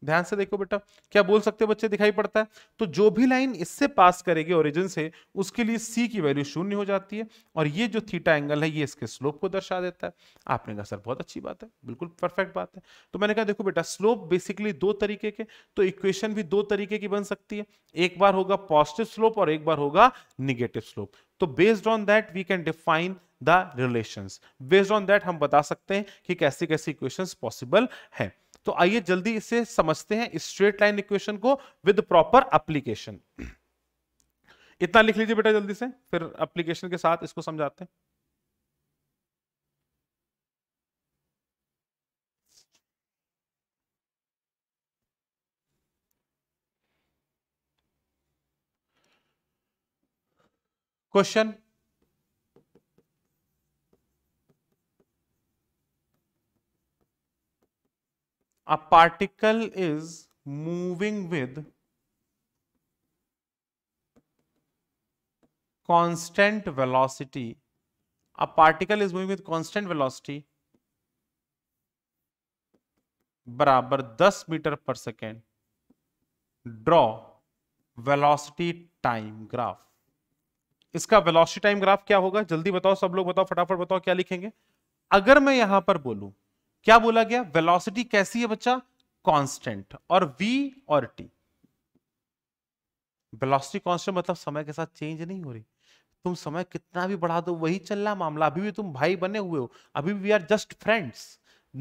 ध्यान से देखो बेटा क्या बोल सकते बच्चे दिखाई पड़ता है तो जो भी लाइन इससे पास करेगी ओरिजिन से उसके लिए सी की वैल्यू शून्य हो जाती है और ये जो थीटा एंगल है ये इसके स्लोप को दर्शा देता है आपने कहा सर बहुत अच्छी बात है बिल्कुल परफेक्ट बात है तो मैंने कहा देखो बेटा स्लोप बेसिकली दो तरीके के तो इक्वेशन भी दो तरीके की बन सकती है एक बार होगा पॉजिटिव स्लोप और एक बार होगा निगेटिव स्लोप तो based on that we can define the relation based on that हम बता सकते हैं कि कैसी कैसी इक्वेशन पॉसिबल है तो आइए जल्दी इसे समझते हैं स्ट्रेट लाइन इक्वेशन को विद प्रॉपर एप्लीकेशन इतना लिख लीजिए बेटा जल्दी से फिर एप्लीकेशन के साथ इसको समझाते हैं question a particle is moving with constant velocity a particle is moving with constant velocity बराबर 10 मीटर पर second draw velocity time graph इसका वेलोसिटी टाइम ग्राफ क्या होगा जल्दी बताओ सब लोग बताओ फटाफट बताओ क्या लिखेंगे अगर मैं यहां पर बोलूं क्या बोला गया वेलोसिटी कैसी है बच्चा कांस्टेंट और वी और टी वेलोसिटी कांस्टेंट मतलब समय के साथ चेंज नहीं हो रही तुम समय कितना भी बढ़ा दो वही चल रहा मामला अभी भी तुम भाई बने हुए हो अभी we are just friends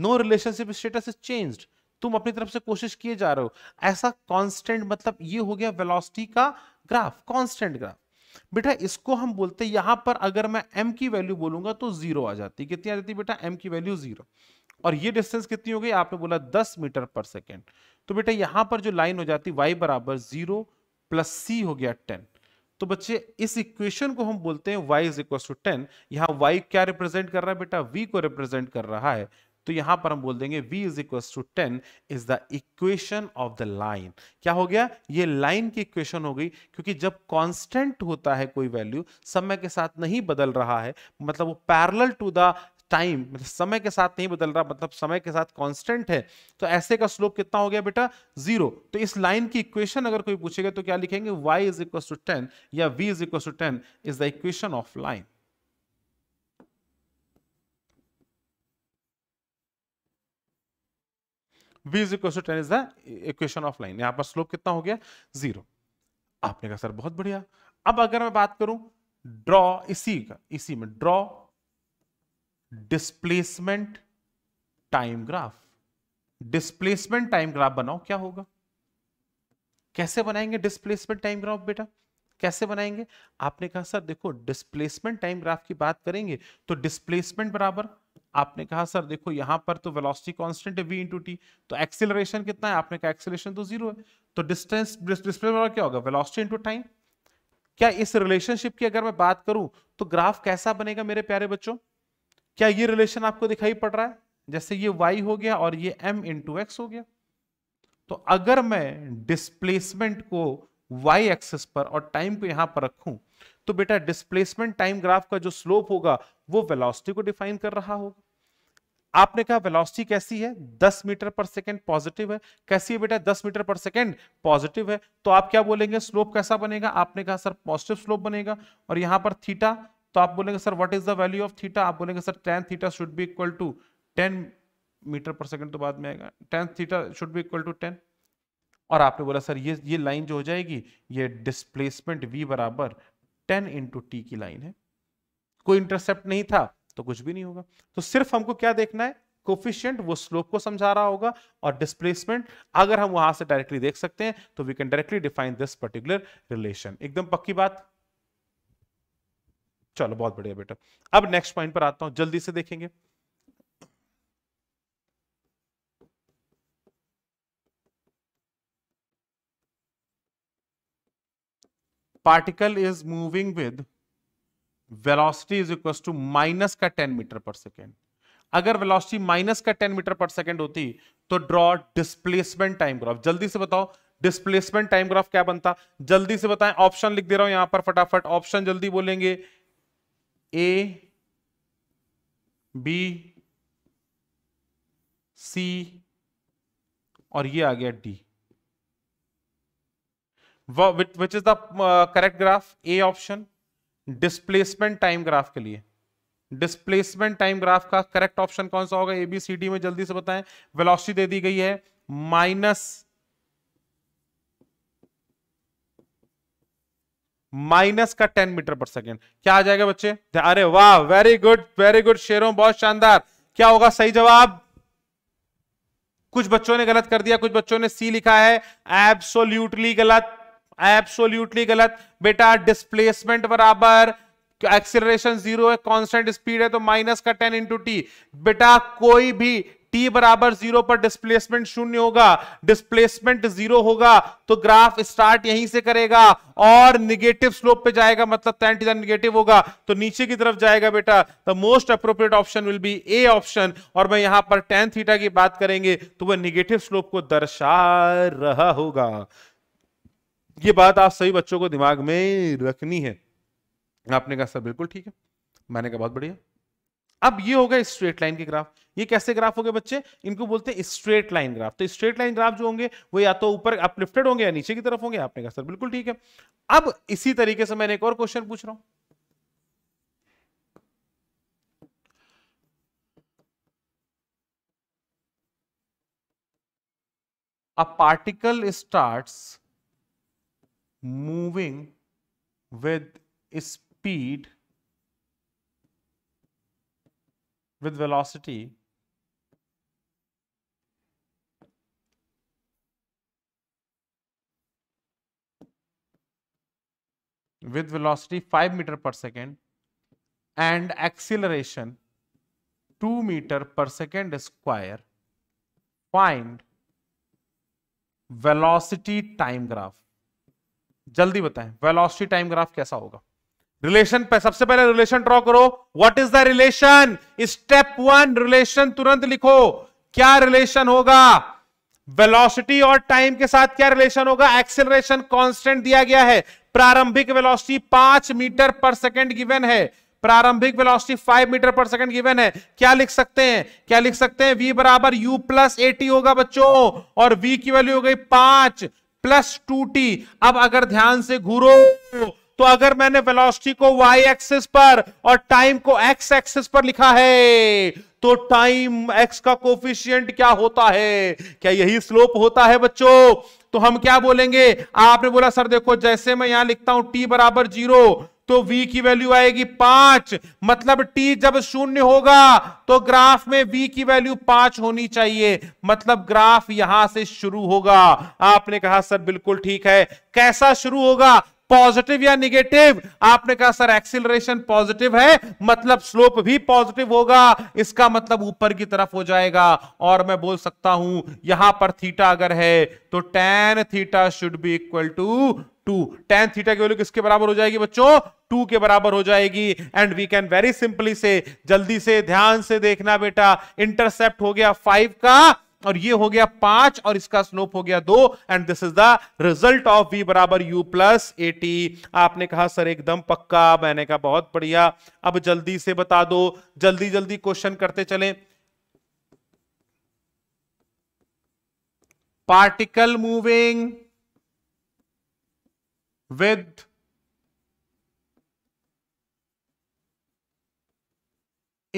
no relationship status is change तुम अपनी तरफ से कोशिश किए जा रहे हो ऐसा कांस्टेंट मतलब ये हो गया वेलोसिटी का ग्राफ कांस्टेंट ग्राफ बेटा इसको हम बोलते हैं यहां पर अगर मैं m की वैल्यू बोलूंगा तो जीरो आ जाती कितनी आ जाती बेटा m की वैल्यू जीरो और ये डिस्टेंस कितनी हो गई आपने बोला दस मीटर पर सेकेंड तो बेटा यहां पर जो लाइन हो जाती वाई बराबर जीरो प्लस सी हो गया टेन तो बच्चे इस इक्वेशन को हम बोलते हैं y is equal to ten यहाँ वाई क्या रिप्रेजेंट कर रहा है बेटा वी को रिप्रेजेंट कर रहा है तो यहां पर हम बोल देंगे v is equals to 10 is the equation of the line. क्या हो गया ये लाइन की इक्वेशन हो गई क्योंकि जब कांस्टेंट होता है कोई वैल्यू समय के साथ नहीं बदल रहा है मतलब वो पैरेलल टू द टाइम मतलब समय के साथ नहीं बदल रहा मतलब समय के साथ कांस्टेंट है तो ऐसे का स्लोप कितना हो गया बेटा जीरो तो इस लाइन की इक्वेशन अगर कोई पूछेगा तो क्या लिखेंगे y is equal to ten या v is equal to ten is the equation of line v is equal to ten is the equation of line यहां पर स्लोप कितना हो गया जीरो आपने कहा सर बहुत बढ़िया अब अगर मैं बात करूं ड्रॉ इसी का इसी में draw displacement time graph displacement time graph बनाओ क्या होगा कैसे बनाएंगे डिस्प्लेसमेंट टाइम ग्राफ बेटा कैसे बनाएंगे आपने कहा सर देखो डिस्प्लेसमेंट टाइम ग्राफ की बात करेंगे तो डिस्प्लेसमेंट बराबर आपने कहा सर देखो यहां पर तो वेलोसिटी कांस्टेंट है v इंटू तो एक्सेलरेशन कितना है आपने कहा एक्सेलरेशन तो जीरो है तो डिस्टेंस डिस्प्लेस बराबर क्या होगा वेलोसिटी इंटू टाइम क्या इस रिलेशनशिप की अगर मैं बात करूं तो ग्राफ कैसा बनेगा मेरे प्यारे बच्चों क्या ये रिलेशन आपको दिखाई पड़ रहा है जैसे ये y हो गया और ये m इंटू एक्स हो गया तो अगर मैं डिस्प्लेसमेंट को y एक्सिस पर और टाइम को यहां पर रखूं तो बेटा डिस्प्लेसमेंट टाइम ग्राफ का जो स्लोप होगा वो वेलोसिटी को डिफाइन कर रहा होगा आपने कहा वेलोसिटी कैसी है 10 मीटर पर सेकंड पॉजिटिव है कैसी है बेटा 10 मीटर पर सेकंड पॉजिटिव है तो आप क्या बोलेंगे स्लोप कैसा बनेगा आपने कहा सर पॉजिटिव स्लोप बनेगा और यहां पर थीटा तो आप बोलेंगे sir what is the value of theta आप बोलेंगे sir tan theta should be equal to ten metre per second तो बाद में आएगा tan theta should be equal to ten और आपने बोला सर ये ये लाइन जो हो जाएगी ये डिस्प्लेसमेंट वी बराबर टेन इंटू टी की लाइन है कोई इंटरसेप्ट नहीं था तो कुछ भी नहीं होगा तो सिर्फ हमको क्या देखना है कोफिशियंट वो स्लोप को समझा रहा होगा और डिस्प्लेसमेंट अगर हम वहां से डायरेक्टली देख सकते हैं तो we can directly define this particular relation एकदम पक्की बात चलो बहुत बढ़िया बेटा अब नेक्स्ट पॉइंट पर आता हूं जल्दी से देखेंगे particle is moving with velocity is equal to minus का 10 मीटर पर सेकेंड अगर वेलोसिटी माइनस का 10 मीटर पर सेकेंड होती तो ड्रॉ डिस्प्लेसमेंट टाइम ग्राफ जल्दी से बताओ डिस्प्लेसमेंट टाइम ग्राफ क्या बनता जल्दी से बताएं ऑप्शन लिख दे रहा हूं यहां पर फटाफट ऑप्शन जल्दी बोलेंगे ए बी सी और ये आ गया D which is the correct graph A option displacement time graph के लिए डिस्प्लेसमेंट टाइम ग्राफ का करेक्ट ऑप्शन कौन सा होगा ए बी सी डी में जल्दी से बताएं वेलोसिटी दे दी गई है माइनस माइनस का टेन मीटर पर सेकेंड क्या आ जाएगा बच्चे अरे वाह वेरी गुड वेरी गुड शेरों बहुत शानदार क्या होगा सही जवाब कुछ बच्चों ने गलत कर दिया कुछ बच्चों ने सी लिखा है एब्सोल्यूटली गलत एब्सोल्यूटली गलत बेटा डिस्प्लेसमेंट बराबर एक्सेलरेशन जीरो है कांस्टेंट स्पीड है तो माइनस का टेन इंटू टी बेटा कोई भी टी बराबर जीरो पर डिस्प्लेसमेंट शून्य होगा डिस्प्लेसमेंट जीरो होगा तो ग्राफ स्टार्ट यहीं से करेगा और निगेटिव स्लोप पे जाएगा मतलब निगेटिव होगा तो नीचे की तरफ जाएगा बेटा the most appropriate option will be A option और मैं यहां पर टेन थीटा की बात करेंगे तो वह निगेटिव स्लोप को दर्शा रहा होगा ये बात आप सभी बच्चों को दिमाग में रखनी है आपने कहा सर बिल्कुल ठीक है मैंने कहा बहुत बढ़िया अब ये होगा स्ट्रेट लाइन के ग्राफ ये कैसे ग्राफ हो गए बच्चे इनको बोलते हैं स्ट्रेट लाइन ग्राफ तो स्ट्रेट लाइन ग्राफ जो होंगे वो या तो ऊपर अपलिफ्टेड होंगे या नीचे की तरफ होंगे आपने कहा सर बिल्कुल ठीक है अब इसी तरीके से मैंने एक और क्वेश्चन पूछ रहा हूं a particle starts moving with speed with velocity with velocity 5 meter per second and acceleration 2 meter per second square find velocity time graph जल्दी बताएं velocity time graph कैसा होगा रिलेशन पे सबसे पहले रिलेशन ड्रॉ करो what is the relation step one relation तुरंत लिखो क्या रिलेशन होगा वेलोसिटी और टाइम के साथ क्या रिलेशन होगा एक्सेलरेशन कांस्टेंट दिया गया है प्रारंभिक वेलोसिटी पांच मीटर पर सेकंड गिवन है प्रारंभिक velocity five metre per second given है क्या लिख सकते हैं क्या लिख सकते हैं वी बराबर यू प्लस एटी होगा बच्चों और वी की वैल्यू हो गई पांच प्लस टू टी अब अगर ध्यान से घूरो तो अगर मैंने वेलोसिटी को वाई एक्सिस पर और टाइम को एक्स एक्सिस पर लिखा है तो टाइम एक्स का कोफिशियंट क्या होता है क्या यही स्लोप होता है बच्चों तो हम क्या बोलेंगे आपने बोला सर देखो जैसे मैं यहां लिखता हूं टी बराबर जीरो तो v की वैल्यू आएगी पांच मतलब t जब शून्य होगा तो ग्राफ में v की वैल्यू पांच होनी चाहिए मतलब ग्राफ यहां से शुरू होगा आपने कहा सर बिल्कुल ठीक है कैसा शुरू होगा पॉजिटिव या निगेटिव आपने कहा सर एक्सिलेशन पॉजिटिव है मतलब स्लोप भी पॉजिटिव होगा इसका मतलब ऊपर की तरफ हो जाएगा और मैं बोल सकता हूं यहां पर थीटा अगर है तो tan theta should be equal to two tan theta की वैल्यू किसके बराबर हो जाएगी बच्चों टू के बराबर हो जाएगी and we can very simply से जल्दी से ध्यान से देखना बेटा इंटरसेप्ट हो गया फाइव का और ये हो गया पांच और इसका स्लोप हो गया दो and this is the result of v बराबर यू प्लस टी आपने कहा सर एकदम पक्का मैंने कहा बहुत बढ़िया अब जल्दी से बता दो जल्दी जल्दी क्वेश्चन करते चले particle moving with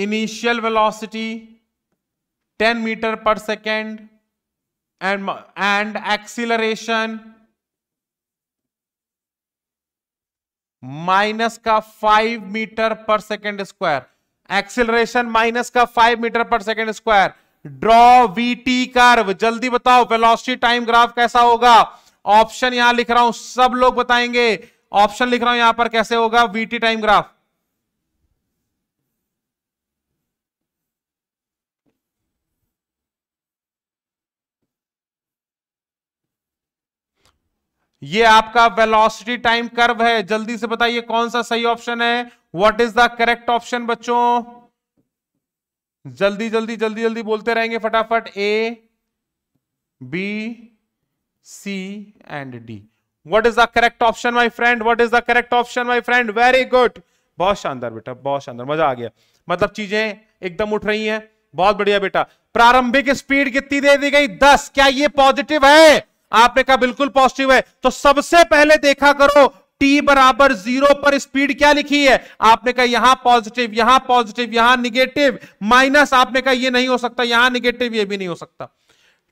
initial velocity ten metre पर second and and acceleration minus का फाइव मीटर पर सेकेंड स्क्वायर एक्सिलरेशन माइनस का फाइव मीटर पर second square draw v t curve जल्दी बताओ वेलोसिटी टाइम ग्राफ कैसा होगा ऑप्शन यहां लिख रहा हूं सब लोग बताएंगे ऑप्शन लिख रहा हूं यहां पर कैसे होगा वीटी टाइम ग्राफ ये आपका वेलोसिटी टाइम कर्व है जल्दी से बताइए कौन सा सही ऑप्शन है what is the correct option बच्चों जल्दी जल्दी जल्दी जल्दी बोलते रहेंगे फटाफट A B C and D what is the correct option my friend what is the correct option my friend very good बहुत शानदार बेटा बहुत शानदार मजा आ गया मतलब चीजें एकदम उठ रही हैं बहुत बढ़िया बेटा प्रारंभिक स्पीड कितनी दे दी गई दस क्या ये पॉजिटिव है आपने कहा बिल्कुल पॉजिटिव है तो सबसे पहले देखा करो टी बराबर जीरो पर स्पीड क्या लिखी है आपने कहा यहां पॉजिटिव यहां पॉजिटिव यहां निगेटिव माइनस आपने कहा ये नहीं हो सकता यहां निगेटिव ये भी नहीं हो सकता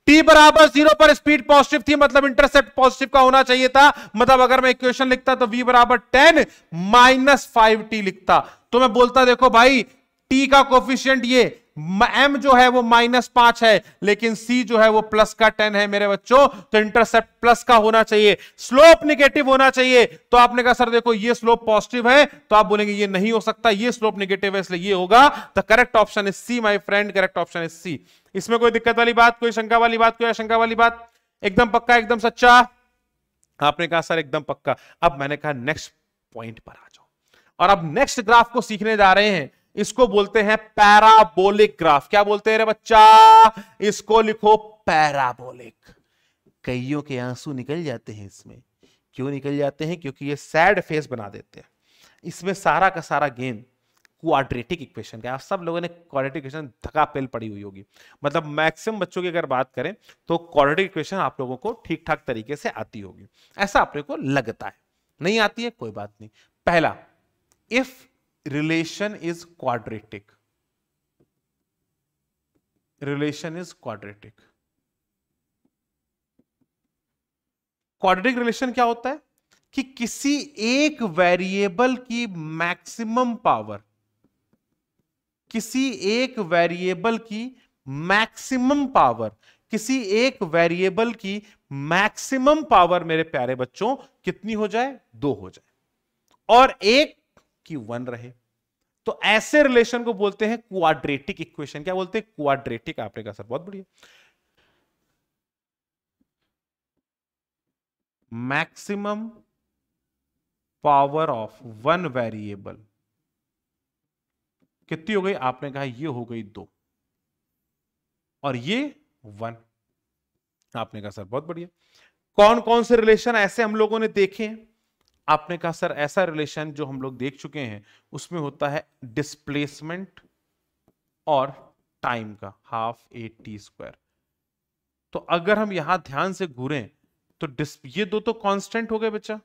टी बराबर जीरो पर स्पीड पॉजिटिव थी मतलब इंटरसेप्ट पॉजिटिव का होना चाहिए था मतलब अगर मैं इक्वेशन लिखता तो वी बराबर टेन माइनस फाइव टी लिखता तो मैं बोलता देखो भाई टी का कोफिशियंट ये एम जो है वो माइनस पांच है लेकिन सी जो है वो प्लस का टेन है मेरे बच्चों तो इंटरसेप्ट प्लस का होना चाहिए स्लोप निगेटिव होना चाहिए तो आपने कहा सर देखो ये स्लोप पॉजिटिव है तो आप बोलेंगे ये नहीं हो सकता ये स्लोप निगेटिव है इसलिए ये होगा the correct option is C my friend correct option is C इसमें कोई दिक्कत वाली बात कोई शंका वाली बात कोई आशंका वाली बात एकदम पक्का एकदम सच्चा आपने कहा सर एकदम पक्का अब मैंने कहा नेक्स्ट पॉइंट पर आ जाओ और अब नेक्स्ट ग्राफ को सीखने जा रहे हैं इसको बोलते हैं पैराबोलिक ग्राफ क्या बोलते हैं रे बच्चा इसको लिखो पैराबोलिक कईयों के आंसू निकल जाते हैं इसमें क्यों निकल जाते हैं क्योंकि ये सैड फेस बना देते हैं इसमें सारा का सारा गेन क्वाड्रेटिक इक्वेशन का आप सब लोगों ने क्वाड्रेटिक इक्वेशन धका पेल पड़ी हुई होगी मतलब मैक्सिमम बच्चों की अगर बात करें तो क्वाड्रेटिक इक्वेशन आप लोगों को ठीक ठाक तरीके से आती होगी ऐसा आप लोगों को लगता है नहीं आती है कोई बात नहीं पहला if relation is quadratic relation is quadratic quadratic relation क्या होता है कि किसी एक वेरिएबल की मैक्सिमम पावर किसी एक वेरिएबल की मैक्सिमम पावर किसी एक वेरिएबल की मैक्सिमम पावर मेरे प्यारे बच्चों कितनी हो जाए दो हो जाए और एक कि वन रहे तो ऐसे रिलेशन को बोलते हैं क्वाड्रेटिक इक्वेशन क्या बोलते हैं क्वाड्रेटिक आपने कहा सर बहुत बढ़िया maximum power of one variable कितनी हो गई आपने कहा ये हो गई दो और ये वन आपने कहा सर बहुत बढ़िया कौन कौन से रिलेशन ऐसे हम लोगों ने देखे हैं आपने कहा सर ऐसा रिलेशन जो हम लोग देख चुके हैं उसमें होता है डिस्प्लेसमेंट और टाइम का हाफ ए टी स्क्वायर तो अगर हम यहां ध्यान से घूरें तो ये दो तो कांस्टेंट हो गए बच्चा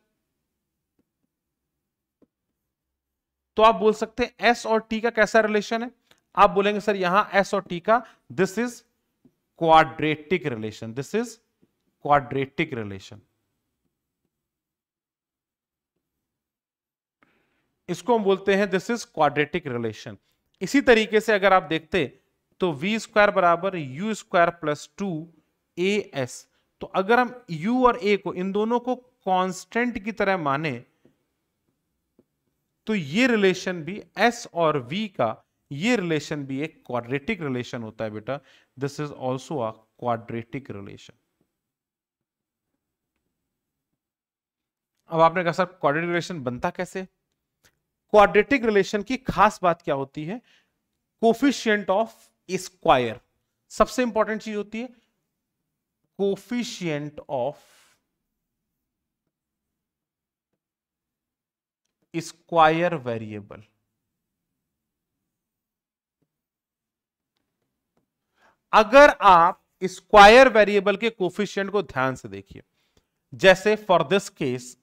तो आप बोल सकते हैं एस और टी का कैसा रिलेशन है आप बोलेंगे सर यहां एस और टी का this is quadratic relation this is quadratic relation इसको हम बोलते हैं दिस इज क्वाड्रेटिक रिलेशन इसी तरीके से अगर आप देखते तो वी स्क्वायर बराबर u square plus two a s तो अगर हम u और a को इन दोनों को कांस्टेंट की तरह माने तो ये रिलेशन भी s और v का ये रिलेशन भी एक क्वाड्रेटिक रिलेशन होता है बेटा this is also a quadratic relation अब आपने कहा सर क्वाड्रेटिक रिलेशन बनता कैसे क्वाड्रेटिक रिलेशन की खास बात क्या होती है कोफिशियंट ऑफ स्क्वायर सबसे इंपॉर्टेंट चीज होती है कोफिशियंट ऑफ स्क्वायर वेरिएबल अगर आप स्क्वायर वेरिएबल के कोफिशियंट को ध्यान से देखिए जैसे for this case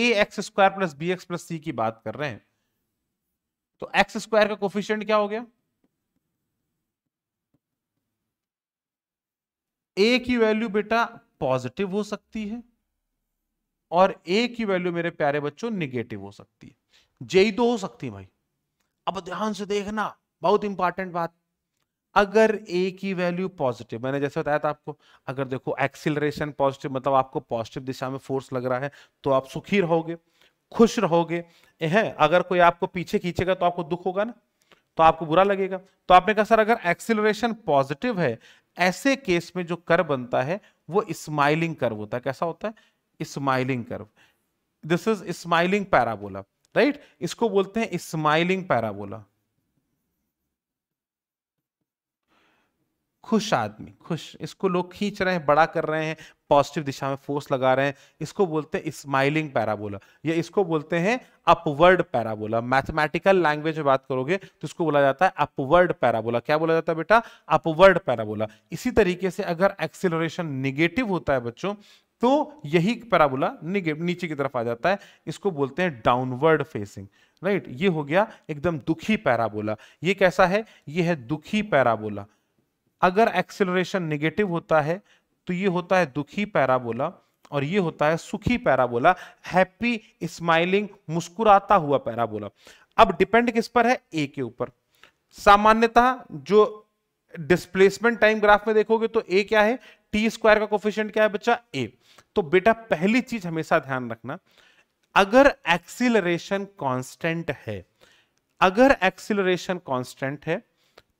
a x square plus b x plus c की बात कर रहे हैं तो एक्स स्क्वायर का कोफिशियंट क्या हो गया ए की वैल्यू बेटा पॉजिटिव हो सकती है और ए की वैल्यू मेरे प्यारे बच्चों निगेटिव हो सकती है जेई तो हो सकती है भाई अब ध्यान से देखना बहुत इंपॉर्टेंट बात अगर ए की वैल्यू पॉजिटिव मैंने जैसे बताया था आपको अगर देखो एक्सिलरेशन पॉजिटिव मतलब आपको पॉजिटिव दिशा में फोर्स लग रहा है तो आप सुखी रहोगे खुश रहोगे है अगर कोई आपको पीछे खींचेगा तो आपको दुख होगा ना तो आपको बुरा लगेगा तो आपने कहा सर अगर एक्सिलरेशन पॉजिटिव है ऐसे केस में जो कर बनता है वो स्माइलिंग कर्व होता है कैसा होता है smiling curve this is smiling parabola right इसको बोलते हैं स्माइलिंग पैराबोला खुश आदमी खुश इसको लोग खींच रहे हैं बड़ा कर रहे हैं पॉजिटिव दिशा में फोर्स लगा रहे हैं इसको बोलते हैं स्माइलिंग पैराबोला या इसको बोलते हैं अपवर्ड पैराबोला मैथमेटिकल लैंग्वेज में बात करोगे तो इसको बोला जाता है अपवर्ड पैराबोला क्या बोला जाता है बेटा अपवर्ड पैराबोला इसी तरीके से अगर एक्सिलोरेशन निगेटिव होता है बच्चों तो यही पैराबोला नीचे की तरफ आ जाता है इसको बोलते हैं डाउनवर्ड फेसिंग राइट ये हो गया एकदम दुखी पैराबोला ये कैसा है ये है दुखी पैराबोला अगर एक्सेलरेशन निगेटिव होता है तो ये होता है दुखी पैराबोला और ये होता है सुखी पैराबोला हैप्पी स्माइलिंग मुस्कुराता हुआ पैराबोला अब डिपेंड किस पर है ए के ऊपर सामान्यतः जो डिस्प्लेसमेंट टाइम ग्राफ में देखोगे तो ए क्या है टी स्क्वायर का कोफिशियंट क्या है बच्चा ए तो बेटा पहली चीज हमेशा ध्यान रखना अगर एक्सीलरेशन कांस्टेंट है अगर एक्सीलरेशन कांस्टेंट है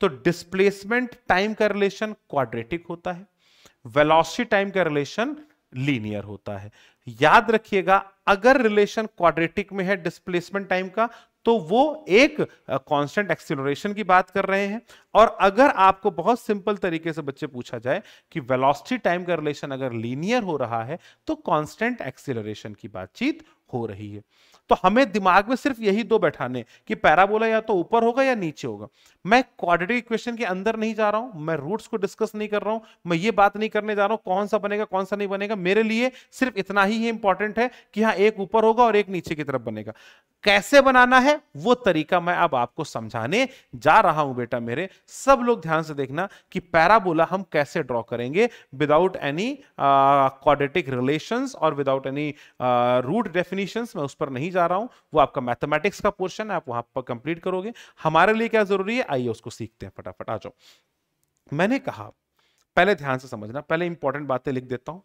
तो डिस्प्लेसमेंट टाइम का रिलेशन क्वाड्रेटिक होता है वेलोसिटी टाइम का रिलेशन लीनियर होता है याद रखिएगा अगर रिलेशन क्वाड्रेटिक में है डिस्प्लेसमेंट टाइम का तो वो एक कांस्टेंट एक्सिलोरेशन की बात कर रहे हैं और अगर आपको बहुत सिंपल तरीके से बच्चे पूछा जाए कि वेलोसिटी टाइम का रिलेशन अगर लीनियर हो रहा है तो कांस्टेंट एक्सिलोरेशन की बातचीत हो रही है तो हमें दिमाग में सिर्फ यही दो बैठाने कि पैराबोला या तो ऊपर होगा या नीचे होगा मैं क्वाड्रेटिक इक्वेशन के अंदर नहीं जा रहा हूं मैं रूट्स को डिस्कस नहीं कर रहा हूं मैं ये बात नहीं करने जा रहा हूं कौन सा बनेगा कौन सा नहीं बनेगा मेरे लिए सिर्फ इतना ही इंपॉर्टेंट है कि हाँ एक ऊपर होगा और एक नीचे की तरफ बनेगा कैसे बनाना है वो तरीका मैं अब आपको समझाने जा रहा हूं बेटा मेरे सब लोग ध्यान से देखना कि पैराबोला हम कैसे ड्रॉ करेंगे विदाउट एनी क्वाड्रेटिक रिलेशंस और विदाउट एनी रूट डेफिनेशंस मैं उस पर नहीं जा रहा हूं वो आपका मैथमेटिक्स का पोर्शन है आप वहां पर कंप्लीट करोगे हमारे लिए क्या जरूरी है आइए उसको सीखते हैं फटाफट आ जाओ मैंने कहा पहले ध्यान से समझना पहले इंपॉर्टेंट बातें लिख देता हूं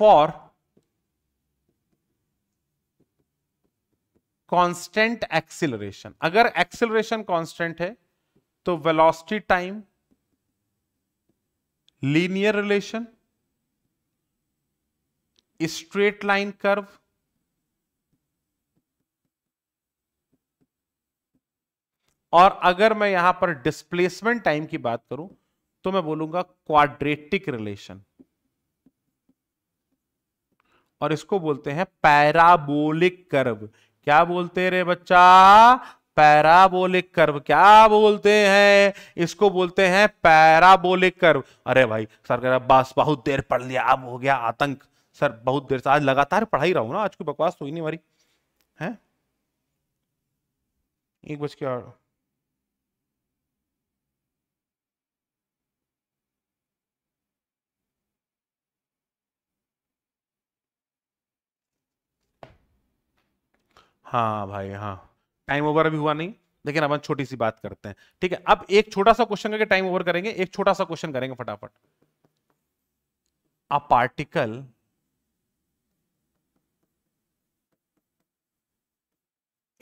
फॉर कांस्टेंट एक्सिलरेशन अगर एक्सिलरेशन कांस्टेंट है तो velocity time linear relation straight line curve और अगर मैं यहां पर डिस्प्लेसमेंट टाइम की बात करूं तो मैं बोलूंगा क्वाड्रेटिक रिलेशन और इसको बोलते हैं पैराबोलिक कर्व क्या बोलते रे बच्चा पैराबोलिक कर्व क्या बोलते हैं इसको बोलते हैं पैराबोलिक कर्व अरे भाई सर कह रहा बस बहुत देर पढ़ लिया अब हो गया आतंक सर बहुत देर से आज लगातार ही रहा हूं ना आज कोई बकवास तो ही नहीं मारी है एक बज के हाँ भाई हाँ टाइम ओवर अभी हुआ नहीं लेकिन अब हम छोटी सी बात करते हैं ठीक है अब एक छोटा सा क्वेश्चन करके टाइम ओवर करेंगे एक छोटा सा क्वेश्चन करेंगे फटाफट अ पार्टिकल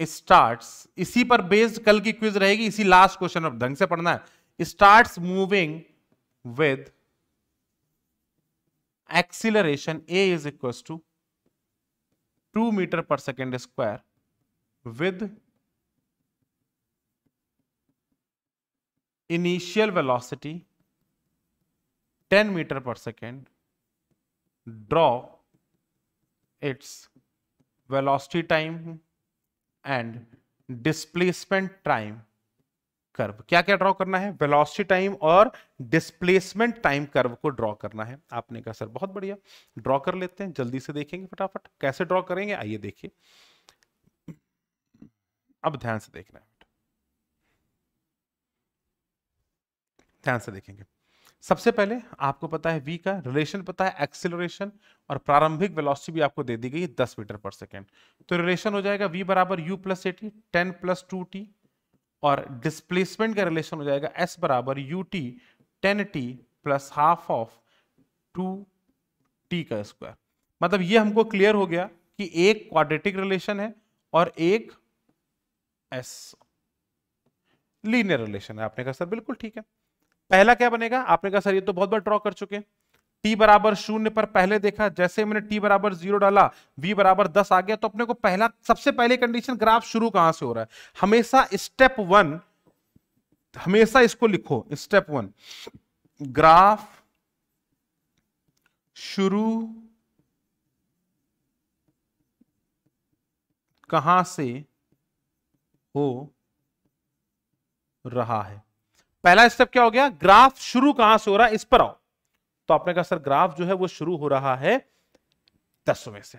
स्टार्ट्स इसी पर बेस्ड कल की क्विज रहेगी इसी लास्ट क्वेश्चन अब ढंग से पढ़ना है starts moving with acceleration a is equal to two metre पर second square with initial velocity 10 meter per second draw its velocity time and displacement time curve क्या क्या ड्रॉ करना है वेलोसिटी टाइम और डिस्प्लेसमेंट टाइम कर्व को draw करना है आपने कहा सर बहुत बढ़िया ड्रॉ कर लेते हैं जल्दी से देखेंगे फटाफट कैसे ड्रॉ करेंगे आइए देखिए अब ध्यान से देखना है ध्यान से देखेंगे सबसे पहले आपको पता है v का रिलेशन पता है एक्सिलोरेशन और प्रारंभिक वेलोसिटी भी आपको दे दी गई है 10 मीटर पर सेकेंड तो रिलेशन हो जाएगा v बराबर u plus a t ten plus two t और डिस्प्लेसमेंट का रिलेशन हो जाएगा s बराबर u t ten t plus half of two t का स्क्वायर मतलब ये हमको क्लियर हो गया कि एक क्वाड्रेटिक रिलेशन है और एक एस लीनियर रिलेशन है आपने कहा सर बिल्कुल ठीक है पहला क्या बनेगा आपने कहा सर ये तो बहुत बार ड्रॉ कर चुके हैं टी बराबर शून्य पर पहले देखा जैसे मैंने टी बराबर जीरो डाला वी बराबर दस आ गया तो अपने को पहला सबसे पहले कंडीशन ग्राफ शुरू कहां से हो रहा है हमेशा स्टेप वन हमेशा इसको लिखो स्टेप वन ग्राफ शुरू कहां से हो रहा है पहला स्टेप क्या हो गया ग्राफ शुरू कहां से हो रहा है इस पर आओ तो आपने कहा सर ग्राफ जो है वो शुरू हो रहा है दसवें से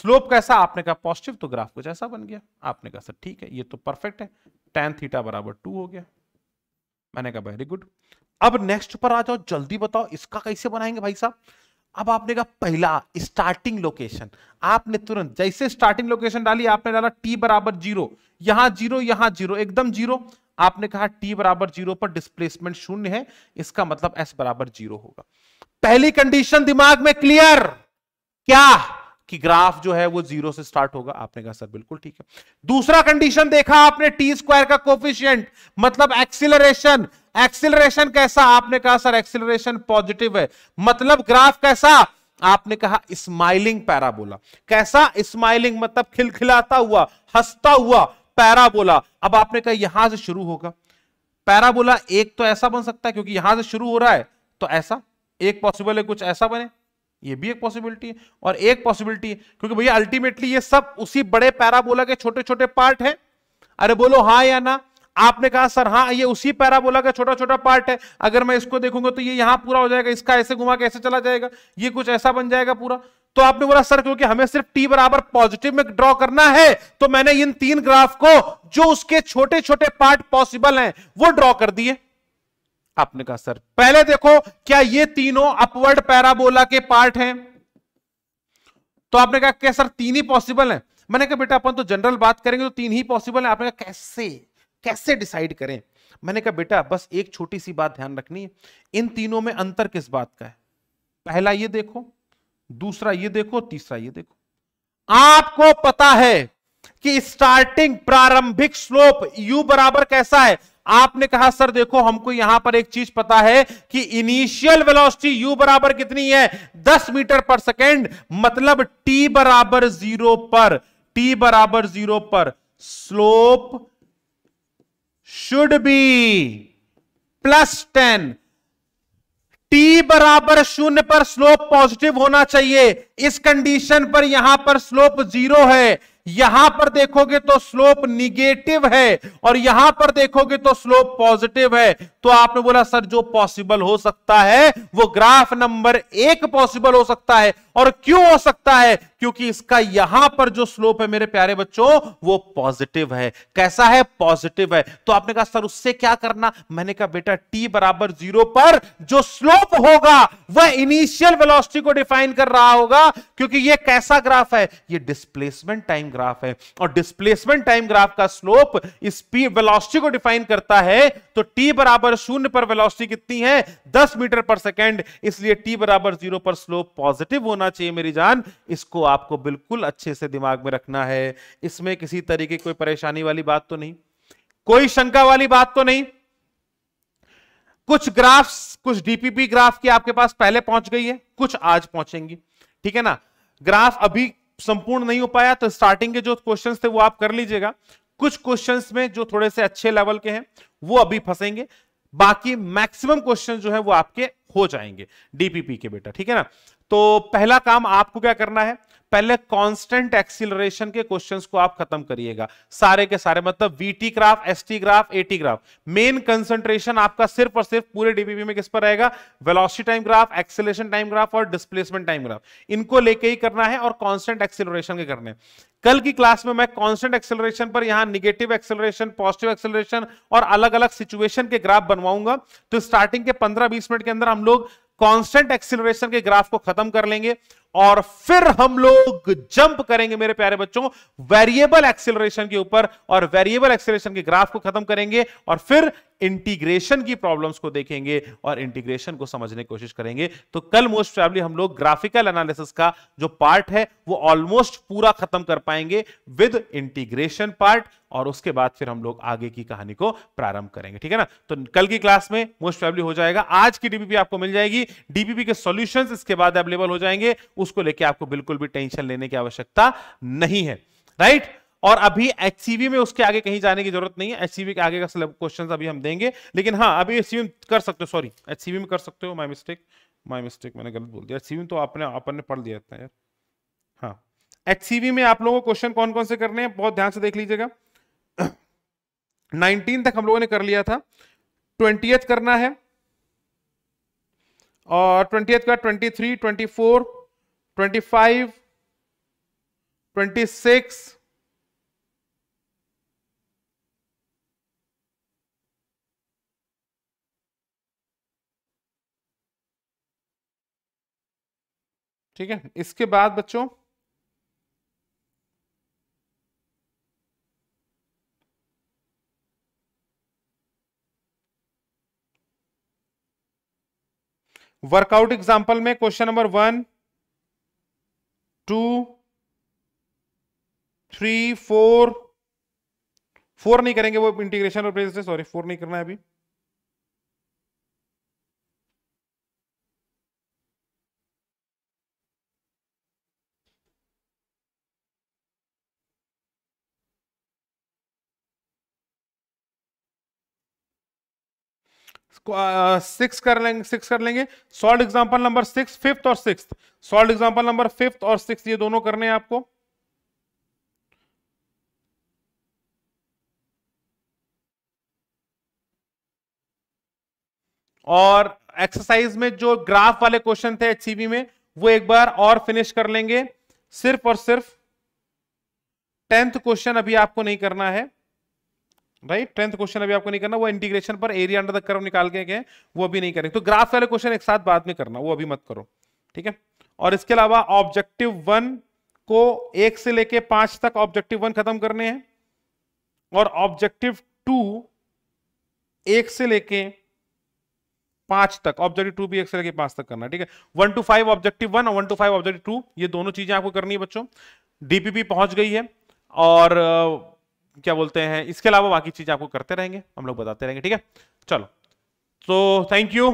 स्लोप कैसा आपने कहा पॉजिटिव तो ग्राफ कुछ ऐसा बन गया आपने कहा सर ठीक है ये तो परफेक्ट है टेन थीटा बराबर टू हो गया मैंने कहा वेरी गुड अब नेक्स्ट पर आ जाओ जल्दी बताओ इसका कैसे बनाएंगे भाई साहब अब आपने कहा पहला स्टार्टिंग लोकेशन आपने तुरंत जैसे स्टार्टिंग लोकेशन डाली आपने डाला टी बराबर जीरो यहां जीरो यहां जीरो एकदम जीरो आपने कहा टी बराबर जीरो पर डिस्प्लेसमेंट शून्य है इसका मतलब एस बराबर जीरो होगा पहली कंडीशन दिमाग में क्लियर क्या कि ग्राफ जो है वो जीरो से स्टार्ट होगा आपने कहा सर बिल्कुल ठीक है दूसरा कंडीशन देखा आपने टी स्क्वायर का कोफिशियंट मतलब एक्सिलरेशन एक्सिलरेशन कैसा आपने कहा सर एक्सिलरेशन पॉजिटिव है मतलब ग्राफ कैसा आपने कहा स्माइलिंग पैराबोला कैसा स्माइलिंग मतलब खिलखिलाता हुआ हंसता हुआ पैराबोला अब आपने कहा यहां से शुरू होगा पैराबोला एक तो ऐसा बन सकता है क्योंकि यहां से शुरू हो रहा है तो ऐसा एक पॉसिबल है कुछ ऐसा बने ये भी एक पॉसिबिलिटी है और एक पॉसिबिलिटी है क्योंकि भैया अल्टीमेटली ये सब उसी बड़े पैराबोला के छोटे छोटे पार्ट है अरे बोलो हाँ या ना आपने कहा सर हाँ ये उसी पैराबोला का छोटा छोटा पार्ट है अगर मैं इसको देखूंगा तो ये यहां पूरा हो जाएगा इसका ऐसे घुमा के ऐसे चला जाएगा ये कुछ ऐसा बन जाएगा पूरा तो आपने बोला सर क्योंकि हमें सिर्फ टी बराबर पॉजिटिव में ड्रॉ करना है तो मैंने इन तीन ग्राफ को जो उसके छोटे छोटे पार्ट पॉसिबल हैं वो ड्रॉ कर दिए आपने कहा सर पहले देखो क्या ये तीनों अपवर्ड पैराबोला के पार्ट हैं तो आपने कहा क्या सर तीन ही पॉसिबल हैं मैंने कहा बेटा अपन तो जनरल बात करेंगे तो तीन ही पॉसिबल है आपने कहा कैसे कैसे डिसाइड करें मैंने कहा बेटा बस एक छोटी सी बात ध्यान रखनी है इन तीनों में अंतर किस बात का है पहला ये देखो दूसरा ये देखो तीसरा ये देखो आपको पता है कि स्टार्टिंग प्रारंभिक स्लोप u बराबर कैसा है आपने कहा सर देखो हमको यहां पर एक चीज पता है कि इनिशियल वेलोसिटी u बराबर कितनी है 10 मीटर पर सेकेंड मतलब t बराबर जीरो पर t बराबर जीरो पर slope should be plus ten t बराबर शून्य पर स्लोप पॉजिटिव होना चाहिए इस कंडीशन पर यहां पर स्लोप जीरो है यहां पर देखोगे तो स्लोप निगेटिव है और यहां पर देखोगे तो स्लोप पॉजिटिव है तो आपने बोला सर जो पॉसिबल हो सकता है वो ग्राफ नंबर एक पॉसिबल हो सकता है और क्यों हो सकता है क्योंकि इसका यहां पर जो स्लोप है मेरे प्यारे बच्चों वो पॉजिटिव है कैसा है पॉजिटिव है तो आपने कहा सर उससे क्या करना मैंने कहा बेटा टी बराबर जीरो पर जो स्लोप होगा वह इनिशियल वेलोसिटी को डिफाइन कर रहा होगा क्योंकि ये कैसा ग्राफ है ये डिस्प्लेसमेंट टाइम ग्राफ है और डिस्प्लेसमेंट टाइम ग्राफ का स्लोप स्पीड वेलोसिटी को डिफाइन करता है तो टी बराबर शून्य पर वेलोसिटी कितनी है दस मीटर पर सेकेंड इसलिए टी बराबर जीरो पर स्लोप पॉजिटिव होना चाहिए मेरी जान इसको आपको बिल्कुल अच्छे से दिमाग में रखना है इसमें किसी तरीके कोई परेशानी वाली बात तो नहीं कोई शंका वाली बात तो नहीं कुछ ग्राफ्स कुछ डीपीपी ग्राफ की आपके पास पहले पहुंच गई है कुछ आज पहुंचेंगी ठीक है ना ग्राफ अभी संपूर्ण नहीं हो पाया तो स्टार्टिंग के जो क्वेश्चन थे वो आप कर लीजिएगा कुछ क्वेश्चंस में जो थोड़े से अच्छे लेवल के हैं वो अभी फंसेंगे बाकी मैक्सिमम क्वेश्चन जो है वो आपके हो जाएंगे डीपीपी के बेटा ठीक है ना तो पहला काम आपको क्या करना है पहले कांस्टेंट एक्सिलरेशन के क्वेश्चंस को आप खत्म करिएगा सारे के सारे मतलब VT graph ST graph AT graph main concentration आपका सिर्फ और सिर्फ पूरे डीबीबी में किस पर रहेगा velocity time graph acceleration time graph और डिस्प्लेसमेंट टाइम ग्राफ इनको लेके ही करना है और कॉन्स्टेंट एक्सिलोरेशन के करने कल की क्लास में मैं कॉन्स्टेंट एक्सेलरेशन पर यहां निगेटिव एक्सेलरेशन पॉजिटिव एक्सेलरेशन और अलग अलग सिचुएशन के ग्राफ बनवाऊंगा तो स्टार्टिंग के 15-20 मिनट के अंदर हम लोग कांस्टेंट एक्सेलरेशन के ग्राफ को खत्म कर लेंगे और फिर हम लोग जंप करेंगे मेरे प्यारे बच्चों वेरिएबल एक्सेलरेशन के ऊपर और वेरिएबल एक्सेलरेशन के ग्राफ को खत्म करेंगे और फिर इंटीग्रेशन की प्रॉब्लम्स को देखेंगे और इंटीग्रेशन को समझने की कोशिश करेंगे तो कल मोस्ट प्रॉब्ली हम लोग ग्राफिकल एनालिसिस का जो पार्ट है वो ऑलमोस्ट पूरा खत्म कर पाएंगे विद इंटीग्रेशन पार्ट और उसके बाद फिर हम लोग आगे की कहानी को प्रारंभ करेंगे ठीक है ना तो कल की क्लास में मोस्ट प्रॉब्ली हो जाएगा आज की डीबीपी आपको मिल जाएगी डीबीपी के सोल्यूशन इसके बाद अवेलेबल हो जाएंगे उसको लेके आपको बिल्कुल भी टेंशन लेने की आवश्यकता नहीं है राइट और अभी एचसीवी में उसके आगे कहीं जाने की जरूरत नहीं है एचसीवी के आगे का सिलेबस क्वेश्चन अभी हम देंगे लेकिन हाँ अभी एचसीवी में कर सकते हो सॉरी एचसीवी में कर सकते हो माई मिस्टेक माई मिस्टेक मैंने गलत बोल दिया एचसीवी तो आपने अपन ने पढ़ लिया इतना यार हाँ एचसीवी में आप लोगों को क्वेश्चन कौन कौन से करने हैं बहुत ध्यान से देख लीजिएगा नाइनटीन तक हम लोगों ने कर लिया था ट्वेंटी करना है और ट्वेंटी का twenty three twenty four twenty five twenty six ठीक है इसके बाद बच्चों वर्कआउट एग्जाम्पल में question number one two three four four नहीं करेंगे वो इंटीग्रेशन और प्रेस सॉरी फोर नहीं करना है अभी सिक्स कर लेंगे सिक्स कर लेंगे solved example number six fifth और six solved example number fifth और सिक्स ये दोनों करने हैं आपको और एक्सरसाइज में जो ग्राफ वाले क्वेश्चन थे एचसीबी में वो एक बार और फिनिश कर लेंगे सिर्फ और सिर्फ टेंथ क्वेश्चन अभी आपको नहीं करना है राइट टेंथ क्वेश्चन अभी आपको नहीं करना वो इंटीग्रेशन पर एरिया अंडर द कर्व निकाल के गए वो अभी नहीं करेंगे तो ग्राफ वाले क्वेश्चन एक साथ बाद में करना वो अभी मत करो ठीक है और इसके अलावा ऑब्जेक्टिव वन को एक से लेके पांच तक ऑब्जेक्टिव वन खत्म करने हैं और ऑब्जेक्टिव टू एक से लेके पांच तक ऑब्जेक्टिव टू भी एक से लेके पांच तक करना ठीक है one two five objective one और one two five objective two ये दोनों चीजें आपको करनी है बच्चों डीपीपी पहुंच गई है और क्या बोलते हैं इसके अलावा बाकी चीज़ आपको करते रहेंगे हम लोग बताते रहेंगे ठीक है चलो तो थैंक यू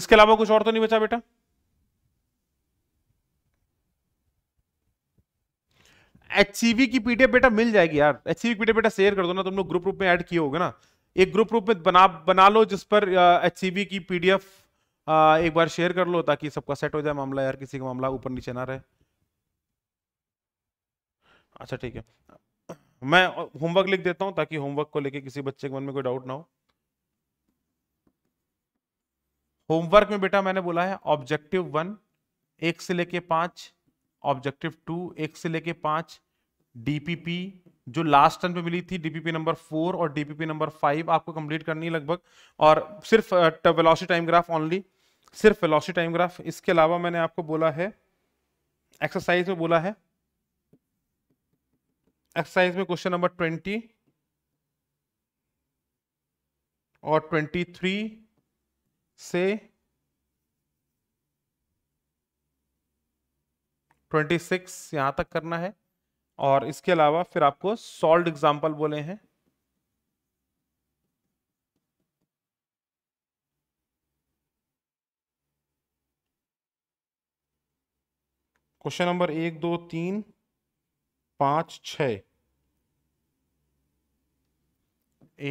इसके अलावा कुछ और तो नहीं बचा बेटा एच की पीडीएफ बेटा मिल जाएगी यार एच की पीडीएफ बेटा शेयर कर दो ना तुम लोग ग्रुप रूप में ऐड किए होगे ना एक ग्रुप रूप में बना बना लो जिस पर एच की पीडीएफ एक बार शेयर कर लो ताकि सबका सेट हो जाए मामला यार किसी का मामला ऊपर नीचे ना रहे अच्छा ठीक है मैं होमवर्क लिख देता हूं ताकि होमवर्क को लेके किसी बच्चे के मन में कोई डाउट ना हो होमवर्क में बेटा मैंने बोला है ऑब्जेक्टिव वन एक से लेके पांच ऑब्जेक्टिव टू एक से लेके पांच डीपीपी जो लास्ट टर्न पे मिली थी डीपीपी नंबर फोर और डीपीपी नंबर फाइव आपको कंप्लीट करनी है लगभग और सिर्फ वेलोसिटी टाइम ग्राफ ऑनली सिर्फ वेलोसिटी टाइम ग्राफ इसके अलावा मैंने आपको बोला है एक्सरसाइज में बोला है एक्सरसाइज में क्वेश्चन नंबर ट्वेंटी और ट्वेंटी थ्री से ट्वेंटी सिक्स यहां तक करना है और इसके अलावा फिर आपको सॉल्ड एग्जाम्पल बोले हैं क्वेश्चन नंबर एक दो तीन पांच छ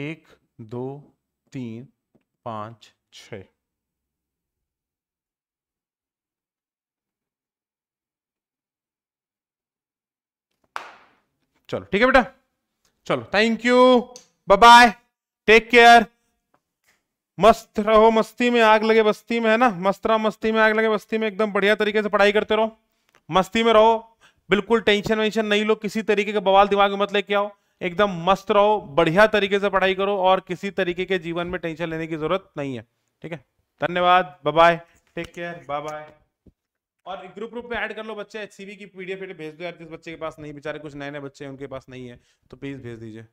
एक दो तीन पांच छ चलो ठीक है बेटा चलो thank you bye bye take care मस्त रहो मस्ती में आग लगे बस्ती में है ना मस्त रहो मस्ती में आग लगे बस्ती में एकदम बढ़िया तरीके से पढ़ाई करते रहो मस्ती में रहो बिल्कुल टेंशन वेंशन नहीं लो किसी तरीके के बवाल दिमाग में मत लेके आओ एकदम मस्त रहो बढ़िया तरीके से पढ़ाई करो और किसी तरीके के जीवन में टेंशन लेने की जरूरत नहीं है ठीक है धन्यवाद bye take care bye bye और ग्रुप ग्रुप में ऐड कर लो बच्चे एच की पीडीएफ भेज दो यार जिस बच्चे के पास नहीं बेचारे कुछ नए नए बच्चे हैं उनके पास नहीं है तो प्लीज भेज दीजिए